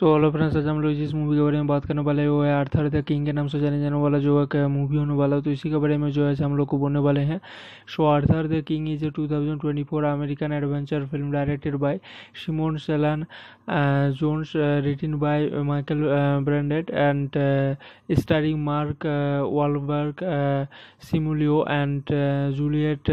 So hello friends आज हम लोग जिस मूवी के बारे में बात करने वाले हैं वो है आर्थर द किंग के नाम से जाने जाने वाला जो एक मूवी होने वाला है तो इसी के बारे में जो है हम लोग को बोलने वाले हैं so Arthur the king is a 2024 American adventure film directed by Simon Cellan Jones written by Michael Brandt and starring Mark Wahlberg Simu Liu and Juliet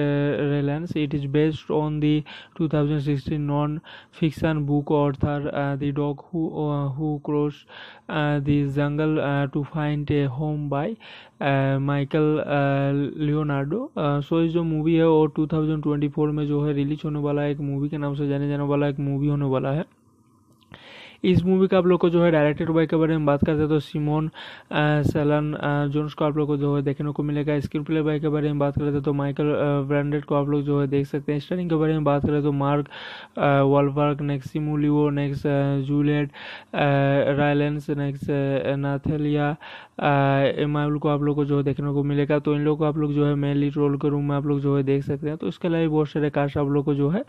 Rylance it is based on the 2016 non fiction book Arthur the dog who Who cross uh, the Jungle uh, to Find a Home by uh, uh, Michael Leonardo. Uh, so ये जो movie है वो 2024 में जो है release होने वाला है एक movie के नाम से जाने जाने वाला एक movie होने वाला है इस मूवी का आप लोग को जो है डायरेक्टेड बाई के बारे में बात करते हैं तो सिमोन सेलन जोन्स को आप लोग को जो है देखने को मिलेगा स्क्रीन प्ले बाई के बारे में बात करते हैं तो माइकल ब्रांडेड को आप लोग जो है देख सकते हैं स्टारिंग के बारे में बात करें तो mark Wahlberg next Simu Liu next Juliet Rylance next Nathalie Emmanuel को आप लोग को जो है देखने को मिलेगा तो इन लोग को आप लोग जो है मेनली रोल के रूम में आप लोग जो है देख सकते हैं तो इसके अलावा बहुत सारे कार्ड्स आप लोग को जो है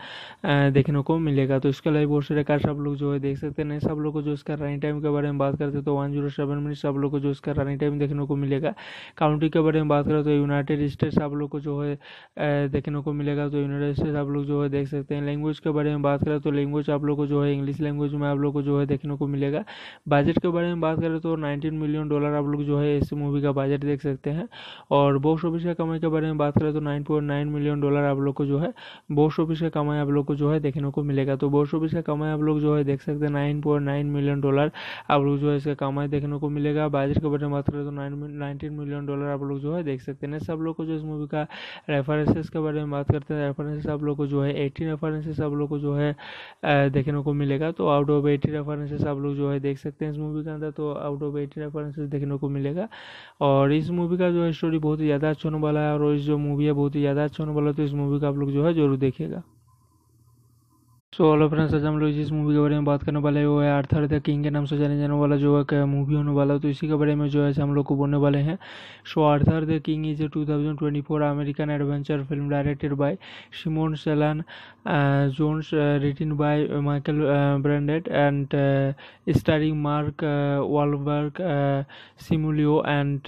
देखने को मिलेगा तो इसके अलावा बहुत सारे कार्ड्स आप लोग जो है देख सकते हैं सब लोग को जो इसका रनिंग टाइम के बारे में बात करते हैं तो वन जीरो सेवन मिनट्स आप लोग को जो इसका रनिंग टाइम देखने को मिलेगा काउंटी के बारे में बात करें तो यूनाइटेड स्टेट्स आप लोग को जो है देखने को मिलेगा तो यूनाइटेड स्टेट्स आप लोग जो है देख सकते हैं लैंग्वेज के बारे में बात करें तो लैंग्वेज आप लोग को जो है इंग्लिश लैंग्वेज में आप लोग को जो है देखने को मिलेगा बजट के बारे में बात करें तो नाइनटीन मिलियन डॉलर आप लोग लोग जो है इस मूवी का बजट देख सकते हैं और बॉक्स ऑफिस का कमाई के बारे में बात करें तो nine point nine million dollar आप लोग को जो है बॉक्स ऑफिस का कमाई आप लोग को जो है देखने को मिलेगा तो बॉक्स ऑफिस का कमाई आप लोग जो है देख सकते हैं nine point nine million dollar आप लोग जो है इसका कमाई देखने को मिलेगा बजट के बारे में बात करें तो नाइन नाइनटीन मिलियन डॉलर आप लोग जो है देख सकते हैं सब लोग को जो इस मूवी का रेफरेंसेस के बारे में बात करते हैं रेफरेंसेस आप लोग को जो है एटीन रेफरेंसेस आप लोग को जो है देखने को मिलेगा तो आउट ऑफ एटी रेफरेंसेस आप लोग जो है देख सकते हैं इस मूवी के अंदर तो आउट ऑफ एटी रेफरेंसेस देखने को मिलेगा और इस मूवी का जो है स्टोरी बहुत ही ज़्यादा अच्छा होने वाला है और इस जो मूवी है बहुत ही ज़्यादा अच्छा होने वाला है तो इस मूवी का आप लोग जो है जरूर देखेगा सो हेलो फ्रेंड्स आज हम लोग जिस मूवी के बारे में बात करने वाले हैं वो है आर्थर द किंग के नाम से जाने जाने वाला जो एक मूवी होने वाला है तो इसी के बारे में जो है हम लोग को बोलने वाले हैं so Arthur the king is a 2024 American adventure film directed by Simon Cellan Jones written by Michael Brandt and starring Mark Wahlberg Simu Liu and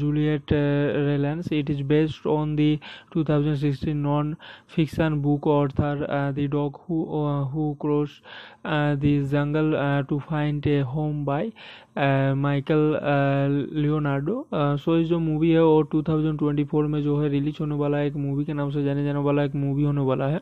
Juliet Rylance it is based on the 2016 non fiction book Arthur the dog who Who Crossed the Jungle uh, to Find a Home by uh, uh, Michael Leonardo. Uh, so ये जो movie है वो 2024 में जो है release होने वाला है एक movie के नाम से जाने जाने वाला एक movie होने वाला है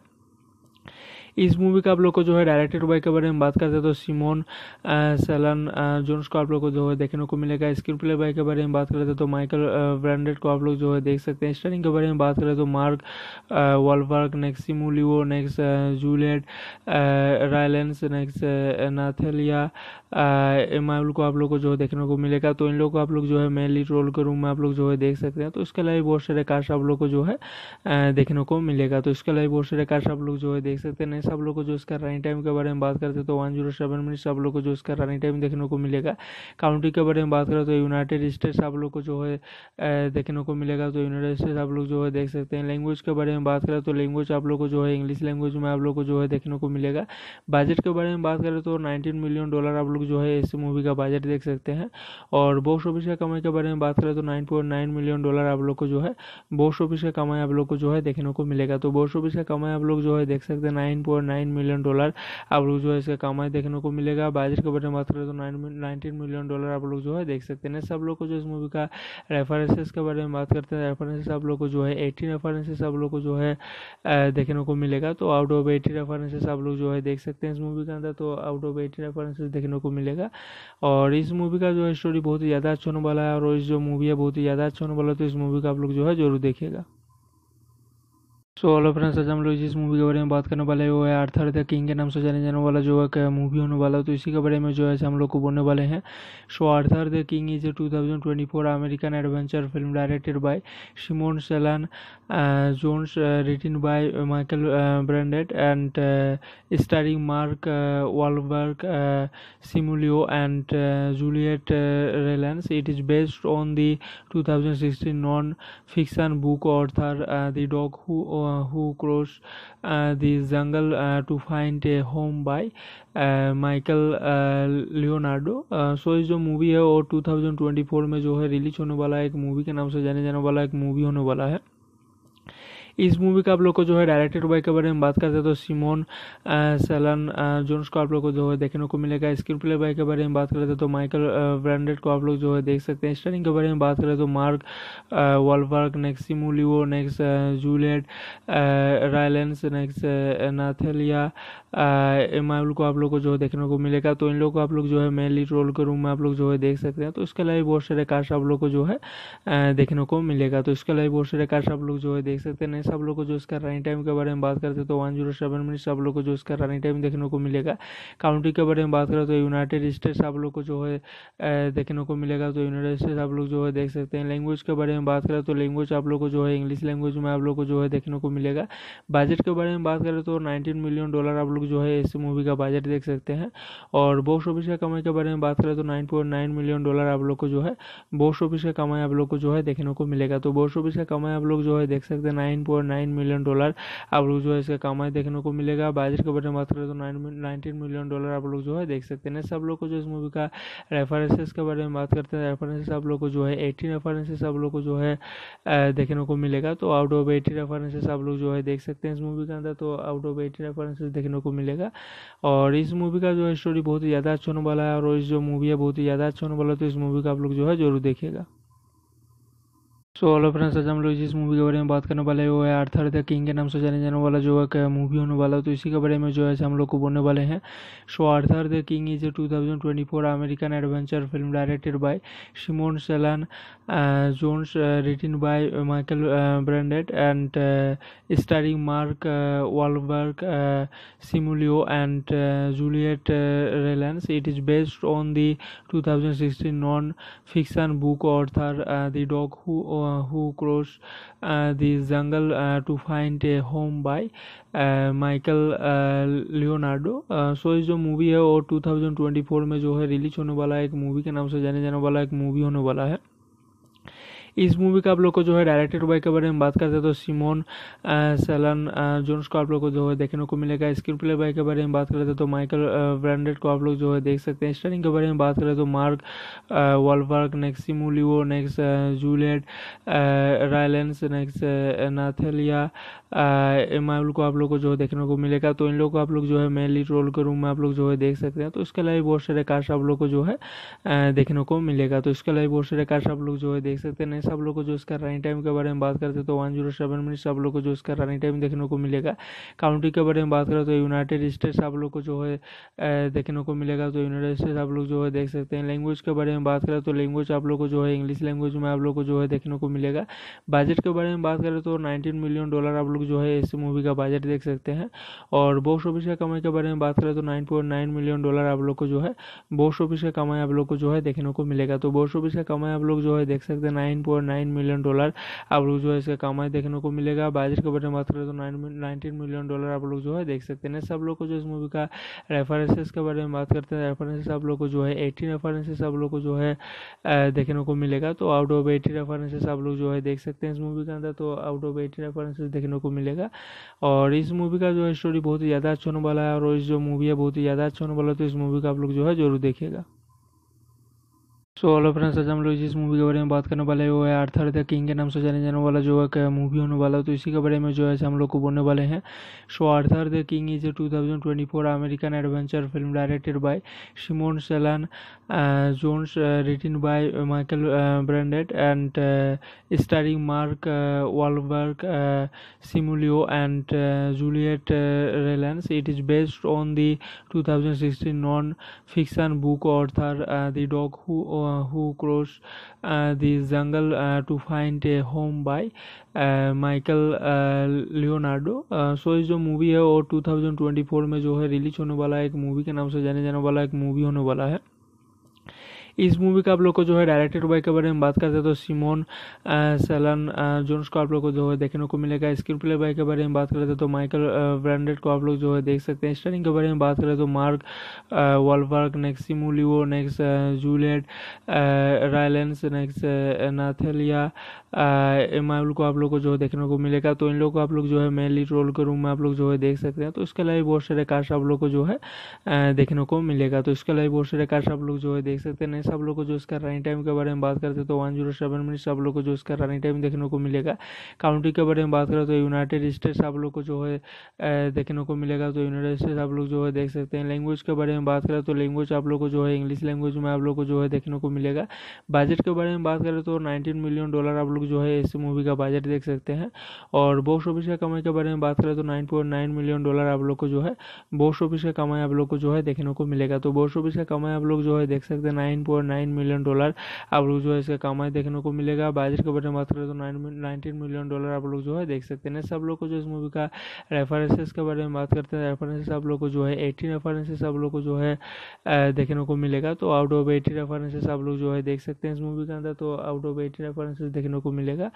इस मूवी का आप लोग को जो है डायरेक्टर बाय के बारे में बात करते हैं तो सिमोन सेलन जोन्स को आप लोग को जो है देखने को मिलेगा स्क्रीन प्ले बाय के बारे में बात करते हैं तो माइकल ब्रांडेड को आप लोग जो है देख सकते हैं स्टारिंग के बारे में बात करें तो Mark Wahlberg next Simu Liu next Juliet Rylance next Nathalie Emmanuel को आप लोग को जो है देखने को मिलेगा तो इन लोग को आप लोग जो है मेन लीड रोल के रूम में आप लोग जो है देख सकते हैं तो इसके अलावा बहुत सारे कार्स आप लोग को जो है देखने को मिलेगा तो इसके अलावा बहुत सारे कार्स आप लोग जो है देख सकते हैं सब लोग को जो इसका रनिंग टाइम के बारे में बात करते हैं तो वन जीरो सेवन मिनट्स आप लोग को जो इसका रनिंग टाइम देखने को मिलेगा काउंटी के बारे में बात करें तो यूनाइटेड स्टेट्स आप लोग को जो है देखने को मिलेगा तो यूनाइटेड स्टेट्स आप लोग जो है देख सकते हैं लैंग्वेज के बारे में बात करें तो लैंग्वेज आप लोग को जो है इंग्लिश लैंग्वेज में आप लोग को जो है देखने को मिलेगा बजट के बारे में बात करें तो नाइनटीन मिलियन डॉलर आप लोग लोग जो है इस मूवी का बजट देख सकते हैं और बॉक्स ऑफिस का कमाई के बारे में बात करें तो nine point nine million dollar आप लोग को जो है बॉक्स ऑफिस का कमाई आप लोग को जो है देखने को मिलेगा तो बॉक्स ऑफिस का कमाई आप लोग जो है देख सकते हैं nine point nine million dollar आप लोग जो है इसका कमाई देखने को मिलेगा बजट के बारे में बात करें तो नाइन नाइनटीन मिलियन डॉलर आप लोग जो है देख सकते हैं सब लोग को जो इस मूवी का रेफरेंसेस के बारे में बात करते हैं रेफरेंसेस आप लोग को जो है एटीन रेफरेंसेस आप लोग को जो है देखने को मिलेगा तो आउट ऑफ एटी रेफरेंसेस आप लोग जो है देख सकते हैं इस मूवी के अंदर तो आउट ऑफ एटी रेफरेंसेस देखने को मिलेगा और इस मूवी का जो है स्टोरी बहुत ही ज़्यादा अच्छा होने वाला है और इस जो मूवी है बहुत ही ज़्यादा अच्छा होने वाला है तो इस मूवी का आप लोग जो है जरूर देखेगा सो ऑलो फ्रेंड्स आज हम लोग जिस मूवी के बारे में बात करने वाले हैं वो है आर्थर द किंग के नाम से जाने जाने वाला जो है मूवी होने वाला है तो इसी के बारे में जो है हम लोग को बोलने वाले हैं so Arthur the king is a two thousand twenty four American adventure film directed by Simon Cellan zones written by Michael uh, Brandt and starring Mark Wahlberg, Simulio, and Juliet Relance. It is based on the 2016 non-fiction book author The Dog Who Who Crossed the Jungle to Find a Home by Michael Leonardo so ये जो movie है वो 2024 में जो है release होने वाला है एक मूवी के नाम से जाने जाने वाला एक मूवी होने वाला है इस मूवी का आप लोग को जो है डायरेक्टेड बाय के बारे में बात करते हैं तो सिमोन सेलन जोन्स को आप लोग को जो है देखने को मिलेगा स्क्रीन प्ले बाय के बारे में बात करते हैं तो माइकल ब्रांडेड को आप लोग जो है देख सकते हैं स्टारिंग के बारे में बात करें तो mark Wahlberg next Simu Liu next Juliet Rylance next Nathalie Emmanuel को आप लोग को जो है देखने को मिलेगा तो इन लोग को आप लोग जो है मेनली रोल के रूम में आप लोग जो है देख सकते हैं तो इसके अलावा बहुत सारे कार्ड्स आप लोग को जो है देखने को मिलेगा तो इसके अलावा बहुत सारे कार्ड्स आप लोग जो है देख सकते हैं सब लोग को जो इसका रनिंग टाइम के बारे में बात करते हैं तो वन जीरो सेवन मिनट्स आप लोग को जो इसका रनिंग टाइम देखने को मिलेगा काउंटी के बारे में बात करें तो यूनाइटेड स्टेट्स आप लोग को जो है देखने को मिलेगा तो यूनाइटेड स्टेट्स आप लोग जो है देख सकते हैं लैंग्वेज के बारे में बात करें तो लैंग्वेज आप लोग को जो है इंग्लिश लैंग्वेज में आप लोग को जो है देखने को मिलेगा बजट के बारे में बात करें तो नाइनटीन मिलियन डॉलर आप लोग लोग जो है इस मूवी का बजट देख सकते हैं और बॉक्स ऑफिस का कमाई के बारे में बात करें तो nine point nine million dollar आप लोग को जो है बॉक्स ऑफिस का कमाई आप लोग को जो है देखने को मिलेगा तो बॉक्स ऑफिस का कमाई आप लोग जो है देख सकते हैं nine point nine million dollar आप लोग जो है इसका कमाई देखने को मिलेगा बजट के बारे में बात करें तो नाइन नाइनटीन मिलियन डॉलर आप लोग जो है देख सकते हैं सब लोग को जो इस मूवी का रेफरेंसेस के बारे में बात करते हैं रेफरेंसेस आप लोग को जो है एटीन रेफरेंसेस आप लोग को जो है देखने को मिलेगा तो आउट ऑफ एटी रेफरेंसेस आप लोग जो है देख सकते हैं इस मूवी के अंदर तो आउट ऑफ एटी रेफरेंसेस देखने को मिलेगा और इस मूवी का जो है स्टोरी बहुत ही ज़्यादा अच्छा होने वाला है और इस जो मूवी है बहुत ही ज़्यादा अच्छा होने वाला है तो इस मूवी का आप लोग जो है जरूर देखेगा सो हेलो फ्रेंड्स आज हम लोग जिस मूवी के बारे में बात करने वाले हैं वो है आर्थर द किंग के नाम से जाने जाने वाला जो है मूवी होने वाला है तो इसी के बारे में जो है हम लोग को बोलने वाले हैं so Arthur the king is a 2024 American adventure film directed by Simon Cellan Jones written by Michael Brandt and starring Mark Wahlberg Simu Liu and Juliet Rylance it is based on the 2016 non fiction book Arthur the dog who Uh, who Crossed uh, the Jungle uh, to Find a Home by Michael Leonardo so ये जो movie है वो 2024 में जो है release होने वाला है एक मूवी के नाम से जाने जाने वाला एक मूवी होने वाला है इस मूवी का आप लोग को जो है डायरेक्टर बाय के बारे में बात करते हैं तो सिमोन सेलन जोन्स को आप लोग को जो है देखने को मिलेगा स्क्रीन प्ले बाय के बारे में बात करते हैं तो माइकल ब्रांडेड को आप लोग जो है देख सकते हैं स्टारिंग के बारे में बात करें तो Mark Wahlberg next Simu Liu next Juliet Rylance next Nathalie Emmanuel को आप लोग को जो है देखने को मिलेगा तो इन लोग को आप लोग जो है मेन लीड रोल के रूम में आप लोग जो है देख सकते हैं तो इसके अलावा बहुत सारे कार्ड्स आप लोग को जो है देखने को मिलेगा तो इसके अलावा बहुत सारे कार्ड्स आप लोग जो है देख सकते हैं नए सब लोग को जो इसका रनिंग टाइम के बारे में बात करते हैं तो वन जीरो सेवन मिनट्स आप लोग को जो इसका रनिंग टाइम देखने को मिलेगा काउंटी के बारे में बात करें तो यूनाइटेड स्टेट्स आप लोग को जो है देखने को मिलेगा तो यूनाइटेड स्टेट्स आप लोग जो है देख सकते हैं लैंग्वेज के बारे में बात करें तो लैंग्वेज आप लोग को जो है इंग्लिश लैंग्वेज में आप लोग को जो है देखने को मिलेगा बजट के बारे में बात करें तो नाइनटीन मिलियन डॉलर आप लोग लोग जो है इस मूवी का बजट देख सकते हैं और बॉक्स ऑफिस का कमाई के बारे में बात करें तो nine point nine million dollar आप लोग को जो है बॉक्स ऑफिस का कमाई आप लोग को जो है देखने को मिलेगा तो बॉक्स ऑफिस का कमाई आप लोग जो है देख सकते हैं nine point nine million dollar आप लोग जो है इसका कमाई देखने को मिलेगा बजट के बारे में बात करें तो नाइन नाइनटीन मिलियन डॉलर आप लोग जो है देख सकते हैं सब लोग को जो इस मूवी का रेफरेंसेस के बारे में बात करते हैं रेफरेंसेस आप लोग को जो है एटीन रेफरेंसेस आप लोग को जो है देखने को मिलेगा तो आउट ऑफ एटी रेफरेंसेस आप लोग जो है देख सकते हैं इस मूवी के अंदर तो आउट ऑफ एटी रेफरेंसेस देखने को मिलेगा और इस मूवी का जो है स्टोरी बहुत ही ज़्यादा अच्छा होने वाला है और इस जो मूवी है बहुत ही ज़्यादा अच्छा होने वाला है तो इस मूवी का आप लोग जो है जरूर देखेगा सो ऑलो फ्रेंड्स आज हम लोग जिस मूवी के बारे में बात करने वाले हैं वो है आर्थर द किंग के नाम से जाने जाने वाला जो है मूवी होने वाला है तो इसी के बारे में जो है हम लोग को बोलने वाले हैं so Arthur the king is a two thousand twenty four American adventure film directed by Simon Cellan zones written by Michael uh, Brandt and starring Mark Wahlberg, Simulio, and Juliet Relance. It is based on the 2016 non-fiction book author The Dog Who Who Crossed the Jungle to Find a Home by Michael Leonardo so ये जो movie है वो 2024 में जो है release होने वाला है एक मूवी के नाम से जाने जाने वाला एक मूवी होने वाला है इस मूवी का आप लोग को जो है डायरेक्टर बाय के बारे में बात करते हैं तो सिमोन सेलन जोन्स को आप लोग को जो है देखने को मिलेगा स्क्रीन प्ले बाय के बारे में बात करते हैं तो माइकल ब्रांडेड को आप लोग जो है देख सकते हैं स्टारिंग के बारे में बात करें तो Mark Wahlberg next Simu Liu next Juliet Rylance next Nathalie Emmanuel को आप लोग को जो है देखने को मिलेगा तो इन लोग को आप लोग जो है मेन लीड रोल के रूम में आप लोग जो है देख सकते हैं तो इसके अलावा बहुत सारे कार्ड्स आप लोग को जो है देखने को मिलेगा तो इसके अलावा बहुत सारे कार्ड्स आप लोग जो है देख सकते हैं नए सब लोग को जो इसका रनिंग टाइम के बारे में बात करते हैं तो वन जीरो सेवन मिनट्स आप लोग को जो इसका रनिंग टाइम देखने को मिलेगा काउंटी के बारे में बात करें तो यूनाइटेड स्टेट्स आप लोग को जो है देखने को मिलेगा तो यूनाइटेड स्टेट्स आप लोग जो है देख सकते हैं लैंग्वेज के बारे में बात करें तो लैंग्वेज आप लोग को जो है इंग्लिश लैंग्वेज में आप लोग को जो है देखने को मिलेगा बजट के बारे में बात करें तो नाइनटीन मिलियन डॉलर आप लोग लोग जो है इस मूवी का बजट देख सकते हैं और बॉक्स ऑफिस का कमाई के बारे में बात करें तो nine point nine million dollar आप लोग को जो है बॉक्स ऑफिस का कमाई आप लोग को जो है देखने को मिलेगा तो बॉक्स ऑफिस का कमाई आप लोग जो है देख सकते हैं nine point nine million dollar आप लोग जो है इसका कमाई देखने को मिलेगा बजट के बारे में बात करें तो नाइन नाइनटीन मिलियन डॉलर आप लोग जो है देख सकते हैं सब लोग को जो इस मूवी का रेफरेंसेस के बारे में बात करते हैं रेफरेंसेस आप लोग को जो है एटीन रेफरेंसेस आप लोग को जो है देखने को मिलेगा तो आउट ऑफ एटी रेफरेंसेस आप लोग जो है देख सकते हैं इस मूवी के अंदर तो आउट ऑफ एटी रेफरेंसेस देखने को मिलेगा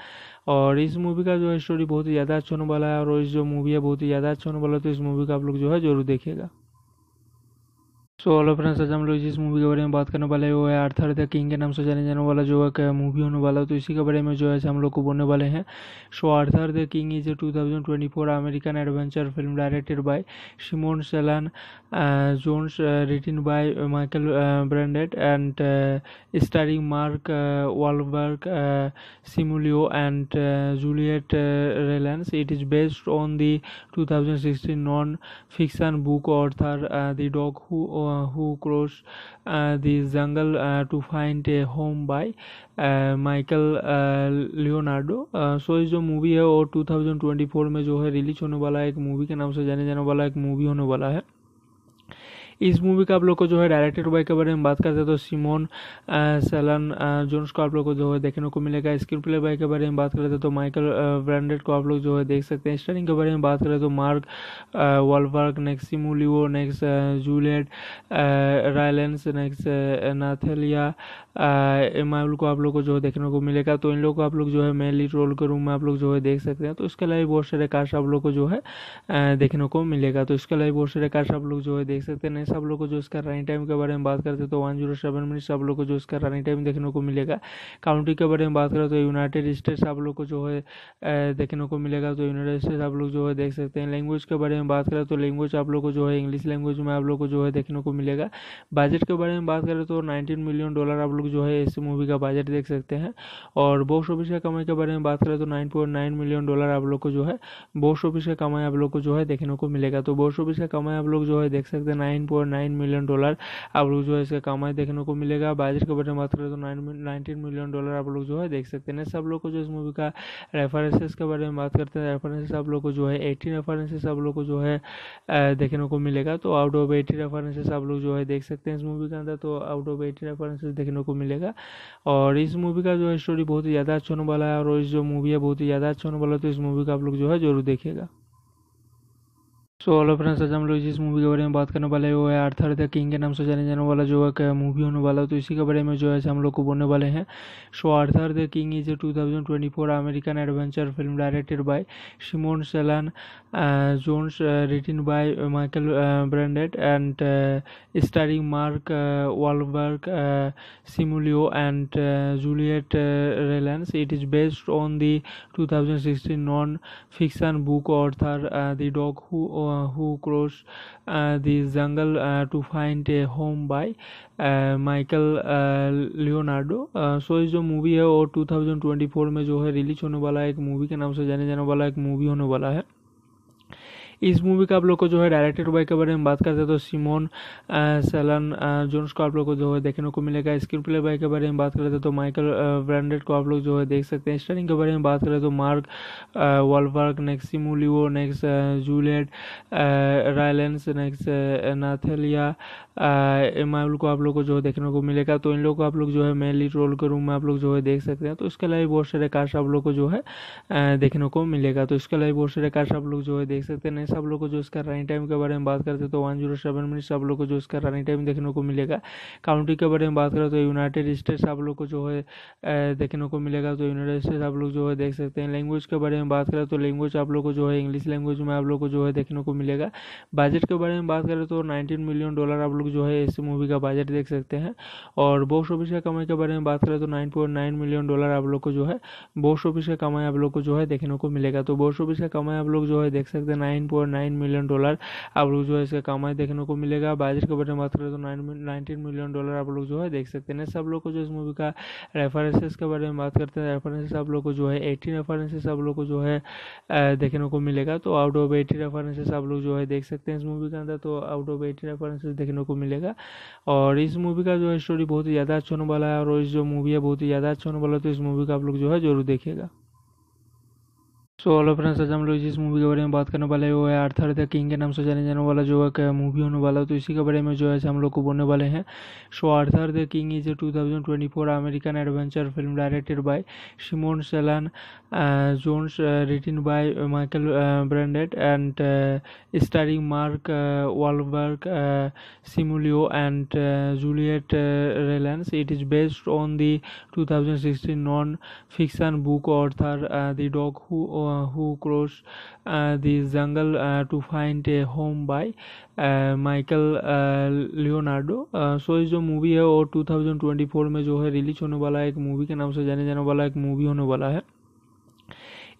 और इस मूवी का जो है स्टोरी बहुत ही ज़्यादा अच्छा होने वाला है और इस जो मूवी है बहुत ही ज़्यादा अच्छा होने वाला है तो इस मूवी का आप लोग जो है जरूर देखेगा सो हेलो फ्रेंड्स आज हम लोग जिस मूवी के बारे में बात करने वाले वो है आर्थर द किंग के नाम से जाने जाने वाला जो है मूवी होने वाला तो इसी के बारे में जो है हम लोग को बोलने वाले हैं so Arthur the king is a 2024 American adventure film directed by Simon Cellan Jones written by Michael Brandt and starring Mark Wahlberg Simu Liu and Juliet Rylance it is based on the 2016 non fiction book Arthur the dog who Who Crossed the Jungle uh, to Find a Home by uh, uh, Michael Leonardo. Uh, so ये जो movie है वो 2024 में जो है release होने वाला है एक मूवी के नाम से जाने जाने वाला एक मूवी होने वाला है इस मूवी का आप लोग को जो है डायरेक्टर बाय के बारे में बात करते हैं तो सिमोन सेलन जोन्स को आप लोग को जो है देखने को मिलेगा स्क्रीन प्ले बाय के बारे में बात करते हैं तो माइकल ब्रांडेड को आप लोग जो है देख सकते हैं स्टारिंग के बारे में बात करें तो Mark Wahlberg next Simu Liu next Juliet Rylance next Nathalie मामल को आप लोग को जो है देखने को मिलेगा तो इन लोग को आप लोग जो है मेन लीड रोल के रूम में आप लोग जो है देख सकते हैं तो इसके अलावा बहुत सारे कार्ड्स आप लोग को जो है देखने को मिलेगा तो इसके अलावा बहुत सारे कार्ड्स आप लोग जो है देख सकते हैं नए सब लोग को जो इसका रनिंग टाइम के बारे में बात करते हैं तो वन जीरो सेवन मिनट्स आप लोग को जो इसका रनिंग टाइम देखने को मिलेगा काउंटी के बारे में बात करें तो यूनाइटेड स्टेट्स आप लोग को जो है देखने को मिलेगा तो यूनाइटेड स्टेट्स आप लोग जो है देख सकते हैं लैंग्वेज के बारे में बात करें तो लैंग्वेज आप लोग को जो है इंग्लिश लैंग्वेज में आप लोग को जो है देखने को मिलेगा बजट के बारे में बात करें तो नाइनटीन मिलियन डॉलर आप लोग लोग जो है इस मूवी का बजट देख सकते हैं और बॉक्स ऑफिस का कमाई के बारे में बात करें तो nine point nine million dollar आप लोग को जो है बॉक्स ऑफिस का कमाई आप लोग को जो है देखने को मिलेगा तो बॉक्स ऑफिस का कमाई आप लोग जो है देख सकते हैं nine point nine million dollar आप लोग जो है इसका कमाई देखने को मिलेगा बजट के बारे में बात करें तो नाइन नाइनटीन मिलियन डॉलर आप लोग जो है देख सकते हैं सब लोग को जो इस मूवी का रेफरेंसेस के बारे में बात करते हैं रेफरेंसेस आप लोग को जो है एटीन रेफरेंसेस आप लोग को जो है देखने को मिलेगा तो आउट ऑफ एटी रेफरेंसेस आप लोग जो है देख सकते हैं इस मूवी के अंदर तो आउट ऑफ एटी रेफरेंसेस देखने को मिलेगा और इस मूवी का जो है स्टोरी बहुत ही ज़्यादा अच्छा होने वाला है और इस जो मूवी है बहुत ही ज़्यादा अच्छा होने वाला है तो इस मूवी का आप लोग जो है जरूर देखेगा सो ऑलो फ्रेंड्स आज हम लोग जिस मूवी के बारे में बात करने वाले हैं वो है आर्थर द किंग के नाम से जाने जाने वाला जो है मूवी होने वाला है तो इसी के बारे में जो है हम लोग को बोलने वाले हैं so Arthur the king is a two thousand twenty four American adventure film directed by Simon Cellan zones written by Michael uh, Brandt and starring Mark Wahlberg, Simulio, and Juliet Relance. It is based on the 2016 non-fiction book author The Dog Who Who Crossed the Jungle to Find a Home by Michael Leonardo so ये जो movie है वो 2024 में जो है release होने वाला है एक मूवी के नाम से जाने जाने वाला एक मूवी होने वाला है इस मूवी का आप लोग को जो है डायरेक्टर बाय के बारे में बात करते हैं तो सिमोन सेलन जोन्स को आप लोग को जो है देखने को मिलेगा स्क्रीन प्ले बाय के बारे में बात करते हैं तो माइकल ब्रांडेड को आप लोग जो है देख सकते हैं स्टारिंग के बारे में बात करें तो Mark Wahlberg next Liu next Juliet Rylance next Nathalie Emmanuel को आप लोग को जो है देखने को मिलेगा तो इन लोग को आप लोग जो है मेनली लीड रोल के रूम में आप लोग जो है देख सकते हैं तो इसके अलावा बहुत सारे कास्ट आप लोग को जो है देखने को मिलेगा तो इसके अलावा बहुत सारे कास्ट आप लोग जो है देख सकते हैं हैं सब लोग को जो इसका रनिंग टाइम के बारे में बात करते हैं तो वन जीरो सेवन मिनट सब लोग को जो इसका रनिंग टाइम देखने को मिलेगा काउंटी के बारे में बात करें तो यूनाइटेड स्टेट्स आप लोग को जो है देखने को मिलेगा तो यूनाइटेड स्टेट्स आप लोग जो है देख सकते हैं लैंग्वेज के बारे में बात करें तो लैंग्वेज आप लोग को जो है इंग्लिश लैंग्वेज में आप लोग को जो है देखने को मिलेगा बजट के बारे में बात करें तो नाइनटीन मिलियन डॉलर आप लोग जो है इस मूवी का बजट देख सकते हैं और बॉक्स ऑफिस का कमाई के बारे में बात करें तो nine point nine million dollar आप लोग को जो है बॉक्स ऑफिस का कमाई आप लोग को जो है देखने को मिलेगा तो बॉक्स ऑफिस का कमाई आप लोग जो है देख सकते हैं nine four nine million dollar आप लोग जो है इसका कमाई देखने को मिलेगा बाजिश के बारे में बात करें तो नाइनटीन मिलियन डॉलर आप लोग जो है देख सकते हैं सब लोग को जो इस मूवी का रेफरेंसेस के बारे में बात करते हैं रेफरेंसेस आप लोग को जो है एटी रेफरेंसेस आप लोग को जो है देखने को मिलेगा तो आउट ऑफ एटी रेफरेंसेस आप लोग जो है देख सकते हैं इस मूवी के अंदर तो आउट ऑफ एटी रेफरेंसेस देखने को मिलेगा और इस मूवी का जो है स्टोरी बहुत ही ज़्यादा अच्छा होने वाला है और इस जो मूवी है बहुत ही ज़्यादा अच्छा होने वाला है तो इस मूवी का आप लोग जो है जरूर देखेगा सो ऑल फ्रेंड्स आज हम लोग जिस मूवी के बारे में बात करने वाले वो है आर्थर द किंग के नाम से जाने जाने वाला जो है मूवी होने वाला तो इसी के बारे में जो है हम लोग को बोलने वाले हैं so Arthur the king is a 2024 American adventure film directed by Simon Cellan Jones written by Michael Brandt and starring Mark Wahlberg Simu Liu and Juliet Rylance it is based on the 2016 non fiction book Arthur the dog who Who Crossed the Jungle uh, to Find a Home by uh, uh, Michael Leonardo. Uh, so ये जो movie है वो 2024 में जो है release होने वाला है एक मूवी के नाम से जाने जाने वाला एक मूवी होने वाला है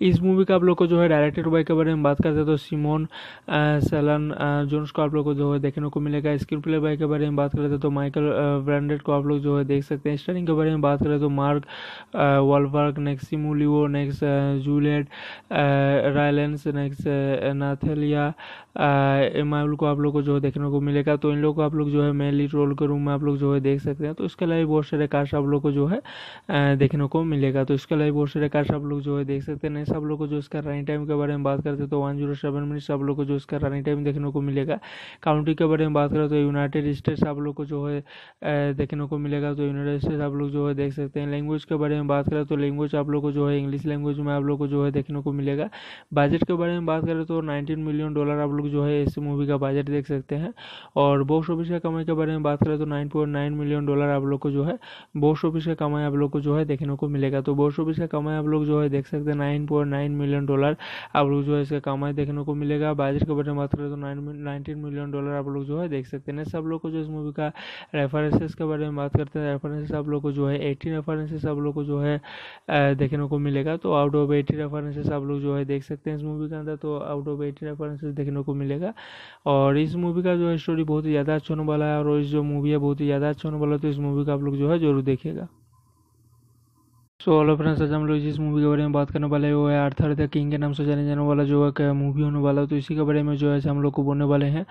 इस मूवी का आप लोग को जो है डायरेक्टर बाय के बारे में बात करते हैं तो सिमोन सेलन जोन्स को आप लोग को जो है देखने को मिलेगा स्क्रीन प्ले बाय के बारे में बात करते हैं तो माइकल ब्रांडेड को आप लोग जो है देख सकते हैं स्टारिंग के बारे में बात करें तो mark Wahlberg next Simu Liu next Juliet Rylance next Nathalie मामल को आप लोग को जो है देखने को मिलेगा तो इन लोग को आप लोग जो है मेन लीड रोल के रूम में आप लोग जो है देख सकते हैं तो इसके अलावा बहुत सारे कार्ड्स आप लोग को जो है देखने को मिलेगा तो इसके अलावा बहुत सारे कार्ड्स आप लोग जो है देख सकते हैं सब लोग को जो इसका रनिंग टाइम के बारे में बात करते हैं तो वन जीरो सेवन मिनट्स आप लोग को जो इसका रनिंग टाइम देखने को मिलेगा काउंटी के बारे में बात करें तो यूनाइटेड स्टेट्स आप लोग को जो है देखने को मिलेगा तो यूनाइटेड स्टेट्स आप लोग जो है देख सकते हैं लैंग्वेज के बारे में बात करें तो लैंग्वेज आप लोग को जो है इंग्लिश लैंग्वेज में आप लोग को जो है देखने को मिलेगा बजट के बारे में बात करें तो नाइनटीन मिलियन डॉलर आप लोग लोग जो है इस मूवी का बजट देख सकते हैं और बॉक्स ऑफिस का कमाई के बारे में बात करें तो nine point nine million dollar आप लोग को जो है बॉक्स ऑफिस का कमाई आप लोग को जो है देखने को मिलेगा तो बॉक्स ऑफिस का कमाई आप लोग जो है देख सकते हैं nine point nine million dollar आप लोग जो है इसका कमाई देखने को मिलेगा बजट के बारे में बात करें तो नाइन नाइनटीन मिलियन डॉलर आप लोग जो है देख सकते हैं सब लोग को जो इस मूवी का रेफरेंसेस के बारे में बात करते हैं रेफरेंसेस आप लोग को जो है एटीन रेफरेंसेस आप लोग को जो है देखने को मिलेगा तो आउट ऑफ एटी रेफरेंसेस आप लोग जो है देख सकते हैं इस मूवी के अंदर तो आउट ऑफ एटी रेफरेंसेस देखने को मिलेगा और इस मूवी का जो है स्टोरी बहुत ही ज़्यादा अच्छा होने वाला है और इस जो मूवी है बहुत ही ज़्यादा अच्छा होने वाला है तो इस मूवी का आप लोग जो है जरूर देखेगा सो ऑलो फ्रेंड्स आज हम लोग जिस मूवी के बारे में बात करने वाले हैं वो है आर्थर द किंग के नाम से जाने जाने वाला जो है मूवी होने वाला है तो इसी के बारे में जो है हम लोग को बोलने वाले हैं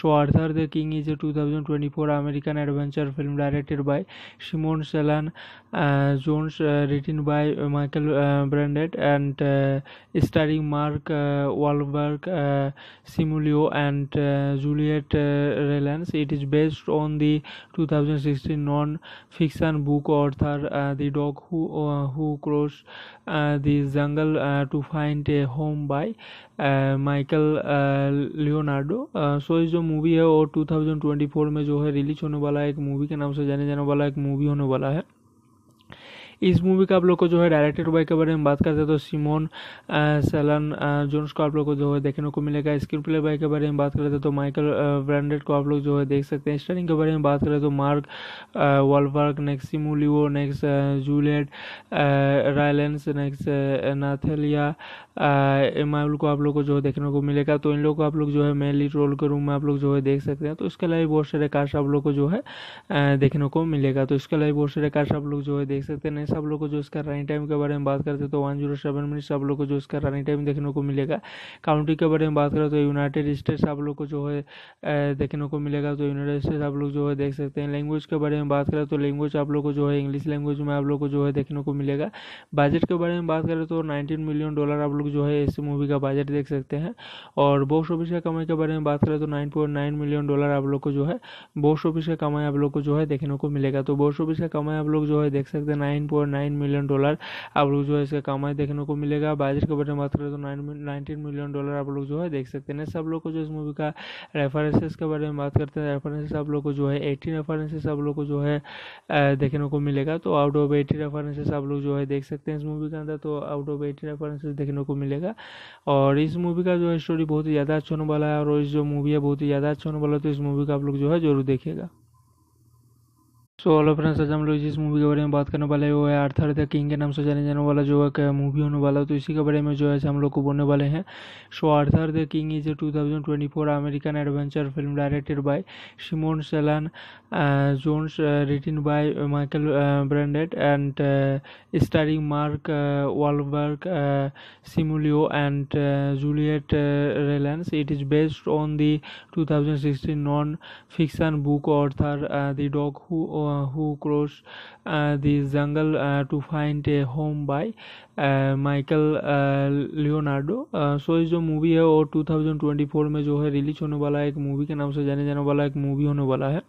so Arthur the king is a two thousand twenty four American adventure film directed by Simon Cellan zones written by Michael uh, Brandt and starring Mark Wahlberg, Simulio, and Juliet Relance. It is based on the 2016 non-fiction book author The Dog Who Who Crossed the Jungle to Find a Home by Michael Leonardo so ये जो movie है वो 2024 में जो है release होने वाला है एक मूवी के नाम से जाने जाने वाला एक मूवी होने वाला है इस मूवी का आप लोग को जो है डायरेक्टर बाय के बारे में बात करते हैं तो सिमोन सेलन जोन्स को आप लोग को जो है देखने को मिलेगा स्क्रीन प्ले बाय के बारे में बात करते हैं तो माइकल ब्रांडेड को आप लोग जो है देख सकते हैं स्टारिंग के बारे में बात करें तो Mark Wahlberg next Simu Liu next Juliet Rylance next Nathalie Emmanuel को आप लोग को जो है देखने को मिलेगा तो इन लोग को आप लोग जो है मेन लीड रोल के रूम में आप लोग जो है देख सकते हैं तो इसके अलावा बहुत सारे कास्ट आप लोग को जो है देखने को मिलेगा तो इसके अलावा बहुत सारे कास्ट आप लोग जो है देख सकते हैं में सब लोग को जो इसका रनिंग टाइम के बारे में बात करते हैं तो वन जीरो सेवन मिनट सब लोग को जो इसका रनिंग टाइम देखने को मिलेगा काउंटी के बारे में बात करें तो यूनाइटेड स्टेट्स आप लोग को जो है देखने को मिलेगा तो यूनाइटेड स्टेट्स आप लोग जो है देख सकते हैं लैंग्वेज के बारे में बात करें तो लैंग्वेज आप लोग को जो है इंग्लिश लैंग्वेज में आप लोग को जो है देखने को मिलेगा बजट के बारे में बात करें तो नाइनटीन मिलियन डॉलर आप लोग जो है इस मूवी का बजट देख सकते हैं और बॉक्स ऑफिस का कमाई के बारे में बात करें तो nine point nine million dollar आप लोग को जो है बॉक्स ऑफिस का कमाई आप लोग को जो है देखने को मिलेगा तो बॉक्स ऑफिस का कमाई आप लोग जो है देख सकते हैं nine four nine million dollar आप लोग जो है इसका कमाई देखने को मिलेगा बजट के बारे में बात करें तो नाइनटीन मिलियन डॉलर आप लोग जो है देख सकते हैं सब लोग को जो इस मूवी का रेफरेंसेस के बारे में बात करते हैं रेफरेंसेस आप लोग को जो है एटी रेफरेंसेस आप लोग को जो है देखने को मिलेगा तो आउट ऑफ एटी रेफरेंसेस आप लोग जो है देख सकते हैं इस मूवी के अंदर तो आउट ऑफ एटी रेफरेंसेस देखने को मिलेगा और इस मूवी का जो है स्टोरी बहुत ही ज़्यादा अच्छा होने वाला है और इस जो मूवी है बहुत ही ज़्यादा अच्छा होने वाला है तो इस मूवी का आप लोग जो है जरूर देखेगा सो हेलो फ्रेंड्स आज हम लोग जिस मूवी के बारे में बात करने वाले हैं वो है आर्थर द किंग के नाम से जाने जाने वाला जो है मूवी होने वाला है तो इसी के बारे में जो है हम लोग को बोलने वाले हैं so Arthur the king is a 2024 American adventure film directed by Simon Cellan zones written by Michael uh, Brandt and starring Mark Wahlberg, Simulio, and Juliet Relance. It is based on the 2016 non-fiction book author The Dog Who Who Crossed the Jungle to Find a Home by Michael Leonardo so ये जो movie है वो 2024 में जो है release होने वाला है एक मूवी के नाम से जाने जाने वाला एक मूवी होने वाला है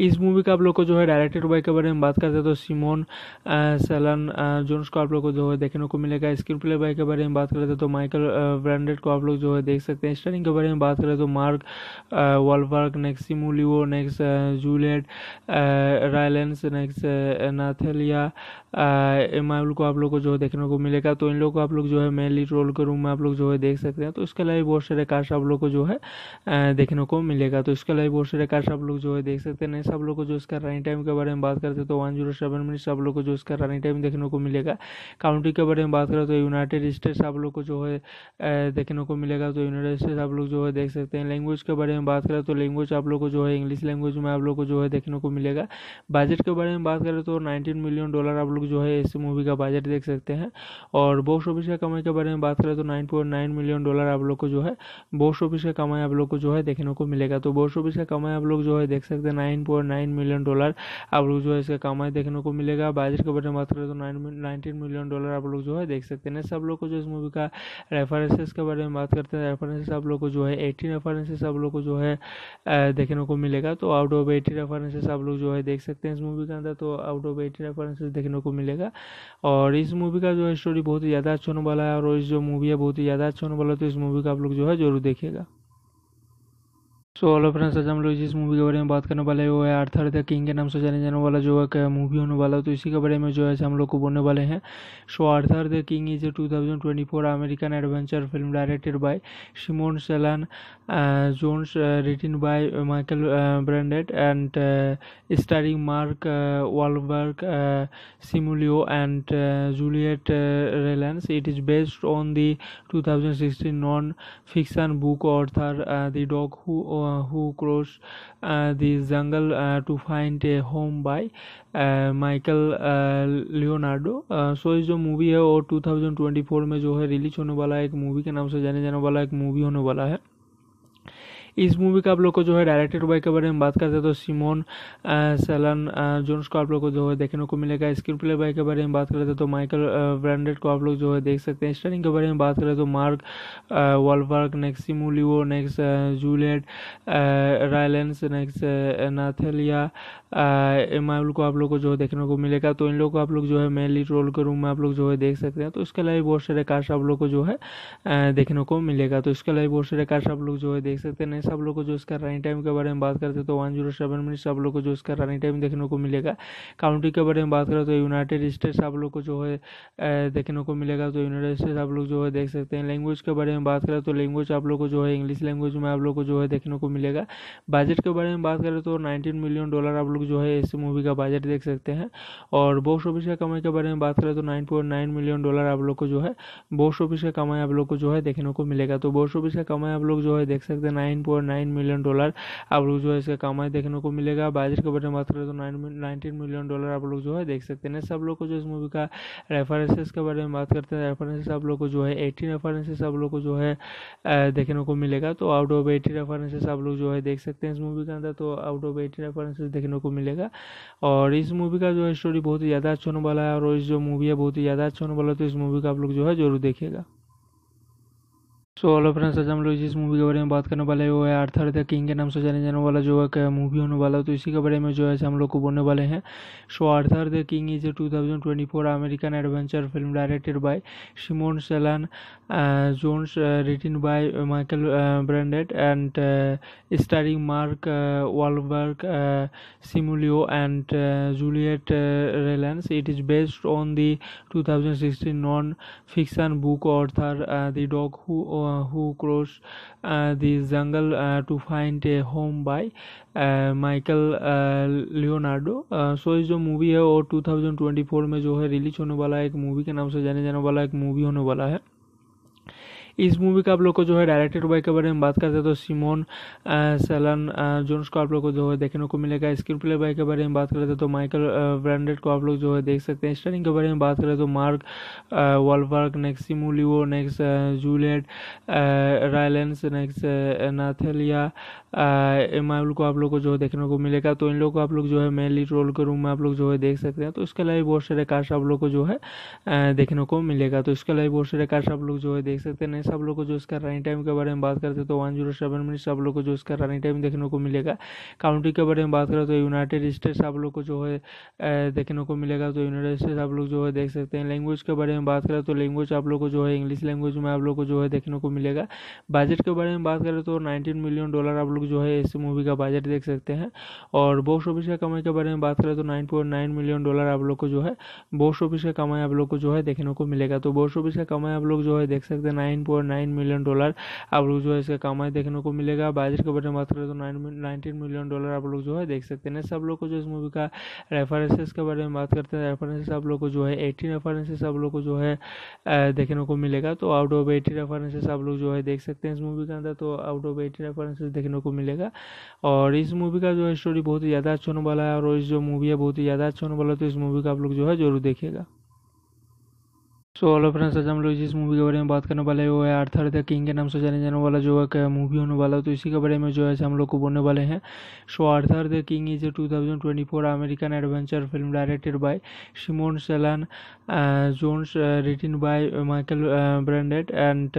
इस मूवी का आप लोग को जो है डायरेक्टेड बाय के बारे में बात करते हैं तो सिमोन सेलन जोन्स को आप लोग को जो है देखने को मिलेगा स्क्रीन प्ले बाय के बारे में बात करते हैं तो माइकल ब्रांडेड को आप लोग जो है देख सकते हैं स्टारिंग के बारे में बात करें तो mark Wahlberg next Simu Liu next Juliet Rylance next Nathalie Emmanuel को आप लोग को जो है देखने को मिलेगा तो इन लोग को आप लोग जो है मेन लीड रोल के रूम में आप लोग जो है देख सकते हैं तो इसके अलावा बहुत सारे कार्ड्स आप लोग को जो है देखने को मिलेगा तो इसके अलावा बहुत सारे कार्ड्स आप लोग जो है देख सकते हैं सब लोग को जो इसका रनिंग टाइम के बारे में बात करते हैं तो वन जीरो सेवन मिनट्स आप लोग को जो इसका रनिंग टाइम देखने को मिलेगा काउंटी के बारे में बात करें तो यूनाइटेड स्टेट्स आप लोग को जो है देखने को मिलेगा तो यूनाइटेड स्टेट्स आप लोग जो है देख सकते हैं लैंग्वेज के बारे में बात करें तो लैंग्वेज आप लोग को जो है इंग्लिश लैंग्वेज में आप लोग को जो है देखने को मिलेगा बजट के बारे में बात करें तो नाइनटीन मिलियन डॉलर आप लोग लोग जो है इस मूवी का बजट देख सकते हैं और बॉक्स ऑफिस का कमाई के बारे में बात करें तो nine point nine million dollar आप लोग को जो है बॉक्स ऑफिस का कमाई आप लोग को जो है देखने को मिलेगा तो बॉक्स ऑफिस का कमाई आप लोग जो है देख सकते हैं nine point nine million dollar आप लोग जो है इसका कमाई देखने को मिलेगा बजट के बारे में बात करें तो नाइन नाइनटीन मिलियन डॉलर आप लोग जो है देख सकते हैं सब लोग को जो इस मूवी का रेफरेंसेस के बारे में बात करते हैं रेफरेंसेस आप लोग को जो है एटीन रेफरेंसेस आप लोग को जो है देखने को मिलेगा तो आउट ऑफ एटी रेफरेंसेस आप लोग जो है देख सकते हैं इस मूवी के अंदर तो आउट ऑफ एटी रेफरेंसेस देखने को मिलेगा और इस मूवी का जो है स्टोरी बहुत ही ज़्यादा अच्छा होने वाला है और इस जो मूवी है बहुत ही ज़्यादा अच्छा होने वाला है तो इस मूवी का आप लोग जो है जरूर देखेगा सो ऑल फ्रेंड्स आज हम लोग जिस मूवी के बारे में बात करने वाले हैं वो है आर्थर द किंग के नाम से जाने जाने वाला जो है मूवी होने वाला तो इसी के बारे में जो है हम लोग को बोलने वाले हैं so Arthur the king is a 2024 American adventure film directed by Simon Cellan Jones written by Michael Brandt and starring Mark Wahlberg Simu Liu and Juliet Rylance it is based on the 2016 non fiction book Arthur the dog who uh, Who cross uh, the Jungle uh, to Find a Home by uh, Michael Michael Leonardo so ये जो movie है वो 2024 में जो है release होने वाला है एक मूवी के नाम से जाने जाने वाला एक मूवी होने वाला है इस मूवी का आप लोग को जो है डायरेक्टेड बाय के बारे में बात करते हैं तो सिमोन सेलन जोन्स को आप लोग को जो है देखने को मिलेगा स्क्रीन प्ले बाय के बारे में बात करते हैं तो माइकल ब्रांडेड को आप लोग जो है देख सकते हैं स्टारिंग के बारे में बात करें तो mark Wahlberg next Simu Liu next Juliet Rylance next Nathalie मामल को आप लोग को जो है देखने को मिलेगा तो इन लोग को आप लोग जो है मेन लीड रोल के रूम में आप लोग जो है देख सकते हैं तो इसके अलावा बहुत सारे कार्ड्स आप लोग को जो है देखने को मिलेगा तो इसके अलावा बहुत सारे कार्ड्स आप लोग जो है देख सकते हैं सब लोग को जो इसका रनिंग टाइम के बारे में बात करते हैं तो वन जीरो सेवन मिनट्स आप लोग को जो इसका रनिंग टाइम देखने को मिलेगा काउंटी के बारे में बात करें तो यूनाइटेड स्टेट्स आप लोग को जो है देखने को मिलेगा तो यूनाइटेड स्टेट्स आप लोग जो है देख सकते हैं लैंग्वेज के बारे में बात करें तो लैंग्वेज आप लोग को जो है इंग्लिश लैंग्वेज में आप लोग को जो है देखने को मिलेगा बजट के बारे में बात करें तो नाइनटीन मिलियन डॉलर आप लोग जो है इस मूवी का बजट देख सकते हैं और बॉक्स ऑफिस का कमाई के बारे में बात करें तो nine point nine million dollar आप लोग को जो है बॉक्स ऑफिस का कमाई आप लोग को जो है देखने को मिलेगा तो बॉक्स ऑफिस का कमाई आप लोग जो है देख सकते हैं nine point nine million dollar आप लोग जो है इसका कमाई देखने को मिलेगा बजट के बारे में बात करें तो नाइनटीन मिलियन डॉलर आप लोग जो है देख सकते हैं सब लोग को जो इस मूवी का रेफरेंसेस के बारे में बात करते हैं रेफरेंसेस आप लोग को जो है एटी रेफरेंसेस आप लोग को जो है देखने को मिलेगा तो आउट ऑफ एटी रेफरेंसेस आप लोग जो है देख सकते हैं इस मूवी के अंदर तो आउट ऑफ एटी रेफरेंसेस देखने को मिलेगा और इस मूवी का जो है स्टोरी बहुत ही ज़्यादा अच्छा होने वाला है और इस जो मूवी है बहुत ही ज़्यादा अच्छा होने वाला है तो इस मूवी का आप लोग जो है जरूर देखेगा सो ऑलो फ्रेंड्स आज हम लोग जिस मूवी के बारे में बात करने वाले हैं वो है आर्थर द किंग के नाम से जाने जाने वाला जो है मूवी होने वाला है तो इसी के बारे में जो है हम लोग को बोलने वाले हैं so Arthur the king is a two thousand twenty four American adventure film directed by Simon Cellan zones written by Michael uh, Brandt and starring Mark Wahlberg, Simulio, and Juliet Relance. It is based on the 2016 non-fiction book author The Dog Who Who Crossed the Jungle to Find a Home by Michael Leonardo so ये जो movie है वो 2024 में जो है release होने वाला है एक मूवी के नाम से जाने जाने वाला एक मूवी होने वाला है इस मूवी का आप लोग को जो है डायरेक्टेड बाय के बारे में बात करते हैं तो सिमोन सेलन जोन्स को आप लोग को जो है देखने को मिलेगा स्क्रीन प्ले बाय के बारे में बात करते हैं तो माइकल ब्रांडेड को आप लोग जो है देख सकते हैं स्टारिंग के बारे में बात करें तो mark Wahlberg next Simu Liu next Juliet Rylance next Nathalie Emmanuel को आप लोग को जो है देखने को मिलेगा तो इन लोग को आप लोग जो है मेन लीड रोल के रूम में आप लोग जो है देख सकते हैं तो इसके अलावा बहुत सारे कार्ड्स आप लोग को जो है देखने को मिलेगा तो इसके अलावा बहुत सारे कार्ड्स आप लोग जो है देख सकते हैं नहीं सब लोग को जो इसका रनिंग टाइम के बारे में बात करते हैं तो वन जीरो सेवन मिनट्स आप लोग को जो इसका रनिंग टाइम देखने को मिलेगा काउंटी के बारे में बात करें तो यूनाइटेड स्टेट्स आप लोग को जो है देखने को मिलेगा तो यूनाइटेड स्टेट्स आप लोग जो है देख सकते हैं लैंग्वेज के बारे में बात करें तो लैंग्वेज आप लोग को जो है इंग्लिश लैंग्वेज में आप लोग को जो है देखने को मिलेगा बजट के बारे में बात करें तो नाइनटीन मिलियन डॉलर आप लोग लोग जो है इस मूवी का बजट देख सकते हैं और बॉक्स ऑफिस का कमाई के बारे में बात करें तो nine point nine million dollar आप लोग को जो है बॉक्स ऑफिस का कमाई आप लोग को जो है देखने को मिलेगा तो बॉक्स ऑफिस का कमाई आप लोग जो है देख सकते हैं nine point nine million dollar आप लोग जो है इसका कमाई देखने को मिलेगा बजट के बारे में बात करें तो नाइनटीन मिलियन डॉलर आप लोग जो है देख सकते हैं सब लोग को जो इस मूवी का रेफरेंसेस के बारे में बात करते हैं रेफरेंसेस आप लोग को जो है एटीन रेफरेंसेस आप लोग को जो है देखने को मिलेगा तो आउट ऑफ एटी रेफरेंसेस आप लोग जो है देख सकते हैं इस मूवी के अंदर तो आउट ऑफ एटी रेफरेंसेस देखने को मिलेगा और इस मूवी का जो है स्टोरी बहुत ही ज़्यादा अच्छा होने वाला है और इस जो मूवी है बहुत ही ज़्यादा अच्छा होने वाला है तो इस मूवी का आप लोग जो है जरूर देखेगा सो ऑलो फ्रेंड्स आज हम लोग जिस मूवी के बारे में बात करने वाले हैं वो है आर्थर द किंग के नाम से जाने जाने वाला जो है मूवी होने वाला है तो इसी के बारे में जो है हम लोग को बोलने वाले हैं so Arthur the king is a two thousand twenty four American adventure film directed by Simon Cellan zones written by Michael uh, Brandt and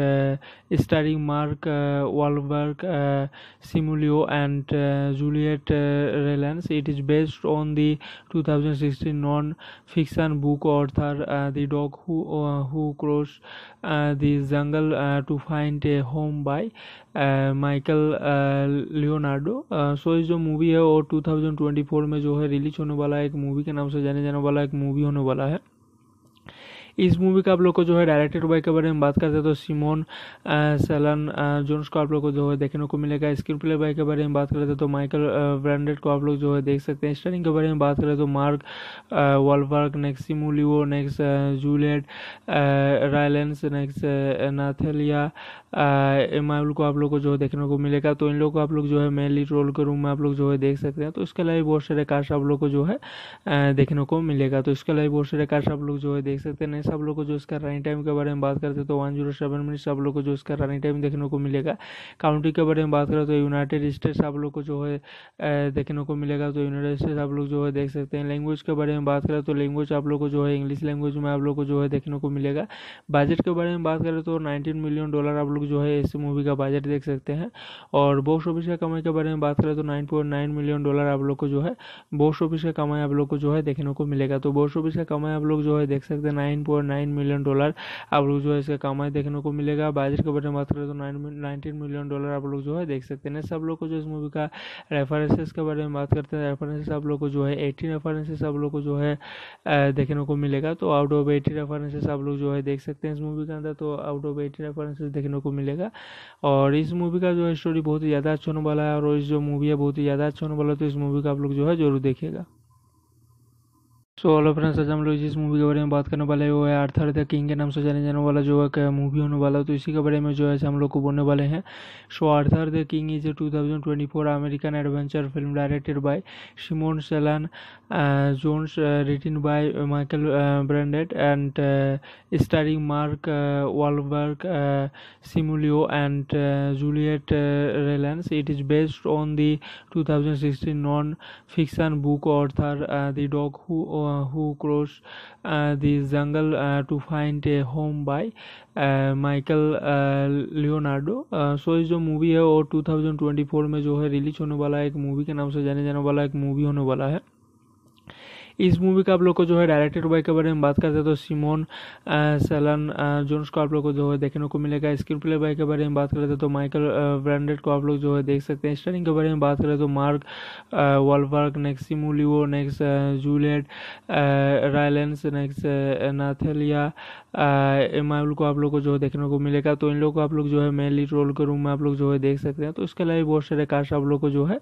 starring Mark Wahlberg, Simulio, and Juliet Relance. It is based on the 2016 non-fiction book author The Dog Who Who Crossed the Jungle to Find a Home by Michael Leonardo so ये जो movie है वो 2024 में जो है release होने वाला है एक मूवी के नाम से जाने जाने वाला एक मूवी होने वाला है इस मूवी का आप लोग को जो है डायरेक्टेड बाय के बारे में बात करते हैं तो सिमोन सेलन जोन्स को आप लोग को जो है देखने को मिलेगा स्क्रीन प्ले बाय के बारे में बात करते हैं तो माइकल ब्रांडेड को आप लोग जो है देख सकते हैं स्टारिंग के बारे में बात करें तो mark Wahlberg next Simu Liu next Juliet Rylance next Nathalie मामूल को आप लोग को जो है देखने को मिलेगा तो इन लोग को आप लोग जो है मेन लीड रोल के रूम में आप लोग जो है देख सकते हैं तो इसके अलावा बहुत सारे कार्ड्स आप लोग को जो है देखने को मिलेगा तो इसके अलावा बहुत सारे कार्ड्स आप लोग जो है देख सकते हैं नहीं सब लोग को जो इसका रनिंग टाइम के बारे में बात करते तो वन जीरो सेवन मिनट्स आप लोग को जो इसका रनिंग टाइम देखने को मिलेगा काउंटी के बारे में बात करें तो यूनाइटेड स्टेट्स आप लोग को जो है देखने को मिलेगा तो यूनाइटेड स्टेट्स आप लोग जो है देख सकते हैं लैंग्वेज के बारे में बात करें तो लैंग्वेज आप लोग को जो है इंग्लिश लैंग्वेज में आप लोग को जो है देखने को मिलेगा बजट के बारे में बात करें तो नाइनटीन मिलियन डॉलर आप लोग जो है इस मूवी का बजट देख सकते हैं और बॉक्स ऑफिस का कमाई के बारे में बात करें तो nine point nine million dollar आप लोग को जो है बॉक्स ऑफिस का कमाई आप लोग को जो है देखने को मिलेगा तो बॉक्स ऑफिस का कमाई आप लोग जो है देख सकते हैं nine point nine million dollar आप लोग जो है इसका कमाई देखने को मिलेगा बजट के बारे में बात करें तो नाइनटीन मिलियन डॉलर आप लोग जो है देख सकते हैं सब लोग को जो इस मूवी का रेफरेंसेस के बारे में बात करते हैं रेफरेंसेस आप लोग को जो है एटीन रेफरेंसेस आप लोग को जो है देखने को मिलेगा तो आउट ऑफ एटी रेफरेंसेस आप लोग जो है देख सकते हैं इस मूवी के अंदर तो आउट ऑफ एटी रेफरेंसेस देखने को मिलेगा और इस मूवी का जो है स्टोरी बहुत ही ज़्यादा अच्छा होने वाला है और इस जो मूवी है बहुत ही ज़्यादा अच्छा होने वाला है तो इस मूवी का आप लोग जो है जरूर देखेगा सो ऑल फ्रेंड्स आज हम लोग जिस मूवी के बारे में बात करने वाले हैं वो है आर्थर द किंग के नाम से जाने जाने वाला जो है मूवी होने वाला तो इसी के बारे में जो है हम लोग को बोलने वाले हैं so Arthur the king is a 2024 American adventure film directed by Simon Cellan Jones written by Michael Brandt and starring Mark Wahlberg Simu Liu and Juliet Rylance it is based on the 2016 non fiction book Arthur the dog who uh, Who cross uh, the Jungle uh, to Find a Home by Michael Leonardo so ये जो movie है वो 2024 में जो है release होने वाला है एक मूवी के नाम से जाने जाने वाला एक मूवी होने वाला है इस मूवी का आप लोग को जो है डायरेक्टेड बाय के बारे में बात करते हैं तो सिमोन सेलन जोन्स को आप लोग को जो है देखने को मिलेगा स्क्रीन प्ले बाय के बारे में बात करते हैं तो माइकल ब्रांडेड को आप लोग जो है देख सकते हैं स्टारिंग के बारे में बात करें तो mark Wahlberg next Simu Liu next Juliet Rylance next Nathalie Emmanuel को आप लोग को जो है देखने को मिलेगा तो इन लोग को आप लोग जो है मेनली लीड रोल के रूम में आप लोग जो है देख सकते हैं तो इसके अलावा बहुत सारे कास्ट आप लोग को जो है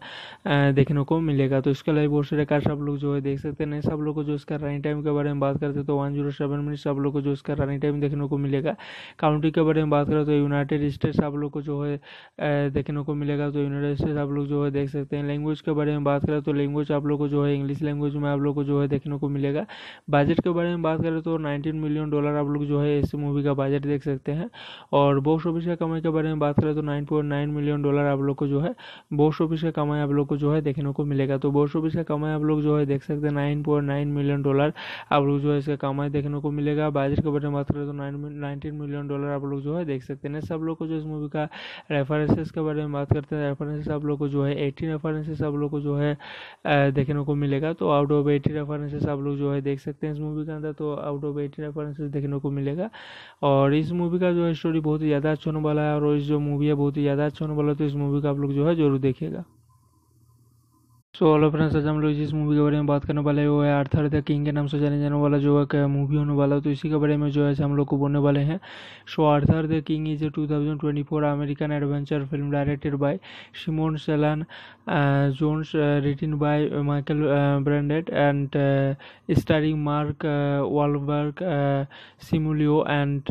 देखने को मिलेगा तो इसके अलावा बहुत सारे कास्ट आप लोग जो है देख सकते हैं मिनट्स आप लोग को जो इसका रनिंग टाइम के बारे में बात करते तो वन जीरो सेवन मिनट्स आप लोग को जो इसका रनिंग टाइम देखने को मिलेगा काउंटी के बारे में बात करें तो यूनाइटेड स्टेट्स आप लोग को जो है देखने को मिलेगा तो यूनाइटेड स्टेट्स आप लोग जो है देख सकते हैं लैंग्वेज के बारे में बात करें तो लैंग्वेज आप लोग को जो है इंग्लिश लैंग्वेज में आप लोग को जो है देखने को मिलेगा बजट के बारे में बात करें तो नाइनटीन मिलियन डॉलर आप लोग जो है इस मूवी का बजट देख सकते हैं और बॉक्स ऑफिस का कमाई के बारे में बात करें तो nine point nine million dollar आप लोग को जो है बॉक्स ऑफिस का कमाई आप लोग को जो है देखने को मिलेगा तो बॉक्स ऑफिस का कमाई आप लोग जो है देख सकते हैं नाइन 1.9 मिलियन डॉलर आप लोग जो है इसका कमाई देखने को मिलेगा बाजार के बारे में बात करें तो नाइनटीन मिलियन डॉलर आप लोग जो है देख सकते हैं सब लोग को जो इस मूवी का रेफरेंसेस के बारे में बात करते हैं रेफरेंसेस आप लोग को जो है एटीन रेफरेंसेस आप लोग को जो है देखने को मिलेगा तो आउट ऑफ एटी रेफरेंसेस आप लोग जो है देख सकते हैं इस मूवी के अंदर तो आउट ऑफ एटी रेफरेंसेस देखने को मिलेगा और इस मूवी का जो है स्टोरी बहुत ही ज़्यादा अच्छा होने वाला है और इस जो मूवी है बहुत ही ज़्यादा अच्छा होने वाला है तो इस मूवी का आप लोग जो है जरूर देखेगा सो ऑल फ्रेंड्स आज हम लोग जिस मूवी के बारे में बात करने वाले हैं वो है आर्थर द किंग के नाम से जाने जाने वाला जो है मूवी होने वाला तो इसी के बारे में जो है हम लोग को बोलने वाले हैं so Arthur the king is a 2024 American adventure film directed by Simon Cellan zones written by Michael uh, Brandt and starring Mark Wahlberg, Simulio, and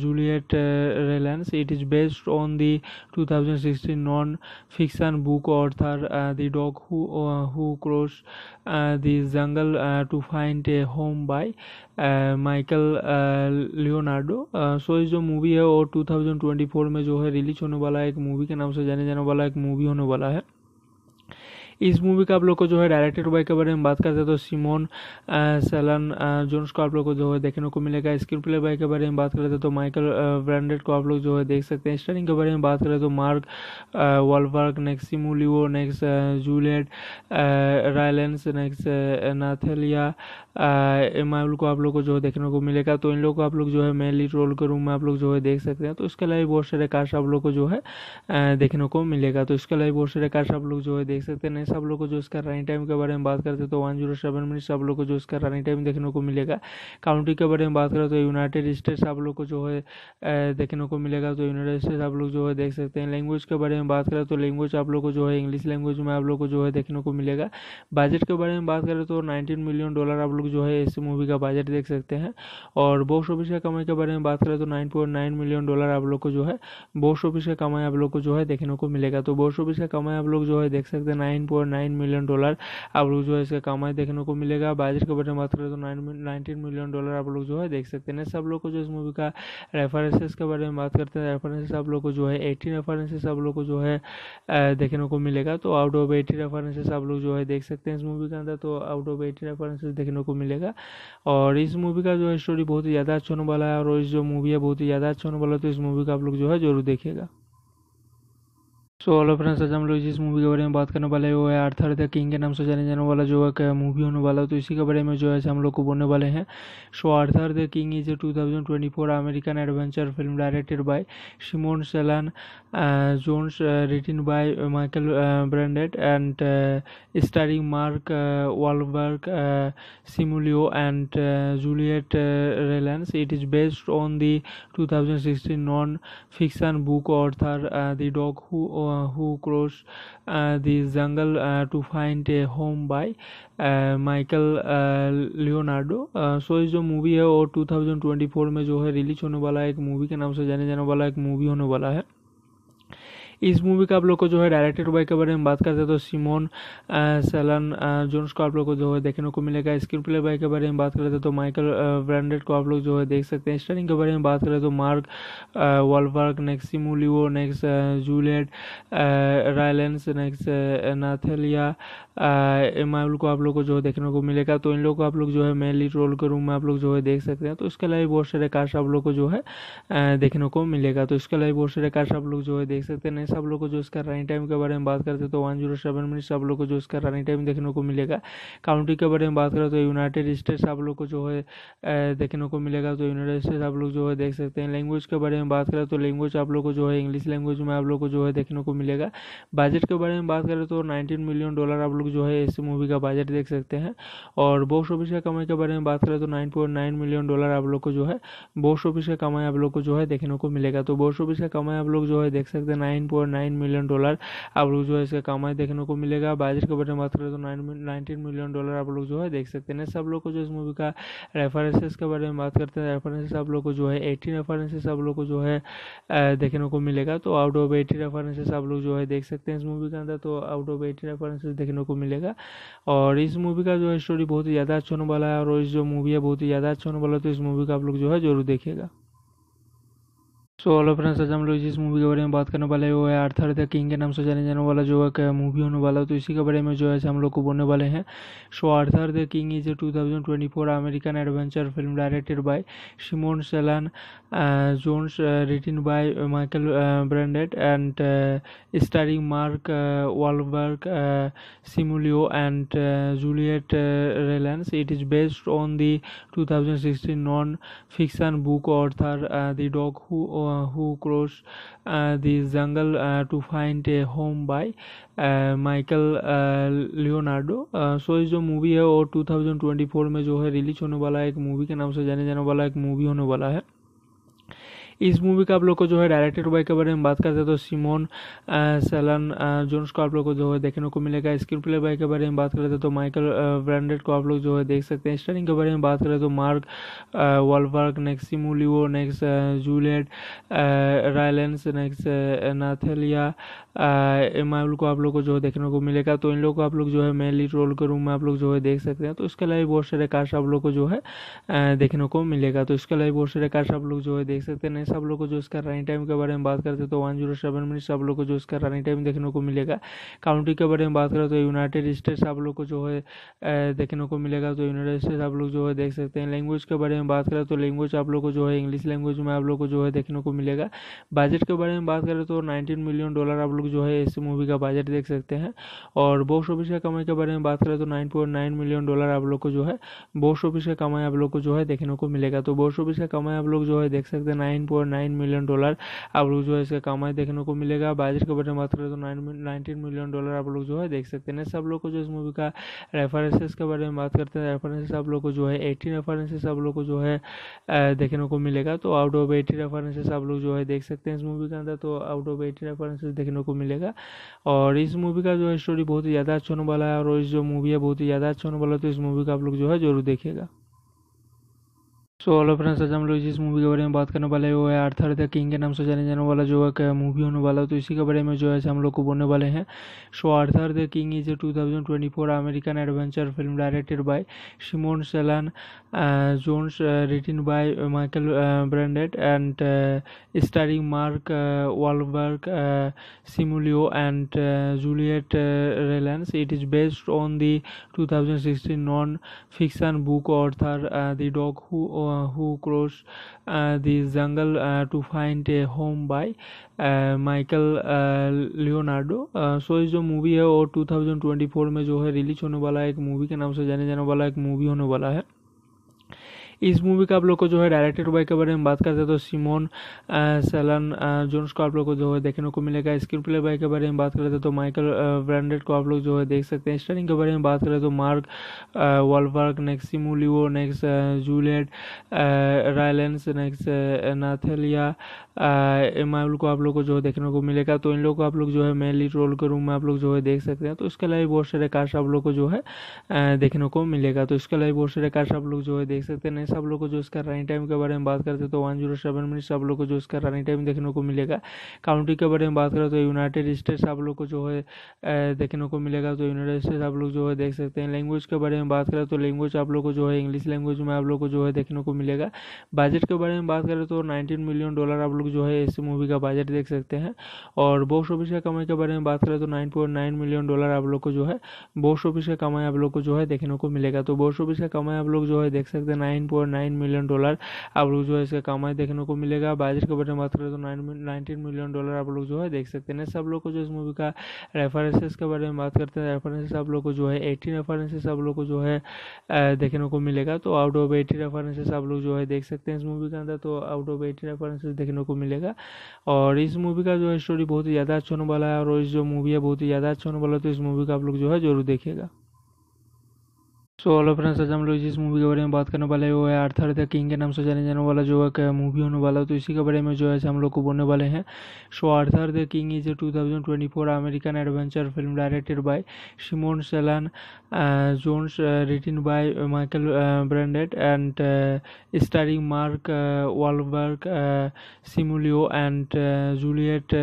Juliet Relance. It is based on the 2016 non-fiction book author The Dog Who Who Crossed the Jungle to Find a Home by Michael Leonardo so ये जो movie है वो 2024 में जो है release होने वाला है एक मूवी के नाम से जाने जाने वाला एक मूवी होने वाला है इस मूवी का आप लोग को जो है डायरेक्टर बाय के बारे में बात करते हैं तो सिमोन सेलन जोन्स को आप लोग को जो है देखने को मिलेगा स्क्रीन प्ले बाय के बारे में बात करते हैं तो माइकल ब्रांडेड को आप लोग जो है देख सकते हैं स्टारिंग के बारे में बात करें तो mark Wahlberg next Simu Liu next Juliet Rylance next Nathalie माउल को आप लोग को जो है देखने को मिलेगा तो इन लोग को आप लोग जो है मेनली लीड रोल के रूम में आप लोग जो है देख सकते हैं तो इसके अलावा बहुत सारे कार्ड्स आप लोग को जो है देखने को मिलेगा तो इसके अलावा बहुत सारे कार्ड्स आप लोग जो है देख सकते हैं नहीं सब लोग को जो इसका रनिंग टाइम के बारे में बात करते तो वन जीरो सेवन मिनट्स आप लोग को जो इसका रनिंग टाइम देखने को मिलेगा काउंटी के बारे में बात करें तो यूनाइटेड स्टेट्स आप लोग को जो है देखने को मिलेगा तो यूनाइटेड स्टेट्स आप लोग जो है देख सकते हैं लैंग्वेज के बारे में बात करें तो लैंग्वेज आप लोग को जो है इंग्लिश लैंग्वेज में आप लोग को जो है देखने को मिलेगा बजट के बारे में बात करें तो नाइनटीन मिलियन डॉलर आप लोग जो है इस मूवी का बजट देख सकते हैं और बॉक्स ऑफिस का कमाई के बारे में बात करें तो nine point nine million dollar आप लोग को जो है बॉक्स ऑफिस का कमाई आप लोग को जो है देखने को मिलेगा तो बॉक्स ऑफिस का कमाई आप लोग जो है देख सकते हैं nine point nine million dollar आप लोग जो है इसका कमाई देखने को मिलेगा बजट के बारे में बात करें तो नाइनटीन मिलियन डॉलर आप लोग जो है देख सकते हैं सब लोग को जो इस मूवी का रेफरेंसेस के बारे में बात करते हैं रेफरेंसेस आप लोग को जो है एटीन रेफरेंसेस आप लोग को जो है देखने को मिलेगा तो आउट ऑफ एटी रेफरेंसेस आप लोग जो है देख सकते हैं इस मूवी के अंदर तो आउट ऑफ एटी रेफरेंसेस देखने को मिलेगा और इस मूवी का जो है स्टोरी बहुत ही ज़्यादा अच्छा होने वाला है और इस जो मूवी है बहुत ही ज़्यादा अच्छा होने वाला है तो इस मूवी का आप लोग जो है जरूर देखेगा सो ऑल फ्रेंड्स आज हम लोग जिस मूवी के बारे में बात करने वाले हैं वो है आर्थर द किंग के नाम से जाने जाने वाला जो है मूवी होने वाला तो इसी के बारे में जो है हम लोग को बोलने वाले हैं so Arthur the king is a 2024 American adventure film directed by Simon Cellan Jones written by Michael Brandt and starring Mark Wahlberg Simu Liu and Juliet Rylance it is based on the 2016 non fiction book Arthur the dog who uh, Who cross uh, the Jungle uh, to Find a Home by Michael Leonardo so ये जो movie है वो 2024 में जो है release होने वाला है एक मूवी के नाम से जाने जाने वाला एक मूवी होने वाला है इस मूवी का आप लोग को जो है डायरेक्टेड बाय के बारे में बात करते हैं तो सिमोन सेलन जोन्स को आप लोग को जो है देखने को मिलेगा स्क्रीन प्ले बाय के बारे में बात करते हैं तो माइकल ब्रांडेड को आप लोग जो है देख सकते हैं स्टारिंग के बारे में बात करें तो mark Wahlberg next Simu Liu next Juliet Rylance next Nathalie Emmanuel को आप लोग को जो है देखने को मिलेगा तो इन लोग को आप लोग जो है मेनली लीड रोल के रूम में आप लोग जो है देख सकते हैं तो इसके अलावा बहुत सारे कार्ड आप लोग को जो है देखने को मिलेगा तो इसके अलावा बहुत सारे कार्ड आप लोग जो है देख सकते हैं मिनट्स आप लोग को जो इसका रनिंग टाइम के बारे में बात करते हैं तो वन जीरो सेवन मिनट्स आप लोग को जो इसका रनिंग टाइम देखने को मिलेगा काउंटी के बारे में बात करें तो यूनाइटेड स्टेट्स आप लोग को जो है देखने को मिलेगा तो यूनाइटेड स्टेट्स आप लोग जो है देख सकते हैं लैंग्वेज के बारे में बात करें तो लैंग्वेज आप लोग को जो है इंग्लिश लैंग्वेज में आप लोग को जो है देखने को मिलेगा बजट के बारे में बात करें तो नाइनटीन मिलियन डॉलर आप लोग जो है इस मूवी का बजट देख सकते हैं और बॉक्स ऑफिस का कमाई के बारे में बात करें तो nine point nine million dollar आप लोग को जो है बॉक्स ऑफिस का कमाई आप लोग को जो है देखने को मिलेगा तो बॉक्स ऑफिस का कमाई आप लोग जो है देख सकते हैं nine four nine million dollar आप लोग जो है इसका कमाई देखने को मिलेगा बाजार के बारे में बात करें तो नाइनटीन मिलियन डॉलर आप लोग जो है देख सकते हैं सब लोग को जो इस मूवी का रेफरेंसेस के बारे में बात करते हैं रेफरेंसेस आप लोग को जो है एटीन रेफरेंसेस आप लोग को जो है देखने को मिलेगा तो आउट ऑफ एटी रेफरेंसेस आप लोग जो है देख सकते हैं इस मूवी के अंदर तो आउट ऑफ एटी रेफरेंसेस देखने को मिलेगा और इस मूवी का जो है स्टोरी बहुत ही ज़्यादा अच्छा होने वाला है और इस जो मूवी है बहुत ही ज़्यादा अच्छा होने वाला है तो इस मूवी का आप लोग जो है जरूर देखेगा सो ऑल फ्रेंड्स आज हम लोग जिस मूवी के बारे में बात करने वाले हैं वो है आर्थर द किंग के नाम से जाने जाने वाला जो है मूवी होने वाला तो इसी के बारे में जो है हम लोग को बोलने वाले हैं so Arthur the king is a 2024 American adventure film directed by Simon Cellan Jones written by Michael Brandt and starring Mark Wahlberg Simu Liu and Juliet Rylance it is based on the 2016 non fiction book Arthur the dog who Uh, who cross uh, the Jungle uh, to Find a Home by uh, Michael Michael Leonardo so इस जो movie है वो 2024 में जो है release होने वाला है एक मूवी के नाम से जाने जाने वाला एक मूवी होने वाला है इस मूवी का आप लोग को जो है डायरेक्टर बाय के बारे में बात करते हैं तो सिमोन सेलन जोन्स को आप लोग को जो है देखने को मिलेगा स्क्रीन प्ले बाय के बारे में बात करते हैं तो माइकल ब्रांडेड को आप लोग जो है देख सकते हैं स्टारिंग के बारे में बात करें तो mark Wahlberg next Simu Liu next Juliet Rylance next Nathalie Emmanuel को आप लोग को जो है देखने को मिलेगा तो इन लोग को आप लोग जो है मेनली लीड रोल के रूम में आप लोग जो है देख सकते हैं तो इसके अलावा बहुत सारे कार्ड आप लोग को जो है देखने को मिलेगा तो इसके अलावा बहुत सारे कार्ड आप लोग जो है देख सकते हैं सब लोग को जो इसका रनिंग टाइम के बारे में बात करते तो वन जीरो सेवन मिनट सब लोग को जो इसका रनिंग टाइम देखने को मिलेगा काउंटी के बारे में बात करें तो यूनाइटेड स्टेट्स आप लोग को जो है देखने को मिलेगा तो यूनाइटेड स्टेट्स आप लोग जो है देख सकते हैं लैंग्वेज के बारे में बात करें तो लैंग्वेज आप लोग को जो है इंग्लिश लैंग्वेज में आप लोग को जो है देखने को मिलेगा बजट के बारे में बात करें तो नाइनटीन मिलियन डॉलर आप लोग जो है इस मूवी का बजट देख सकते हैं और बॉक्स ऑफिस का कमाई के बारे में बात करें तो नाइन मिलियन डॉलर आप लोग को जो है बॉक्स ऑफिस का कमाई आप लोग को जो है देखने को मिलेगा तो बॉक्स ऑफिस का कमाई आप लोग जो है देख सकते हैं नाइन और नाइन मिलियन डॉलर आप लोग जो है इसका कमाई देखने को मिलेगा बाजर के बारे में बात करें तो नाइनटीन मिलियन डॉलर आप लोग जो है देख सकते हैं सब लोग को जो इस मूवी का रेफरेंसेस के बारे में बात करते हैं रेफरेंसेस आप लोग को जो है एटीन रेफरेंसेस आप लोग को जो है देखने को मिलेगा तो आउट ऑफ एटी रेफरेंसेस आप लोग जो है देख सकते हैं इस मूवी के अंदर तो आउट ऑफ एटी रेफरेंसेस देखने को मिलेगा और इस मूवी का जो है स्टोरी बहुत ही ज़्यादा अच्छा होने वाला है और इस जो मूवी है बहुत ही ज़्यादा अच्छा होने वाला है तो इस मूवी का आप लोग जो है जरूर देखेगा सो ऑल फ्रेंड्स आज हम लोग जिस मूवी के बारे में बात करने वाले हैं वो है आर्थर द किंग के नाम से जाने जाने वाला जो है मूवी होने वाला तो इसी के बारे में जो है हम लोग को बोलने वाले हैं so Arthur the king is a 2024 American adventure film directed by Simon Cellan Jones written by Michael Brandt and starring Mark Wahlberg Simu Liu and Juliet Rylance it is based on the 2016 non fiction book Arthur the dog who Uh, who uh, the Jungle uh, to Find a Home by Michael Leonardo so ये जो movie है वो 2024 में जो है release होने वाला है एक मूवी के नाम से जाने जाने वाला एक मूवी होने वाला है इस मूवी का आप लोग को जो है डायरेक्टर बाय के बारे में बात करते हैं तो सिमोन सेलन जोन्स को आप लोग को जो है देखने को मिलेगा स्क्रीन प्ले बाय के बारे में बात करते हैं तो माइकल ब्रांडेड को आप लोग जो है देख सकते हैं स्टारिंग के बारे में बात करें तो mark Wahlberg next Simu Liu next Juliet Rylance next Nathalie Emmanuel को आप लोग को जो है देखने को मिलेगा तो इन लोग को आप लोग जो है मेनली लीड रोल के रूम में आप लोग जो है देख सकते हैं तो इसके अलावा बहुत सारे कार्ड आप लोग को जो है देखने को मिलेगा तो इसके अलावा बहुत सारे कार्ड आप लोग जो है देख सकते हैं सब लोग को जो इसका रनिंग टाइम के बारे में बात करते हैं तो वन जीरो सेवन मिनट सब लोग को जो इसका रनिंग टाइम देखने को मिलेगा काउंटी के बारे में बात करें तो यूनाइटेड स्टेट्स आप लोग को जो है देखने को मिलेगा तो यूनाइटेड स्टेट्स आप लोग जो है देख सकते हैं लैंग्वेज के बारे में बात करें तो लैंग्वेज आप लोग को जो है इंग्लिश लैंग्वेज में आप लोग को जो है देखने को मिलेगा बजट के बारे में बात करें तो नाइनटीन मिलियन डॉलर आप लोग जो है इस मूवी का बजट देख सकते हैं और बॉक्स ऑफिस का कमाई के बारे में बात करें तो nine point nine million dollar आप लोग को जो है बॉक्स ऑफिस का कमाई आप लोग को जो है देखने को मिलेगा तो बॉक्स ऑफिस का कमाई आप लोग जो है देख सकते हैं nine four nine million dollar आप लोग जो है इसका कमाई देखने को मिलेगा बाजार के बारे में बात करें तो नाइनटीन मिलियन डॉलर आप लोग जो है देख सकते हैं सब लोग को जो इस मूवी का रेफरेंसेस के बारे में बात करते हैं रेफरेंसेस आप लोग को जो है एटीन रेफरेंसेस आप लोग को जो है देखने को मिलेगा तो आउट ऑफ एटी रेफरेंसेस आप लोग जो है देख सकते हैं इस मूवी के अंदर तो आउट ऑफ एटी रेफरेंसेस देखने को मिलेगा और इस मूवी का जो है स्टोरी बहुत ही ज़्यादा अच्छा होने वाला है और इस जो मूवी है बहुत ही ज़्यादा अच्छा होने वाला है तो इस मूवी का आप लोग जो है जरूर देखेगा सो ऑल फ्रेंड्स आज हम लोग जिस मूवी के बारे में बात करने वाले हैं वो है आर्थर द किंग के नाम से जाने जाने वाला जो है मूवी होने वाला तो इसी के बारे में जो है हम लोग को बोलने वाले हैं so Arthur the king is a 2024 American adventure film directed by Simon Cellan Jones written by Michael Brandt and starring Mark Wahlberg Simu Liu and Juliet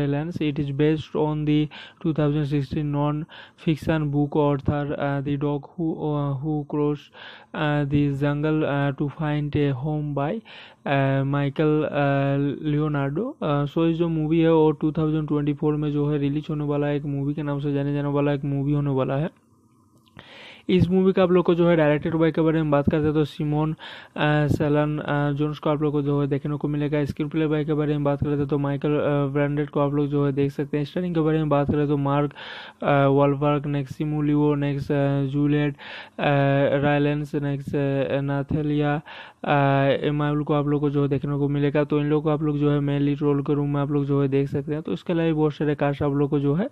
Rylance it is based on the 2016 non fiction book Arthur the dog who uh, Who cross uh, the Jungle uh, to Find a Home by uh, Michael Michael Leonardo so इस जो movie है वो 2024 में जो है release होने वाला है एक movie के नाम से जाने जाने वाला एक movie होने वाला है इस मूवी का आप लोग को जो है डायरेक्टर बाय के बारे में बात करते हैं तो सिमोन सेलन जोन्स को आप लोग को जो है देखने को मिलेगा स्क्रीन प्ले बाय के बारे में बात करते हैं तो माइकल ब्रांडेड को आप लोग जो है देख सकते हैं स्टारिंग के बारे में बात करें तो mark Wahlberg next Simu Liu next Juliet Rylance next Nathalie Emmanuel को आप लोग को जो है देखने को मिलेगा तो इन लोग को आप लोग जो है मेनली लीड रोल के रूम में आप लोग जो है देख सकते हैं तो इसके अलावा बहुत सारे कार्ड आप लोग को जो है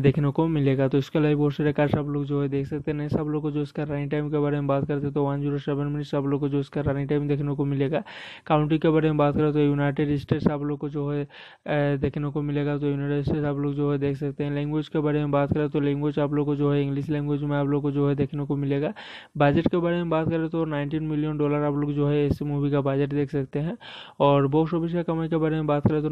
देखने को मिलेगा तो इसके अलावा बहुत सारे कार्ड आप लोग जो है देख सकते हैं सब लोग को जो इसका रनिंग टाइम के बारे में बात करते तो वन जीरो सेवन मिनट सब लोग को जो इसका रनिंग टाइम देखने को मिलेगा काउंटी के बारे में बात करें तो यूनाइटेड स्टेट्स आप लोग को जो है देखने को मिलेगा तो यूनाइटेड स्टेट्स आप लोग जो है देख सकते हैं लैंग्वेज के बारे में बात करें तो लैंग्वेज आप लोग को जो है इंग्लिश लैंग्वेज में आप लोग को जो है देखने को मिलेगा बजट के बारे में बात करें तो नाइनटीन मिलियन डॉलर आप लोग जो है इस मूवी का बजट देख सकते हैं और बॉक्स ऑफिस का कमाई के बारे में बात करें तो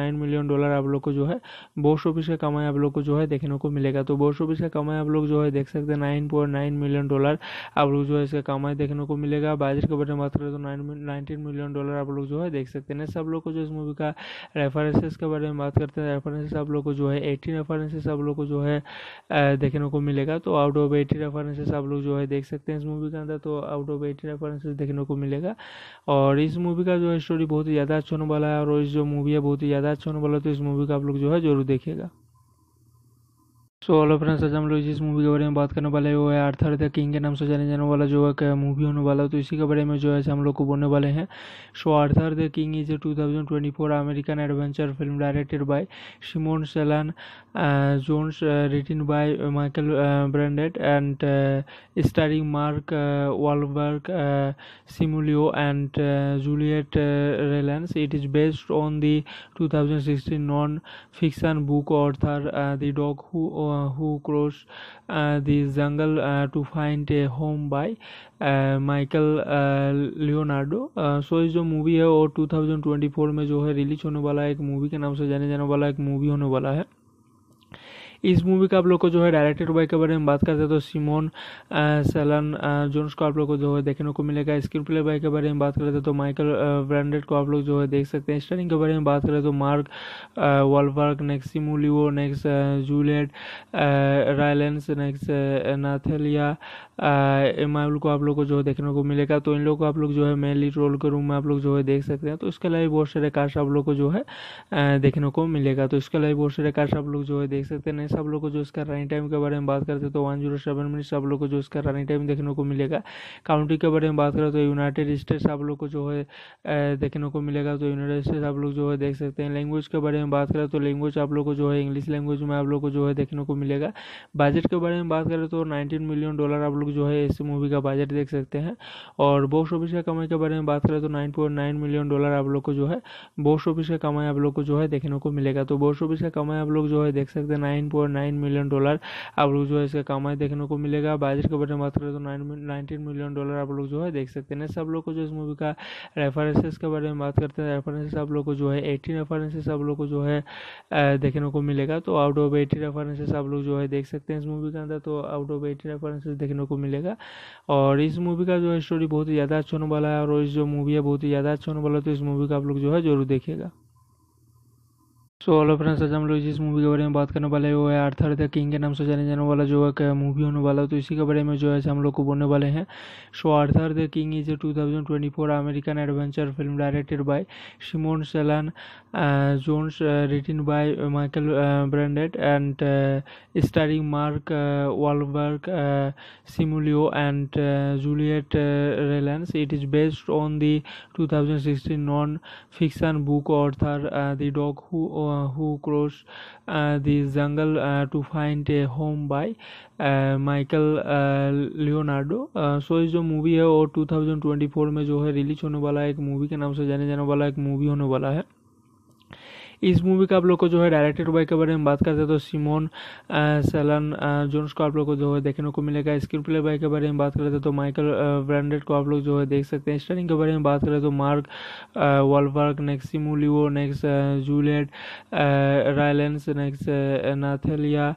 नाइन मिलियन डॉलर आप लोग को जो है बॉक्स ऑफिस का कमाई आप लोग को जो है देखने को मिलेगा तो बॉक्स ऑफिस का कमाई आप लोग जो है देख सकते हैं नाइन और नाइन मिलियन डॉलर आप लोग जो है इसका कमाई देखने को मिलेगा बाजार के बारे में बात करें तो नाइनटीन मिलियन डॉलर आप लोग जो है देख सकते हैं सब लोग को जो इस मूवी का रेफरेंसेस के बारे में बात करते हैं रेफरेंसेस आप लोग को जो है एटीन रेफरेंसेस आप लोग को जो है देखने को मिलेगा तो आउट ऑफ एटी रेफरेंसेस आप लोग जो है देख सकते हैं इस मूवी के अंदर तो आउट ऑफ एटी रेफरेंसेस देखने को मिलेगा और इस मूवी का जो है स्टोरी बहुत ही ज़्यादा अच्छा होने वाला है और इस जो मूवी है बहुत ही ज़्यादा अच्छा होने वाला है तो इस मूवी का आप लोग जो है जरूर देखेगा सो ऑल फ्रेंड्स आज हम लोग जिस मूवी के बारे में बात करने वाले हैं वो है आर्थर द किंग के नाम से जाने जाने वाला जो है मूवी होने वाला तो इसी के बारे में जो है हम लोग को बोलने वाले हैं so Arthur the king is a 2024 American adventure film directed by Simon Cellan Jones written by Michael Brandt and starring Mark Wahlberg Simu Liu and Juliet Rylance it is based on the 2016 non fiction book Arthur the dog who Uh, who uh, the Jungle uh, to Find a Home by Michael Leonardo so ये जो movie है वो 2024 में जो है release होने वाला है एक मूवी के नाम से जाने जाने वाला एक मूवी होने वाला है इस मूवी का आप लोग को जो है डायरेक्टेड बाय के बारे में बात करते हैं तो सिमोन सेलन जोन्स को आप लोग को जो है देखने को मिलेगा स्क्रीन प्ले बाय के बारे में बात करते हैं तो माइकल ब्रांडेड को आप लोग जो है देख सकते हैं स्टारिंग के बारे में बात करें तो mark Wahlberg next Simu Liu next Juliet Rylance next Nathalie Emmanuel को आप लोग को जो है देखने को मिलेगा तो इन लोग को आप लोग जो है मेनली लीड रोल के रूम में आप लोग जो है देख सकते हैं तो इसके अलावा बहुत सारे कार्ड आप लोग को जो है देखने को मिलेगा तो इसके अलावा बहुत सारे कार्ड आप लोग जो है देख सकते हैं सब लोग को जो इसका रनिंग टाइम के बारे में बात करते हैं तो वन जीरो सेवन मिनट सब लोग को जो इसका रनिंग टाइम देखने को मिलेगा काउंटी के बारे में बात करें तो यूनाइटेड स्टेट्स आप लोग को जो है देखने को मिलेगा तो यूनाइटेड स्टेट्स आप लोग जो है देख सकते हैं लैंग्वेज के बारे में बात करें तो लैंग्वेज आप लोग को जो है इंग्लिश लैंग्वेज में आप लोग को जो है देखने को मिलेगा बजट के बारे में बात करें तो नाइनटीन मिलियन डॉलर आप लोग जो है इस मूवी का बजट देख सकते हैं और बॉक्स ऑफिस का कमाई के बारे में बात करें तो nine point nine million dollar आप लोग को जो है बॉक्स ऑफिस का कमाई आप लोग को जो है देखने को मिलेगा तो बॉक्स ऑफिस का कमाई आप लोग जो है देख सकते हैं नाइन फोर मिलियन डॉलर आप लोग जो है इसका कमाई देखने को मिलेगा बाजार के बारे में बात करें तो नाइनटीन मिलियन डॉलर आप लोग जो है देख सकते हैं सब लोग को जो इस मूवी का रेफरेंसेस के बारे में बात करते हैं रेफरेंसेस आप लोग को जो है एटीन रेफरेंसेस आप लोग को जो है देखने को मिलेगा तो आउट ऑफ एटी रेफरेंसेस आप लोग जो है देख सकते हैं इस मूवी के अंदर तो आउट ऑफ एटी रेफरेंसेस देखने को मिलेगा और इस मूवी का जो है स्टोरी बहुत ही ज़्यादा अच्छा होने वाला है और इस जो मूवी है बहुत ही ज़्यादा अच्छा होने वाला है तो इस मूवी का आप लोग जो है जरूर देखेगा सो ऑल फ्रेंड्स आज हम लोग जिस मूवी के बारे में बात करने वाले हैं वो है आर्थर द किंग के नाम से जाने जाने वाला जो है मूवी होने वाला तो इसी के बारे में जो है हम लोग को बोलने वाले हैं so Arthur the king is a two thousand twenty four American adventure film directed by Simon Cellan Jones written by Michael Brandt and starring Mark Wahlberg Simu Liu and Juliet Rylance it is based on the two thousand sixteen non fiction book Arthur the dog who uh, Who cross uh, the Jungle uh, to Find a Home by uh, Michael Michael Leonardo so इस जो movie है वो 2024 में जो है release होने वाला है एक movie के नाम से जाने जाने वाला एक movie होने वाला है इस मूवी का आप लोग को जो है डायरेक्टेड बाय के बारे में बात करते हैं तो सिमोन सेलन जोन्स को आप लोग को जो है देखने को मिलेगा स्क्रीन प्ले बाय के बारे में बात करते हैं तो माइकल ब्रांडेड को आप लोग जो है देख सकते हैं स्टारिंग के बारे में बात करें तो mark Wahlberg next Simu Liu next Juliet Rylance next Nathalie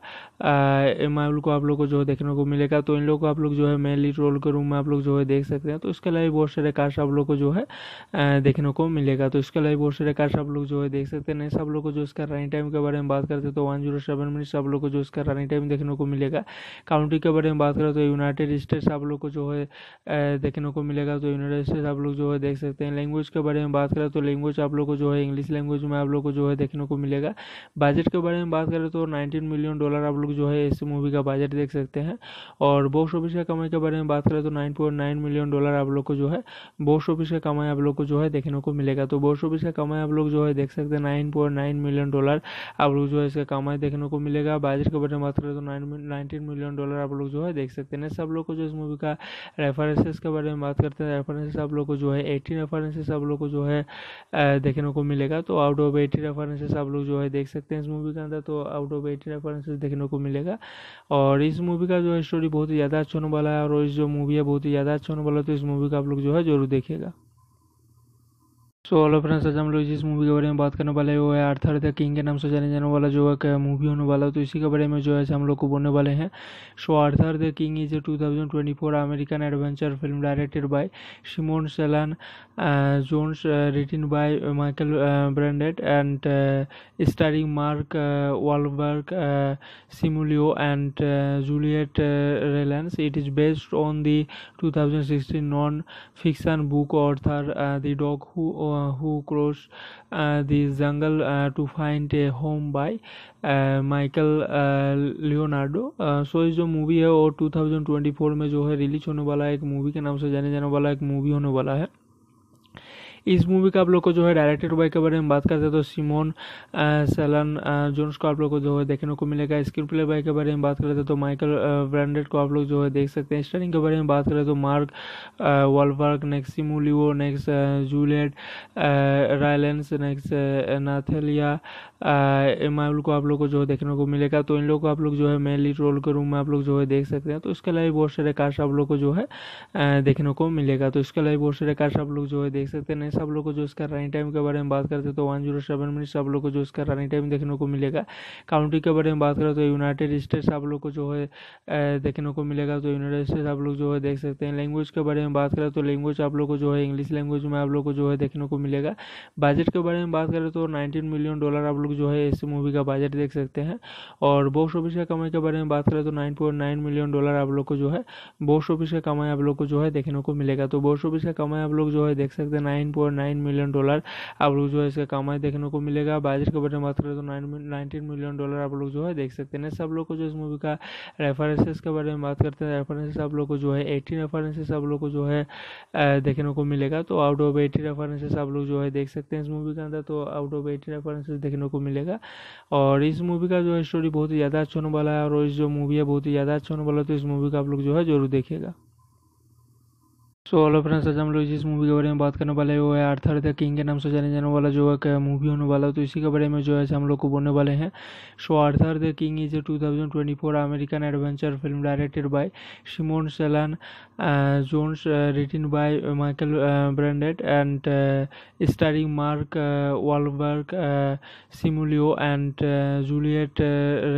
Emmanuel को आप लोग को जो है देखने को मिलेगा तो इन लोग को आप लोग जो है मेनली लीड रोल के रूम में आप लोग जो है देख सकते हैं तो इसके अलावा बहुत सारे कार्ड्स आप लोग को जो है देखने को मिलेगा तो इसके अलावा बहुत सारे कार्ड्स आप लोग जो है देख सकते हैं सब लोग को जो इसका रनिंग टाइम के बारे में बात करते तो वन जीरो सेवन मिनट सब लोग को जो इसका रनिंग टाइम देखने को मिलेगा काउंटी के बारे में बात करें तो यूनाइटेड स्टेट्स आप लोग को जो है देखने को मिलेगा तो यूनाइटेड स्टेट्स आप लोग जो है देख सकते हैं लैंग्वेज के बारे में बात करें तो लैंग्वेज आप लोग को जो है इंग्लिश लैंग्वेज में आप लोग को जो है देखने को मिलेगा बजट के बारे में बात करें तो नाइनटीन मिलियन डॉलर आप लोग जो है इस मूवी का बजट देख सकते हैं और बॉक्स ऑफिस का कमाई के बारे में बात करें तो नाइन मिलियन डॉलर आप लोग को जो है बॉक्स ऑफिस का कमाई आप लोग को जो है देखने को मिलेगा तो बॉक्स ऑफिस का कमाई आप लोग जो है देख सकते हैं नाइन और नाइन मिलियन डॉलर आप लोग जो है इसका कमाई देखने को मिलेगा बाजार के बारे में बात करें तो नाइनटीन मिलियन डॉलर आप लोग जो है देख सकते हैं सब लोग को जो इस मूवी का रेफरेंसेस के बारे में बात करते हैं रेफरेंसेस आप लोग को जो है एटीन रेफरेंसेस आप लोग को जो है देखने को मिलेगा तो आउट ऑफ एटी रेफरेंसेस आप लोग जो है देख सकते हैं इस मूवी के अंदर तो आउट ऑफ एटी रेफरेंसेस देखने को मिलेगा और इस मूवी का जो है स्टोरी बहुत ही ज़्यादा अच्छा होने वाला है और इस जो मूवी है बहुत ही ज़्यादा अच्छा होने वाला है तो इस मूवी का आप लोग जो है जरूर देखेगा सो ऑल फ्रेंड्स आज हम लोग जिस मूवी के बारे में बात करने वाले हैं वो है आर्थर द किंग के नाम से जाने जाने वाला जो है मूवी होने वाला तो इसी के बारे में जो है हम लोग को बोलने वाले हैं so Arthur the king is a 2024 American adventure film directed by Simon Cellan Jones written by Michael Brandt and starring Mark Wahlberg Simu Liu and Juliet Rylance it is based on the 2016 non fiction book Arthur the dog who uh, Who cross uh, the Jungle uh, to Find a Home by uh, Michael Michael Leonardo so ये जो movie है वो 2024 में जो है release होने वाला है एक मूवी के नाम से जाने जाने वाला एक मूवी होने वाला है इस मूवी का आप लोग को जो है डायरेक्टेड बाय के बारे में बात करते हैं तो सिमोन सेलन जोन्स को आप लोग को जो है देखने को मिलेगा स्क्रीन प्ले बाय के बारे में बात करते हैं तो माइकल ब्रांडेड को आप लोग जो है देख सकते हैं स्टारिंग के बारे में बात करें तो mark Wahlberg next Simu Liu next Juliet Rylance next Nathalie Emmanuel को आप लोग को जो है देखने को मिलेगा तो इन लोग को आप लोग जो है मेनली रोल के रूम में आप लोग जो है देख सकते हैं तो इसके अलावा बहुत सारे कार्ड आप लोग को जो है देखने को मिलेगा तो इसके अलावा बहुत सारे कार्ड आप लोग जो है देख सकते हैं मिनट्स आप लोग को जो इसका रनिंग टाइम के बारे में बात करते हैं तो वन जीरो सेवन मिनट्स आप लोग को जो इसका रनिंग टाइम देखने को मिलेगा काउंटी के बारे में बात करें तो यूनाइटेड स्टेट्स आप लोग को जो है देखने को मिलेगा तो यूनाइटेड स्टेट्स आप लोग जो है देख सकते हैं लैंग्वेज के बारे में बात करें तो लैंग्वेज आप लोग को जो है इंग्लिश लैंग्वेज में आप लोग को जो है देखने को मिलेगा बजट के बारे में बात करें तो नाइनटीन मिलियन डॉलर आप लोग जो है इस मूवी का बजट देख सकते हैं और बॉक्स ऑफिस का कमाई के बारे में बात करें तो नाइन मिलियन डॉलर आप लोग को जो है बॉक्स ऑफिस का कमाई आप लोग को जो है देखने को मिलेगा तो बॉक्स ऑफिस का कमाई आप लोग जो है देख सकते हैं nine four nine million dollar आप लोग जो है इसका कमाई देखने को मिलेगा बाजार के बारे में बात करें तो नाइनटीन मिलियन डॉलर आप लोग जो है देख सकते हैं सब लोग को जो इस मूवी का रेफरेंसेस के बारे में बात करते हैं रेफरेंसेस आप लोग को जो है एटीन रेफरेंसेस आप लोग को जो है देखने को मिलेगा तो आउट ऑफ एटी रेफरेंसेस आप लोग जो है देख सकते हैं इस मूवी के अंदर तो आउट ऑफ एटी रेफरेंसेस देखने को मिलेगा और इस मूवी का जो है स्टोरी बहुत ही ज़्यादा अच्छा होने वाला है और इस जो मूवी है बहुत ही ज़्यादा अच्छा होने वाला है तो इस मूवी का आप लोग जो है जरूर देखेगा सो ऑल फ्रेंड्स आज हम लोग जिस मूवी के बारे में बात करने वाले हैं वो है आर्थर द किंग के नाम से जाने जाने वाला जो है मूवी होने वाला है तो इसी के बारे में जो है हम लोग को बोलने वाले हैं so Arthur the king is a 2024 American adventure film directed by Simon Cellan Jones written by Michael Brandt and starring Mark Wahlberg Simu Liu and Juliet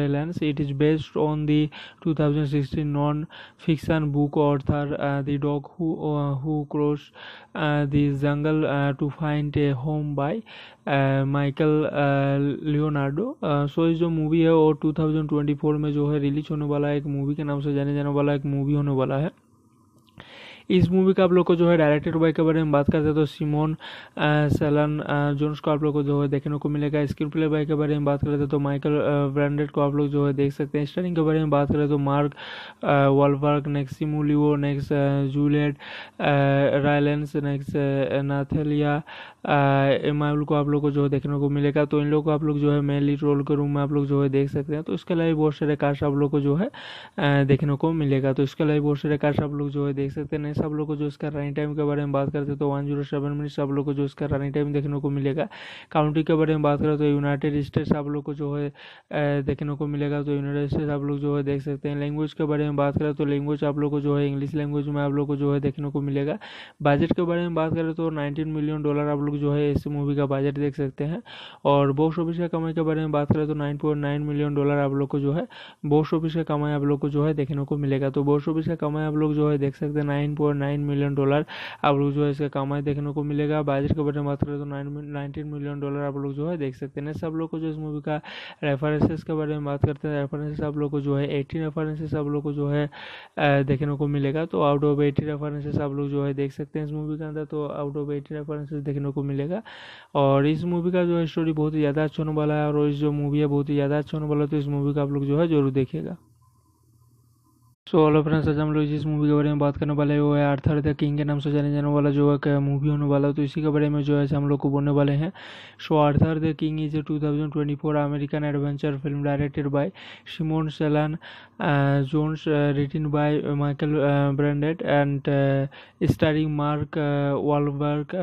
Rylance it is based on the 2016 non fiction book Arthur the dog who uh, Who Crossed the Jungle uh, to Find a Home by uh, uh, Michael Leonardo. Uh, so ये जो movie है वो 2024 में जो है release होने वाला है एक मूवी के नाम से जाने जाने वाला एक मूवी होने वाला है इस मूवी का आप लोग को जो है डायरेक्टेड बाय के बारे में बात करते हैं तो सिमोन सेलन जोन्स को आप लोग को जो है देखने को मिलेगा स्क्रीन प्ले बाय के बारे में बात करते हैं तो माइकल ब्रांडेड को आप लोग जो है देख सकते हैं स्टारिंग के बारे में बात करें तो mark Wahlberg next Simu Liu next Juliet Rylance next Nathalie Emmanuel को आप लोग को जो है देखने को मिलेगा तो इन लोग को आप लोग जो है मेन लीड रोल के रूम में आप लोग जो है देख सकते हैं तो इसके अलावा बहुत सारे कास्ट आप लोग को जो है देखने को मिलेगा तो इसके अलावा बहुत सारे कास्ट आप लोग जो है देख सकते हैं मिनट्स आप लोग को जो इसका रनिंग टाइम के बारे में बात करते तो वन जीरो सेवन मिनट्स आप लोग को जो इसका रनिंग टाइम देखने को मिलेगा काउंटी के बारे में बात करें तो यूनाइटेड स्टेट्स तो आप लोग को जो है देखने को मिलेगा तो यूनाइटेड स्टेट्स आप लोग जो है देख सकते हैं लैंग्वेज के बारे में बात करें तो लैंग्वेज आप लोग को जो है इंग्लिश लैंग्वेज में आप लोग को जो है देखने को मिलेगा बजट के बारे में बात करें तो नाइनटीन मिलियन डॉलर आप लोग जो है इस मूवी का बजट देख सकते हैं और बॉक्स ऑफिस का कमाई के बारे में बात करें तो nine point nine million dollar आप लोग को जो है बॉक्स ऑफिस का कमाई आप लोग को जो है देखने को मिलेगा तो बॉक्स ऑफिस का कमाई आप लोग जो है देख सकते हैं नाइन नाइन मिलियन डॉलर आप लोग जो है इसका कमाई देखने को मिलेगा बाजार के बारे में बात करें तो नाइनटीन मिलियन डॉलर आप लोग जो है देख सकते हैं सब लोग को जो इस मूवी का रेफरेंसेस के बारे में बात करते हैं रेफरेंसेस आप लोग को जो है एटीन रेफरेंसेस आप लोग को जो है देखने को मिलेगा तो आउट ऑफ एटी रेफरेंसेस आप लोग जो है देख सकते हैं इस मूवी के अंदर तो आउट ऑफ एटी रेफरेंसेस देखने को मिलेगा और इस मूवी का जो है स्टोरी बहुत ही ज़्यादा अच्छा होने वाला है और इस जो मूवी है बहुत ही ज़्यादा अच्छा होने वाला है तो इस मूवी का आप लोग जो है जरूर देखेगा सो ऑल फ्रेंड्स आज हम लोग जिस मूवी के बारे में बात करने वाले हैं वो है आर्थर द किंग के नाम से जाने जाने वाला जो है मूवी होने वाला तो इसी के बारे में जो है हम लोग को बोलने वाले हैं so Arthur the king is a 2024 American adventure film directed by Simon Cellan Jones written by Michael Brandt and starring Mark Wahlberg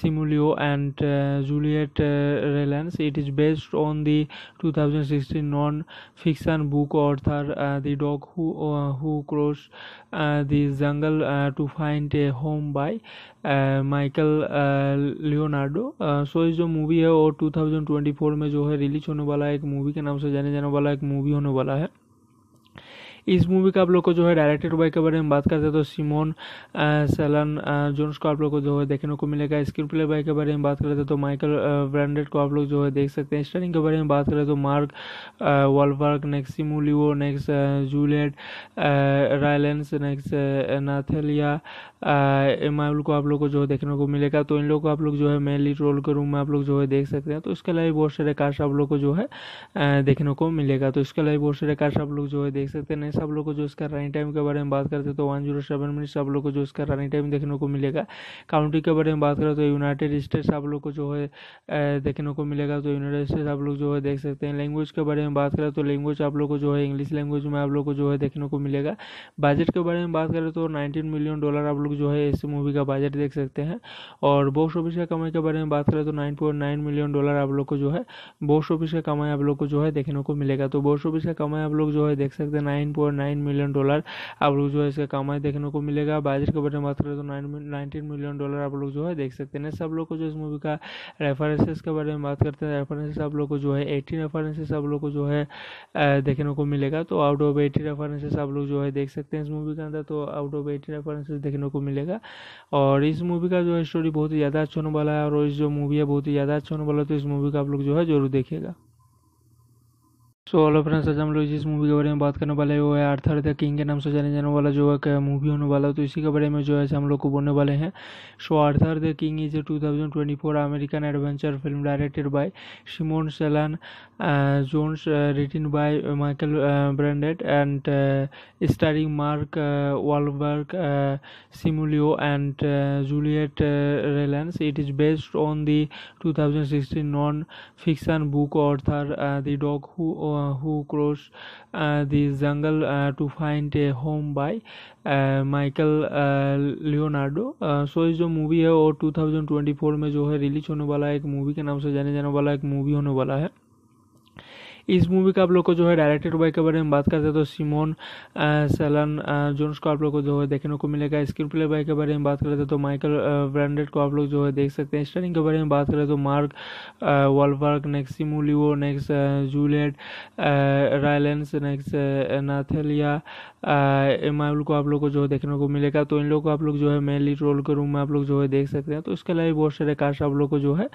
Simu Liu and Juliet Rylance it is based on the 2016 non fiction book Arthur the dog who uh, Who cross uh, the Jungle uh, to Find a Home by uh, Michael Michael Leonardo so ये जो movie है वो 2024 में जो है release होने वाला है एक मूवी के नाम से जाने जाने वाला एक मूवी होने वाला है इस मूवी का आप लोग को जो है डायरेक्टेड बाय के बारे में बात करते हैं तो सिमोन सेलन जोन्स को आप लोग को जो है देखने को मिलेगा स्क्रीन प्ले बाय के बारे में बात करते हैं तो माइकल ब्रांडेड को आप लोग जो है देख सकते हैं स्टारिंग के बारे में बात करें तो mark Wahlberg next Simu Liu next Juliet Rylance next Nathalie Emmanuel को आप लोग को जो है देखने को मिलेगा तो इन लोग को आप लोग जो है मेनली लीड रोल के रूम में आप लोग जो है देख सकते हैं तो इसके अलावा बहुत सारे कार्ड आप लोग को जो है देखने को मिलेगा तो इसके अलावा बहुत सारे कार्ड आप लोग जो है देख सकते हैं सब लोग को जो इसका रनिंग टाइम के बारे में बात करते हैं तो वन जीरो सेवन मिनट सब लोग को जो इसका रनिंग टाइम देखने को मिलेगा काउंटी के बारे में बात करें तो यूनाइटेड स्टेट्स तो आप लोग को जो है देखने को मिलेगा तो यूनाइटेड स्टेट्स आप लोग जो है देख सकते हैं लैंग्वेज के बारे में बात करें तो लैंग्वेज आप लोग को जो है इंग्लिश लैंग्वेज में आप लोग को जो है देखने को मिलेगा बजट के बारे में बात करें तो नाइनटीन मिलियन डॉलर आप लोग जो है इस मूवी का बजट देख सकते हैं और बॉक्स ऑफिस का कमाई के बारे में बात करें तो nine point nine million dollar आप लोग को जो है बॉक्स ऑफिस का कमाई आप लोग को जो है देखने को मिलेगा तो बॉक्स ऑफिस का कमाई आप लोग जो है देख सकते हैं nine four nine million dollar आप लोग जो है इसका कमाई देखने को मिलेगा बाजार के बारे में बात करें तो नाइनटीन मिलियन डॉलर आप लोग जो है देख सकते हैं सब लोग को जो इस मूवी का रेफरेंसेस के बारे में बात करते हैं रेफरेंसेस आप लोग को जो है एटीन रेफरेंसेस आप लोग को जो है देखने को मिलेगा तो आउट ऑफ एटी रेफरेंसेस आप लोग जो है देख सकते हैं इस मूवी के अंदर तो आउट ऑफ एटी रेफरेंसेस देखने को मिलेगा और इस मूवी का जो है स्टोरी बहुत ही ज़्यादा अच्छा होने वाला है और इस जो मूवी है बहुत ही ज़्यादा अच्छा होने वाला है तो इस मूवी का आप लोग जो है जरूर देखेगा सो ऑल फ्रेंड्स आज हम लोग जिस मूवी के बारे में बात करने वाले हैं वो है आर्थर द किंग के नाम से जाने जाने वाला जो है मूवी होने वाला तो इसी के बारे में जो है हम लोग को बोलने वाले हैं so Arthur the king is a 2024 American adventure film directed by Simon Cellan Jones written by Michael Brandt and starring Mark Wahlberg Simu Liu and Juliet Rylance it is based on the 2016 non fiction book Arthur the dog who uh, Who Crossed the Jungle uh, to Find a Home by uh, uh, Michael Leonardo. Uh, so ये जो movie है वो 2024 में जो है release होने वाला है एक मूवी के नाम से जाने जाने वाला एक मूवी होने वाला है इस मूवी का आप लोग को जो है डायरेक्टेड बाय के बारे में बात करते हैं तो सिमोन सेलन जोन्स को आप लोग को जो है देखने को मिलेगा स्क्रीन प्ले बाय के बारे में बात करते हैं तो माइकल ब्रांडेड को आप लोग जो है देख सकते हैं स्टारिंग के बारे में बात करें तो mark Wahlberg next Simu Liu next Juliet Rylance next Nathalie Emmanuel को आप लोग को जो है देखने को मिलेगा तो इन लोग को आप लोग जो है मेनली लीड रोल के रूम में आप लोग जो है देख सकते हैं तो इसके अलावा बहुत सारे कास्ट आप लोग को जो है